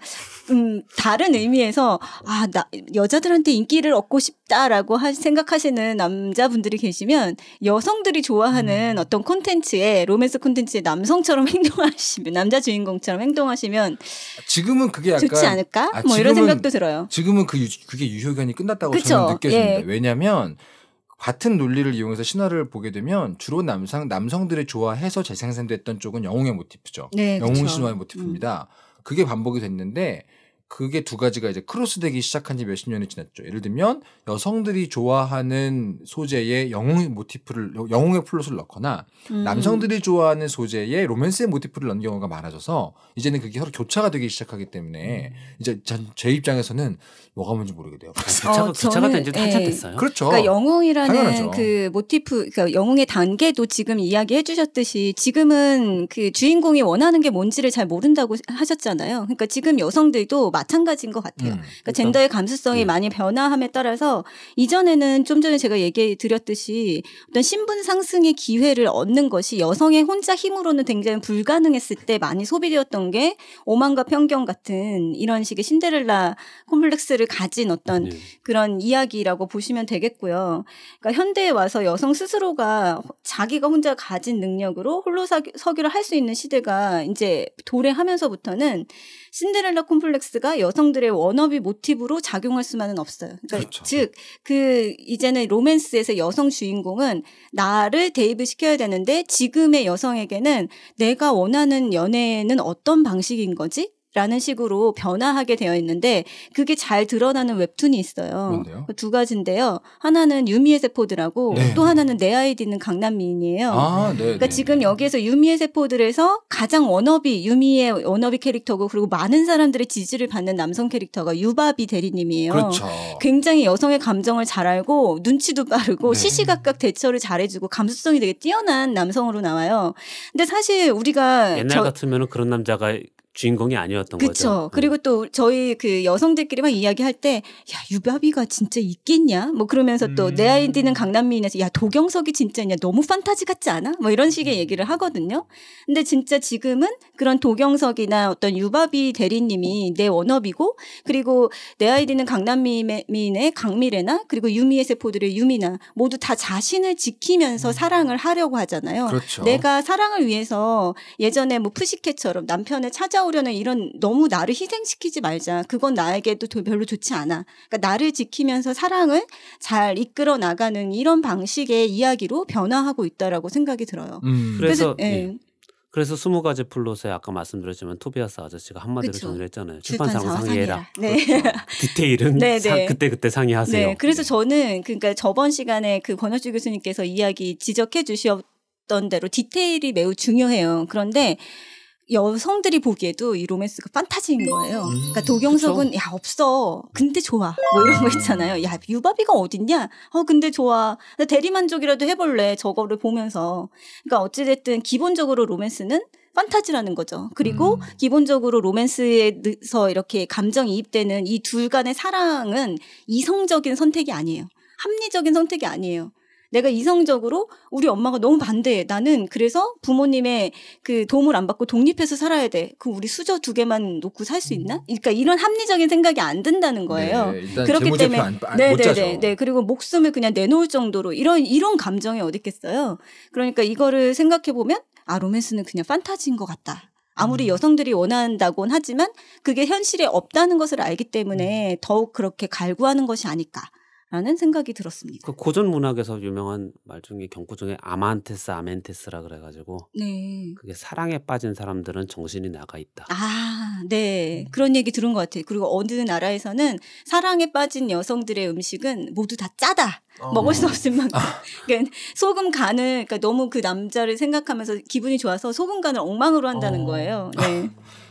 음 다른 네. 의미에서 아나 여자들한테 인기를 얻고 싶다라고 하, 생각하시는 남자분들이 계시면 여성들이 좋아하는 음. 어떤 콘텐츠에 로맨스 콘텐츠에 남성처럼 행동하시면 남자 주인공처럼 행동하시면 지금은 그게 약간 좋지 않을까? 아, 뭐 이런 생각도 들어요. 지금은 그 유, 그게 유효기간이 끝났다고 그쵸? 저는 느껴집니다. 예. 왜냐하면 같은 논리를 이용해서 신화를 보게 되면 주로 남성 남성들이 좋아해서 재생산됐던 쪽은 영웅의 모티프죠. 네, 영웅 그쵸. 신화의 모티프입니다. 음. 그게 반복이 됐는데 그게 두 가지가 이제 크로스되기 시작한 지 몇십 년이 지났죠. 예를 들면 여성들이 좋아하는 소재에 영웅의 모티프를 영웅의 플롯을 넣거나 음. 남성들이 좋아하는 소재에 로맨스의 모티프를 넣는 경우가 많아져서 이제는 그게 서로 교차가 되기 시작하기 때문에 음. 이제 제 입장에서는 뭐가 뭔지 모르게 돼요. 아, 교차가, 어, 된지 한참 예. 어요 그렇죠. 그러니까 영웅이라는 당연하죠. 그 모티프 그러니까 영웅의 단계도 지금 이야기해 주셨듯이 지금은 그 주인공이 원하는 게 뭔지를 잘 모른다고 하셨잖아요. 그러니까 지금 여성들도 마찬가지인 것 같아요. 음, 그러니까 그렇죠. 젠더의 감수성이 네. 많이 변화함에 따라서 이전에는 좀 전에 제가 얘기 드렸듯이 어떤 신분 상승의 기회를 얻는 것이 여성의 혼자 힘으로는 굉장히 불가능했을 때 많이 소비되었던 게 오만과 편견 같은 이런 식의 신데렐라 콤플렉스를 가진 어떤 네. 그런 이야기라고 보시면 되겠고요. 그러니까 현대에 와서 여성 스스로가 자기가 혼자 가진 능력으로 홀로 서기를 할 수 있는 시대가 이제 도래하면서부터는 신데렐라 콤플렉스가 여성들의 워너비 모티브로 작용할 수만은 없어요. 그러니까 그렇죠 즉, 그 이제는 로맨스에서 여성 주인공은 나를 대입을 시켜야 되는데 지금의 여성에게는 내가 원하는 연애는 어떤 방식인 거지? 라는 식으로 변화하게 되어 있는데 그게 잘 드러나는 웹툰이 있어요. 뭔데요? 그 두 가지인데요. 하나는 유미의 세포들하고 네. 또 하나는 내 아이디는 강남민이에요 아, 네, 네, 그러니까 네. 지금 여기에서 유미의 세포들에서 가장 워너비 유미의 워너비 캐릭터고 그리고 많은 사람들의 지지를 받는 남성 캐릭터가 유바비 대리님이에요. 그렇죠. 굉장히 여성의 감정을 잘 알고 눈치도 빠르고 네. 시시각각 대처를 잘해주고 감수성이 되게 뛰어난 남성으로 나와요. 근데 사실 우리가 옛날 같으면 그런 남자가 주인공이 아니었던 그쵸. 거죠. 음. 그렇죠. 그리고 또 저희 그 여성들끼리만 이야기할 때, 야 유바비가 진짜 있겠냐? 뭐 그러면서 또내 음. 아이디는 강남미인에서 야 도경석이 진짜 냐 너무 판타지 같지 않아? 뭐 이런 식의 음. 얘기를 하거든요. 근데 진짜 지금은 그런 도경석이나 어떤 유바비 대리님이 내 원업이고, 그리고 내 아이디는 강남미인의 강미래나 그리고 유미의 세포들의 유미나 모두 다 자신을 지키면서 음. 사랑을 하려고 하잖아요. 그렇죠. 내가 사랑을 위해서 예전에 뭐 푸시캣처럼 남편을 찾아 찾아오려는 이런 너무 나를 희생시키지 말자. 그건 나에게도 별로 좋지 않아. 그러니까 나를 지키면서 사랑을 잘 이끌어 나가는 이런 방식의 이야기로 변화하고 있다라고 생각이 들어요. 음. 그래서, 그래서 예. 예. 그래서 스무 가지 플롯에 아까 말씀드렸지만 토비아스 아저씨가 한마디로 정리를 했잖아요. 출판사랑 상의해라. 그렇죠. 네. 그렇죠. 디테일은 네, 네. 사, 그때 그때 상의하세요. 네. 그래서 네. 저는 그, 그러니까 저번 시간에 그 권혁주 교수님께서 이야기 지적해 주셨던 대로 디테일이 매우 중요해요. 그런데 여성들이 보기에도 이 로맨스가 판타지인 음. 거예요. 그러니까 음, 그러니까 도경석은 그쵸? 야 없어. 근데 좋아. 뭐 이런 거 있잖아요. 야 유바비가 어딨냐? 어 근데 좋아. 대리만족이라도 해볼래. 저거를 보면서. 그러니까 어찌됐든 기본적으로 로맨스는 판타지라는 거죠. 그리고 음. 기본적으로 로맨스에서 이렇게 감정이 입되는 이 둘 간의 사랑은 이성적인 선택이 아니에요. 합리적인 선택이 아니에요. 내가 이성적으로 우리 엄마가 너무 반대해. 나는 그래서 부모님의 그 도움을 안 받고 독립해서 살아야 돼. 그럼 우리 수저 두 개만 놓고 살 수 있나? 음. 그러니까 이런 합리적인 생각이 안 든다는 네, 거예요. 네, 그렇기 때문에 안, 안, 네, 네, 네, 네. 그리고 목숨을 그냥 내놓을 정도로 이런 이런 감정이 어디 있겠어요. 그러니까 이거를 생각해 보면 아 로맨스는 그냥 판타지인 것 같다. 아무리 음. 여성들이 원한다곤 하지만 그게 현실에 없다는 것을 알기 때문에 음. 더욱 그렇게 갈구하는 것이 아닐까. 라는 생각이 들었습니다. 그 고전 문학에서 유명한 말 중에 경고 중에 아만테스 아멘테스라 그래가지고 네. 그게 사랑에 빠진 사람들은 정신이 나가 있다. 아, 네 음. 그런 얘기 들은 것 같아요. 그리고 어느 나라에서는 사랑에 빠진 여성들의 음식은 모두 다 짜다. 어. 먹을 수 없을 만큼 아. 그니까 소금 간을 그러니까 너무 그 남자를 생각하면서 기분이 좋아서 소금 간을 엉망으로 한다는 어. 거예요. 네.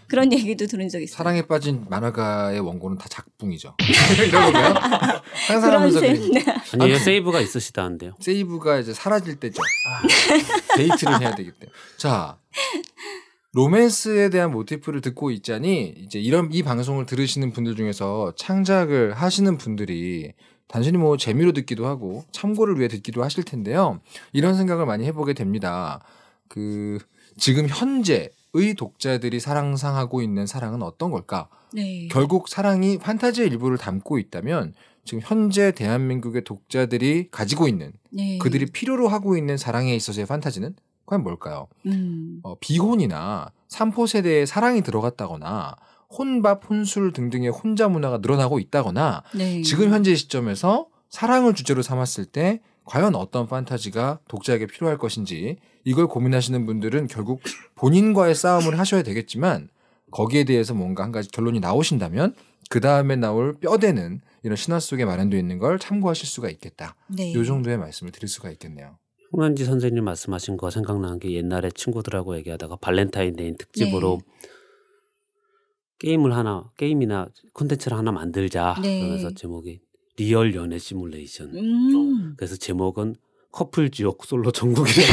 그런 얘기도 들은 적 있어요. 사랑에 빠진 만화가의 원고는 다 작붕이죠. 이러면 항상 하면서 아 세이브가 있으시다는데요. 세이브가 이제 사라질 때죠. 아. 데이트를 해야 되기 때문에. 자. 로맨스에 대한 모티프를 듣고 있자니 이제 이런 이 방송을 들으시는 분들 중에서 창작을 하시는 분들이 단순히 뭐 재미로 듣기도 하고 참고를 위해 듣기도 하실 텐데요. 이런 생각을 많이 해보게 됩니다. 그 지금 현재 의 독자들이 사랑상하고 있는 사랑은 어떤 걸까? 네. 결국 사랑이 판타지의 일부를 담고 있다면 지금 현재 대한민국의 독자들이 가지고 있는 네. 그들이 필요로 하고 있는 사랑에 있어서의 판타지는 과연 뭘까요? 음. 어, 비혼이나 삼포 세대에 사랑이 들어갔다거나 혼밥, 혼술 등등의 혼자 문화가 늘어나고 있다거나 네. 지금 현재 시점에서 사랑을 주제로 삼았을 때 과연 어떤 판타지가 독자에게 필요할 것인지 이걸 고민하시는 분들은 결국 본인과의 싸움을 하셔야 되겠지만 거기에 대해서 뭔가 한 가지 결론이 나오신다면 그 다음에 나올 뼈대는 이런 신화 속에 마련되어 있는 걸 참고하실 수가 있겠다. 네. 요 정도의 말씀을 드릴 수가 있겠네요. 홍현지 선생님 말씀하신 거 생각나는 게 옛날에 친구들하고 얘기하다가 발렌타인데이 특집으로 네. 게임을 하나 게임이나 콘텐츠를 하나 만들자 네. 그러면서 제목이 리얼 연애 시뮬레이션. 음. 그래서 제목은 커플 지옥 솔로 전국이라고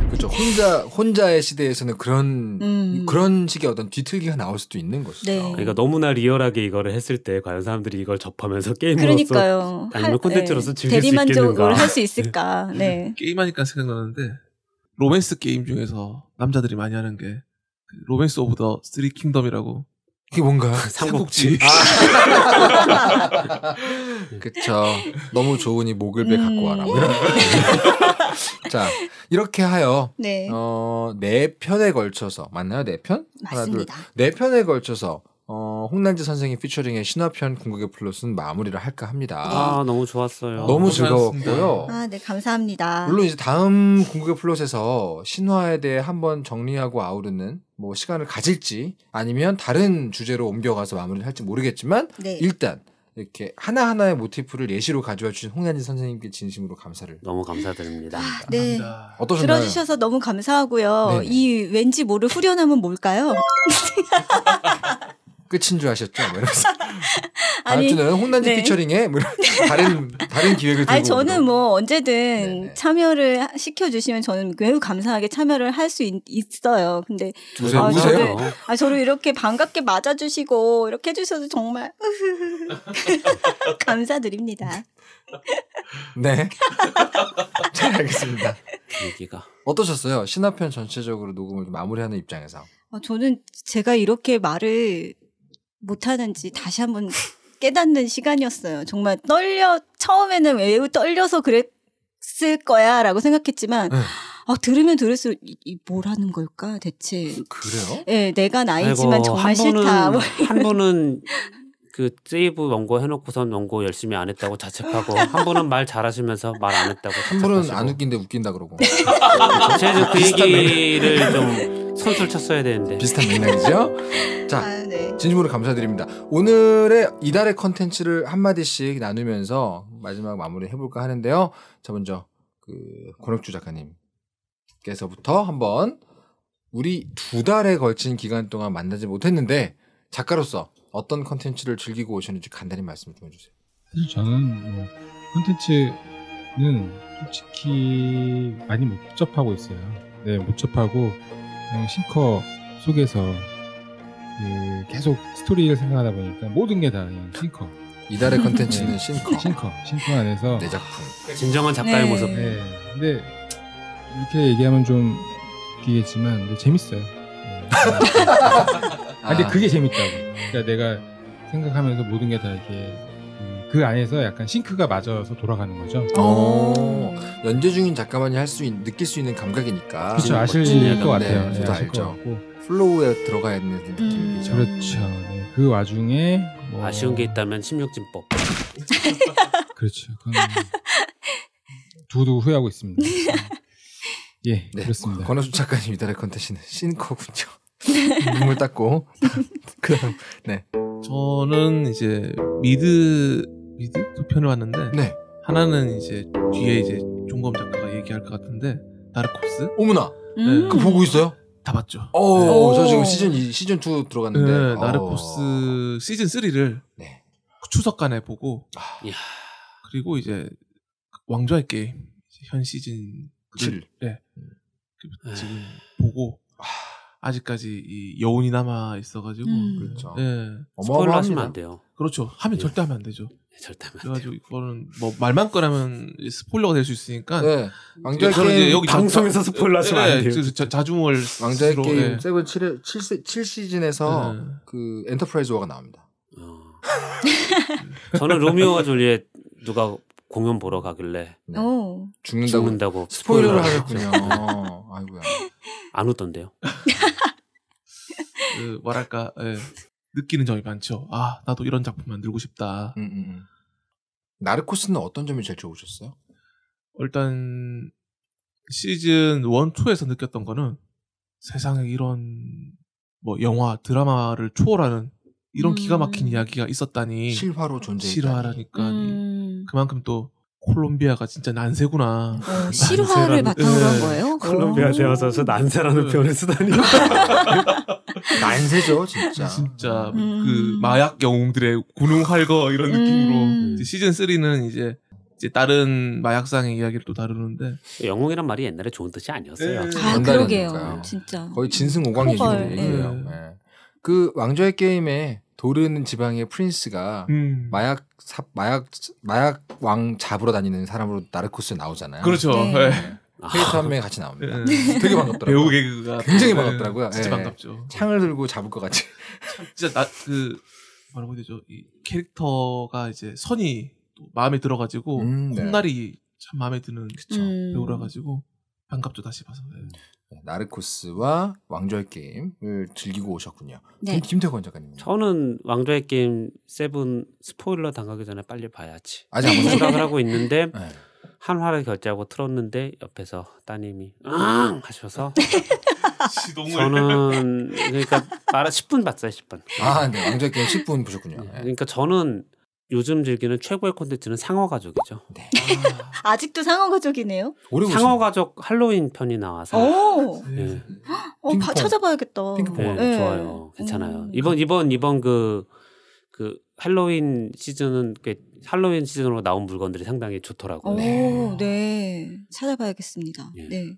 그렇죠 혼자 혼자의 시대에서는 그런 음. 그런 식의 어떤 뒤틀기가 나올 수도 있는 것이죠 네. 그러니까 너무나 리얼하게 이거를 했을 때 과연 사람들이 이걸 접하면서 게임으로서 그러니 아니면 콘텐츠로서 네. 즐길 수 있겠는가 할수 있을까 네. 네. 네. 게임하니까 생각나는데 로맨스 게임 중에서 남자들이 많이 하는 게 그 로맨스 오브 더 쓰리 킹덤이라고 이게 뭔가 삼국지, 삼국지. 아. 그쵸. 너무 좋으니 목을배 음. 갖고 와라. 뭐 음. 자, 이렇게 하여 네. 어, 네 편에 걸쳐서 맞나요? 네 편? 맞습니다. 하나, 둘, 네 편에 걸쳐서 어, 홍난지 선생님 피처링의 신화편 궁극의 플롯은 마무리를 할까 합니다. 아, 너무 좋았어요. 너무 즐거웠고요. 아, 네, 감사합니다. 물론 이제 다음 궁극의 플롯에서 신화에 대해 한번 정리하고 아우르는 뭐 시간을 가질지 아니면 다른 주제로 옮겨가서 마무리를 할지 모르겠지만 네. 일단 이렇게 하나하나의 모티프를 예시로 가져와 주신 홍현진 선생님께 진심으로 감사를 너무 감사드립니다. 아, 네. 어떠셨나요? 들어주셔서 너무 감사하고요. 네네. 이 왠지 모를 후련함은 뭘까요? 끝인 줄 아셨죠? 뭐 이러면서. 다음 주는 혼난지 네. 피처링에 뭐 다른 다른 기획을 들고. 아니 저는 뭐 언제든 네네. 네. 참여를 시켜 주시면 저는 매우 감사하게 참여를 할 수 있어요. 근데 주세요. 아, 저를, 아 저를 이렇게 반갑게 맞아 주시고 이렇게 해 주셔서 정말 감사드립니다. 네. 잘 알겠습니다. 얘기가 어떠셨어요? 신화편 전체적으로 녹음을 마무리하는 입장에서. 아, 저는 제가 이렇게 말을 못하는지 다시 한번 깨닫는 시간이었어요. 정말 떨려 처음에는 매우 떨려서 그랬을 거야라고 생각했지만 네. 아, 들으면 들을수록 이, 이 뭐라는 걸까 대체. 그래요? 예, 네, 내가 나이지만 정말 싫다. 뭐한 번은 그 세이브 원고 해놓고선 원고 열심히 안 했다고 자책하고 한 분은 말 잘하시면서 말 안 했다고 한 분은 안 웃긴데 웃긴다 그러고 제가 그 얘기를 좀 선수를 쳤어야 되는데 비슷한 맥락이죠. 자 아, 네. 진심으로 감사드립니다. 오늘의 이달의 컨텐츠를 한 마디씩 나누면서 마지막 마무리 해볼까 하는데요. 저 먼저 그 권혁주 작가님께서부터 한번 우리 두 달에 걸친 기간 동안 만나지 못했는데 작가로서 어떤 컨텐츠를 즐기고 오셨는지 간단히 말씀 좀 해주세요. 사실 저는 뭐 컨텐츠는 솔직히 많이 못 접하고 있어요. 네, 못 접하고 그냥 싱커 속에서 그 계속 스토리를 생각하다 보니까 모든 게 다 싱커. 이달의 네. 컨텐츠는 네, 싱커. 싱커. 싱커 안에서 내 작품. 진정한 작가의 네. 모습. 네. 근데 이렇게 얘기하면 좀 웃기겠지만 재밌어요. 네. 아, 근데 그게 아. 재밌다고. 그러니까 내가 생각하면서 모든 게 다 이렇게 음, 그 안에서 약간 싱크가 맞아서 돌아가는 거죠. 오, 어. 음. 연재 중인 작가만이 할수 느낄 수 있는 감각이니까. 그렇죠. 아실 것 같아요. 네, 예, 저도 네, 알죠. 플로우에 들어가야 되는 느낌이죠. 음. 그렇죠. 네, 그 와중에 뭐... 아쉬운 게 있다면 16진법. 그렇죠. 두두 후회하고 있습니다. 예, 네, 그렇습니다. 권호준 작가님 이달의 컨텐츠는 신커군요. 네. 눈물 닦고 그다음 네 저는 이제 미드 미드 두 편을 봤는데 네. 하나는 이제 뒤에 이제 종검 작가가 얘기할 것 같은데 나르코스 어머나 네. 그 보고 있어요? 다 봤죠. 어, 네. 오, 네. 지금 시즌 2, 시즌 2 들어갔는데 네, 어. 나르코스 시즌 3를 네. 추석간에 보고 아. 예. 그리고 이제 왕좌의 게임 현 시즌 7. 음. 그 네. 지금 보고 아. 아직까지 이 여운이 남아 있어가지고 음. 그렇죠. 예. 스포를 하시면 안 돼요. 그렇죠. 하면 예. 절대 하면 안 되죠. 네, 절대 하면 안 돼요. 그래가지고 이거는 뭐 말만 꺼내면 스포일러가 될 수 있으니까. 네. 왕자의 저는 이제 여기 방송에서 스포일러 하시면 예, 안 예, 돼요. 자, 자중을 왕자의 스스로, 게임 예. 세븐 7, 7, 7 시즌에서 예. 그 엔터프라이즈 워가 나옵니다. 어. 저는 로미오와 줄리엣 누가 공연 보러 가길래 네. 죽는다고, 죽는다고 스포일러를 하셨군요. 아이고야. 안 웃던데요. 그 뭐랄까 예. 느끼는 점이 많죠. 아 나도 이런 작품 만들고 싶다. 음, 음. 음. 나르코스는 어떤 점이 제일 좋으셨어요? 일단 시즌 1, 2에서 느꼈던 거는 세상에 이런 뭐 영화, 드라마를 초월하는 이런 음. 기가 막힌 음. 이야기가 있었다니 실화로 존재 실화라니까 음. 그만큼 또 콜롬비아가 진짜 난세구나. 어, 실화를 바탕으로 한 네. 거예요? 어. 콜롬비아 되어서 난세라는 네. 표현을 쓰다니. 난세죠, 진짜. 진짜 음. 그 마약 영웅들의 군웅 할거 이런 느낌으로 음. 이제 네. 시즌 3는 이제 이제 다른 마약상의 이야기를 또 다루는데 영웅이란 말이 옛날에 좋은 뜻이 아니었어요. 네. 아, 그러게요, 진짜. 거의 진승 오광이기예요. 네. 그 왕좌의 게임에 도르는 지방의 프린스가 음. 마약 사, 마약 마약 왕 잡으러 다니는 사람으로 나르코스에 나오잖아요. 그렇죠. 네. 네. 캐릭터 한 명이 같이 나옵니다. 네. 되게 반갑더라고요. 배우 개그가 굉장히 네. 반갑더라고요. 진짜 예. 반갑죠. 창을 들고 잡을 것 같이. 진짜 나그 뭐라고 해야 되죠? 이 캐릭터가 이제 선이 또 마음에 들어가지고 음, 네. 콧날이 참 마음에 드는 그쵸. 음. 배우라 가지고 반갑죠 다시 봐서. 네. 네, 나르코스와 왕좌의 게임을 즐기고 오셨군요. 네. 김태권 작가님. 저는 왕좌의 게임 세 스포일러 당하기 전에 빨리 봐야지. 아직 안 생각을 하고 있는데 네. 한 화를 결제하고 틀었는데 옆에서 따님이 앙 하셔서 저는 그러니까 말아 10분 봤어요 10분. 아, 네 왕좌의 게임 10분 보셨군요. 네. 그러니까 저는 요즘 즐기는 최고의 콘텐츠는 상어 가족이죠. 네. 아. 직도 상어 가족이네요. 상어 가족 할로윈 편이 나와서 네. 네. 어, 바, 찾아봐야겠다. 네, 네. 좋아요. 음. 괜찮아요. 음. 이번 이번 이번 그그 그 할로윈 시즌은 꽤 할로윈 시즌으로 나온 물건들이 상당히 좋더라고요. 오, 네. 네. 찾아봐야겠습니다. 예. 네. 네.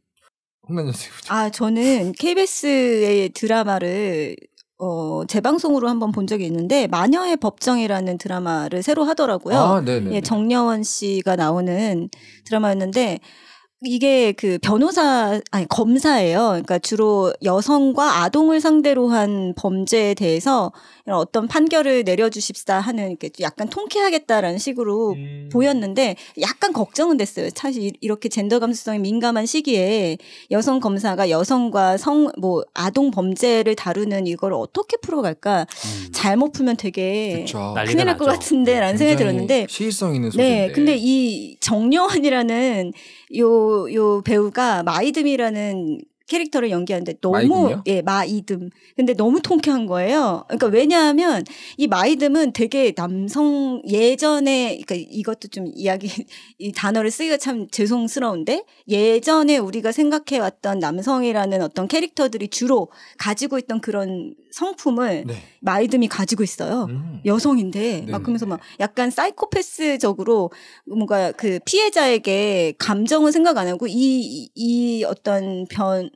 아, 저는 KBS의 드라마를 어, 재방송으로 한번 본 적이 있는데 마녀의 법정이라는 드라마를 새로 하더라고요. 아, 예, 정여원 씨가 나오는 드라마였는데 이게 그 변호사 아니 검사예요. 그러니까 주로 여성과 아동을 상대로 한 범죄에 대해서 이런 어떤 판결을 내려주십사 하는 게 약간 통쾌하겠다라는 식으로 음. 보였는데 약간 걱정은 됐어요. 사실 이렇게 젠더 감수성이 민감한 시기에 여성 검사가 여성과 성 뭐 아동 범죄를 다루는 이걸 어떻게 풀어갈까 음. 잘못 풀면 되게 큰일 날 것 같은데라는 네, 생각이 들었는데 시의성 있는 소재 네, 근데 이정려원이라는요 요 배우가 마이듬이라는 캐릭터를 연기하는데 너무 마이군요? 예 마이듬 근데 너무 통쾌한 거예요. 그러니까 왜냐하면 이 마이듬은 되게 남성 예전에 그러니까 이것도 좀 이야기 이 단어를 쓰기가 참 죄송스러운데 예전에 우리가 생각해 왔던 남성이라는 어떤 캐릭터들이 주로 가지고 있던 그런 성품을 네. 마이듬이 가지고 있어요. 음. 여성인데 막 네. 그러면서 막 약간 사이코패스적으로 뭔가 그 피해자에게 감정은 생각 안 하고 이 이 어떤 변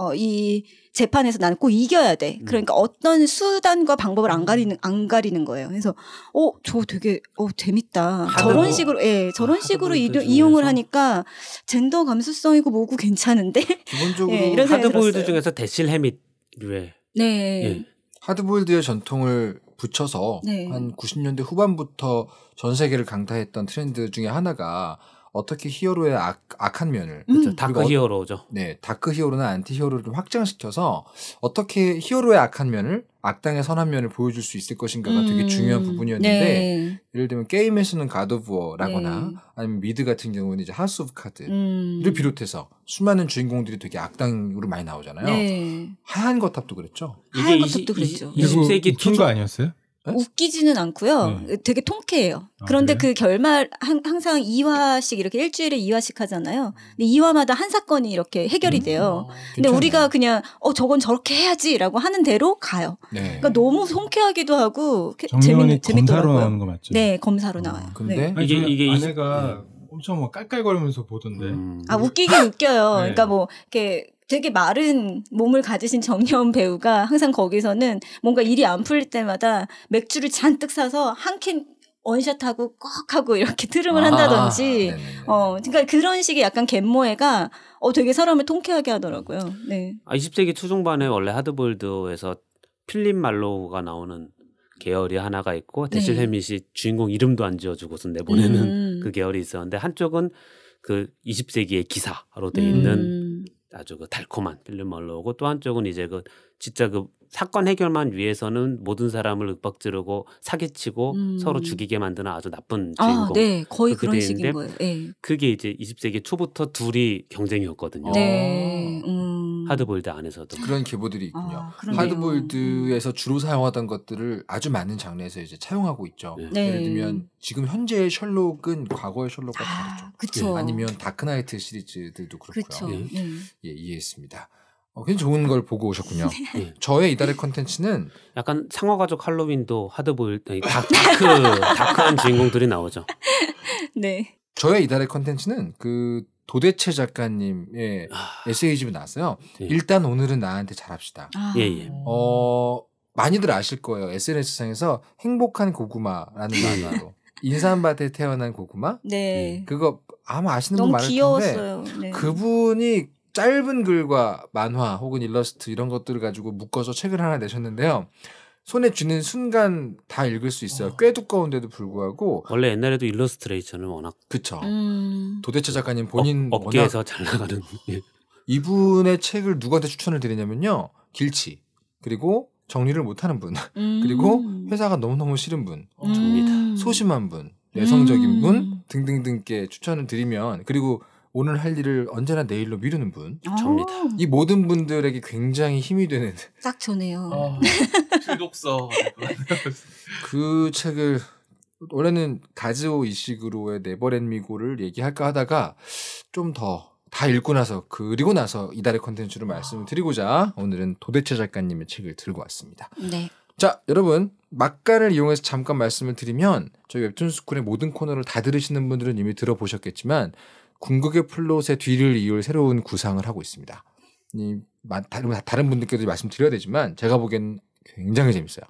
어, 이 재판에서 나는 꼭 이겨야 돼. 음. 그러니까 어떤 수단과 방법을 안 음. 가리는, 안 가리는 거예요. 그래서, 어, 저 되게, 어, 재밌다. 저런 거. 뭐 식으로, 예, 저런 아, 식으로 이, 이 용을 하니까 젠더 감수성이고 뭐고 괜찮은데. 기본적으로 예, 이런 하드보일드 중에서 데실헤밋류의. 네. 예. 하드보일드의 전통을 붙여서 네. 한 90년대 후반부터 전 세계를 강타했던 트렌드 중에 하나가 어떻게 히어로의 악, 악한 면을 그렇죠. 다크 히어로죠. 네, 다크 히어로나 안티 히어로를 확장시켜서 어떻게 히어로의 악한 면을 악당의 선한 면을 보여줄 수 있을 것인가가 음. 되게 중요한 부분이었는데 네. 예를 들면 게임에 서는 가드부어라거나 네. 아니면 미드 같은 경우는 이제 하스 오브 카드를 음. 비롯해서 수많은 주인공들이 되게 악당으로 많이 나오잖아요. 네. 하얀 거탑도 그랬죠. 하얀 거탑도 그랬죠. 20세기 초거 아니었어요? 네? 웃기지는 않고요. 네. 예, 되게 통쾌해요. 아, 그런데 그그 결말 한, 항상 2화씩 이렇게 일주일에 2화씩 하잖아요. 근데 2화마다 한 사건이 이렇게 해결이 음. 돼요. 음, 아, 근데 우리가 그냥 어 저건 저렇게 해야지라고 하는 대로 가요. 네. 그러니까 너무 통쾌하기도 하고 재밌는 재밌더라고요. 검사로 나오는 거 맞죠? 네, 검사로 어, 나와요. 근데 네. 이게 이게 아내가 네. 엄청 뭐 깔깔거리면서 보던데. 음. 아 웃기긴 웃겨요. 네. 그러니까 뭐 이렇게 되게 마른 몸을 가지신 정여운 배우가 항상 거기서는 뭔가 일이 안 풀릴 때마다 맥주를 잔뜩 사서 한 캔 원샷하고 꼭 하고 이렇게 트름을 아, 한다든지 네네네. 어 그러니까 그런 식의 약간 갯모해가 어 되게 사람을 통쾌하게 하더라고요. 네. 아 20세기 초중반에 원래 하드볼드에서 필립 말로우가 나오는 계열이 하나가 있고 데실 네. 헤밋이 주인공 이름도 안 지어주고선 내보내는 음. 그 계열이 있었는데 한쪽은 그 20세기의 기사로 돼 음. 있는 음. 아주 그 달콤한 필름 언로고 또 한쪽은 이제 그 진짜 그 사건 해결만 위해서는 모든 사람을 윽박지르고 사기치고 음. 서로 죽이게 만드는 아주 나쁜 아, 주인공. 아, 네, 거의 그 그런 식인 거예요. 네. 그게 이제 20세기 초부터 둘이 경쟁이었거든요. 네. 음. 하드보일드 안에서도 그런 기보들이 있군요. 아, 네. 하드보일드에서 주로 사용하던 것들을 아주 많은 장르에서 이제 차용하고 있죠. 네. 네. 예를 들면 지금 현재의 셜록은 과거의 셜록과 아, 다르죠. 예. 아니면 다크나이트 시리즈들도 그렇고요. 예. 예. 예, 이해했습니다. 어, 굉장히 좋은 걸 보고 오셨군요. 네. 예. 저의 이달의 컨텐츠는 약간 상어가족 할로윈도 하드보일 다크 다크한 주인공들이 나오죠. 네. 저의 이달의 컨텐츠는 그 도대체 작가님의 아... 에세이집이 나왔어요. 예. 일단 오늘은 나한테 잘합시다. 아... 예, 예. 어, 많이들 아실 거예요. SNS상에서 행복한 고구마라는 예. 만화로. 인삼밭에 태어난 고구마? 네. 예. 그거 아마 아시는 분 많을 귀여웠어요. 네. 그분이 짧은 글과 만화 혹은 일러스트 이런 것들을 가지고 묶어서 책을 하나 내셨는데요. 손에 쥐는 순간 다 읽을 수 있어요. 어. 꽤 두꺼운데도 불구하고 원래 옛날에도 일러스트레이션을 워낙 그쵸. 음. 도대체 작가님 본인 어, 업계에서 잘 나가는 예. 이분의 책을 누구한테 추천을 드리냐면요 길치 그리고 정리를 못하는 분 음. 그리고 회사가 너무너무 싫은 분 음. 음. 소심한 분 내성적인 분 음. 등등등께 추천을 드리면 그리고 오늘 할 일을 언제나 내일로 미루는 분. 아. 접니다. 이 모든 분들에게 굉장히 힘이 되는. 딱 좋네요. 어, 아, 독서 그 책을 원래는 가즈오 이식으로의 네버랜미고를 얘기할까 하다가 좀 더 다 읽고 나서 그리고 나서 이달의 컨텐츠로 말씀을 드리고자 오늘은 도대체 작가님의 책을 들고 왔습니다. 네. 자, 여러분 막간을 이용해서 잠깐 말씀을 드리면 저희 웹툰 스쿨의 모든 코너를 다 들으시는 분들은 이미 들어보셨겠지만 궁극의 플롯의 뒤를 이을 새로운 구상을 하고 있습니다. 이, 다른, 다른 분들께도 말씀드려야 되지만 제가 보기엔 굉장히 재밌어요.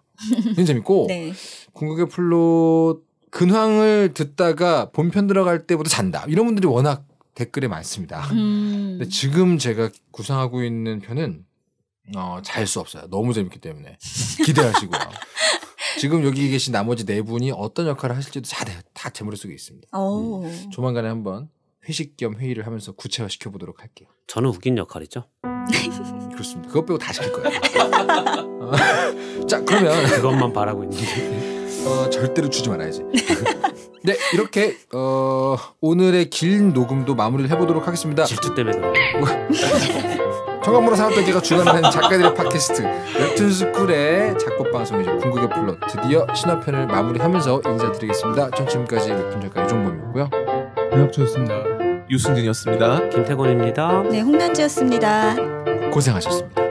굉장히 재밌고 네. 궁극의 플롯 근황을 듣다가 본편 들어갈 때보다 잔다. 이런 분들이 워낙 댓글에 많습니다. 음. 근데 지금 제가 구상하고 있는 편은 어, 잘수 없어요. 너무 재밌기 때문에 기대하시고요. 지금 여기 계신 나머지 네 분이 어떤 역할을 하실지도 다, 다제 머릿속에 있습니다. 음. 조만간에 한번 회식 겸 회의를 하면서 구체화시켜 보도록 할게요. 저는 웃긴 역할이죠. 그렇습니다. 그것 빼고 다 시킬 거예요. 자 그러면 그것만 바라고 있는 어, 절대로 주지 말아야지. 네 이렇게 어, 오늘의 긴 녹음도 마무리를 해보도록 하겠습니다. 질투 때문에 그래 청강문화 산업단지가 주관하는 작가들의 팟캐스트 웹툰스쿨의 작법방송이죠 궁극의 플롯 드디어 신화편을 마무리하면서 인사드리겠습니다 전 지금까지 웹툰 작가 유종범이었고요 배혁주였습니다. 유승진이었습니다. 김태곤입니다. 네, 홍난지였습니다. 고생하셨습니다.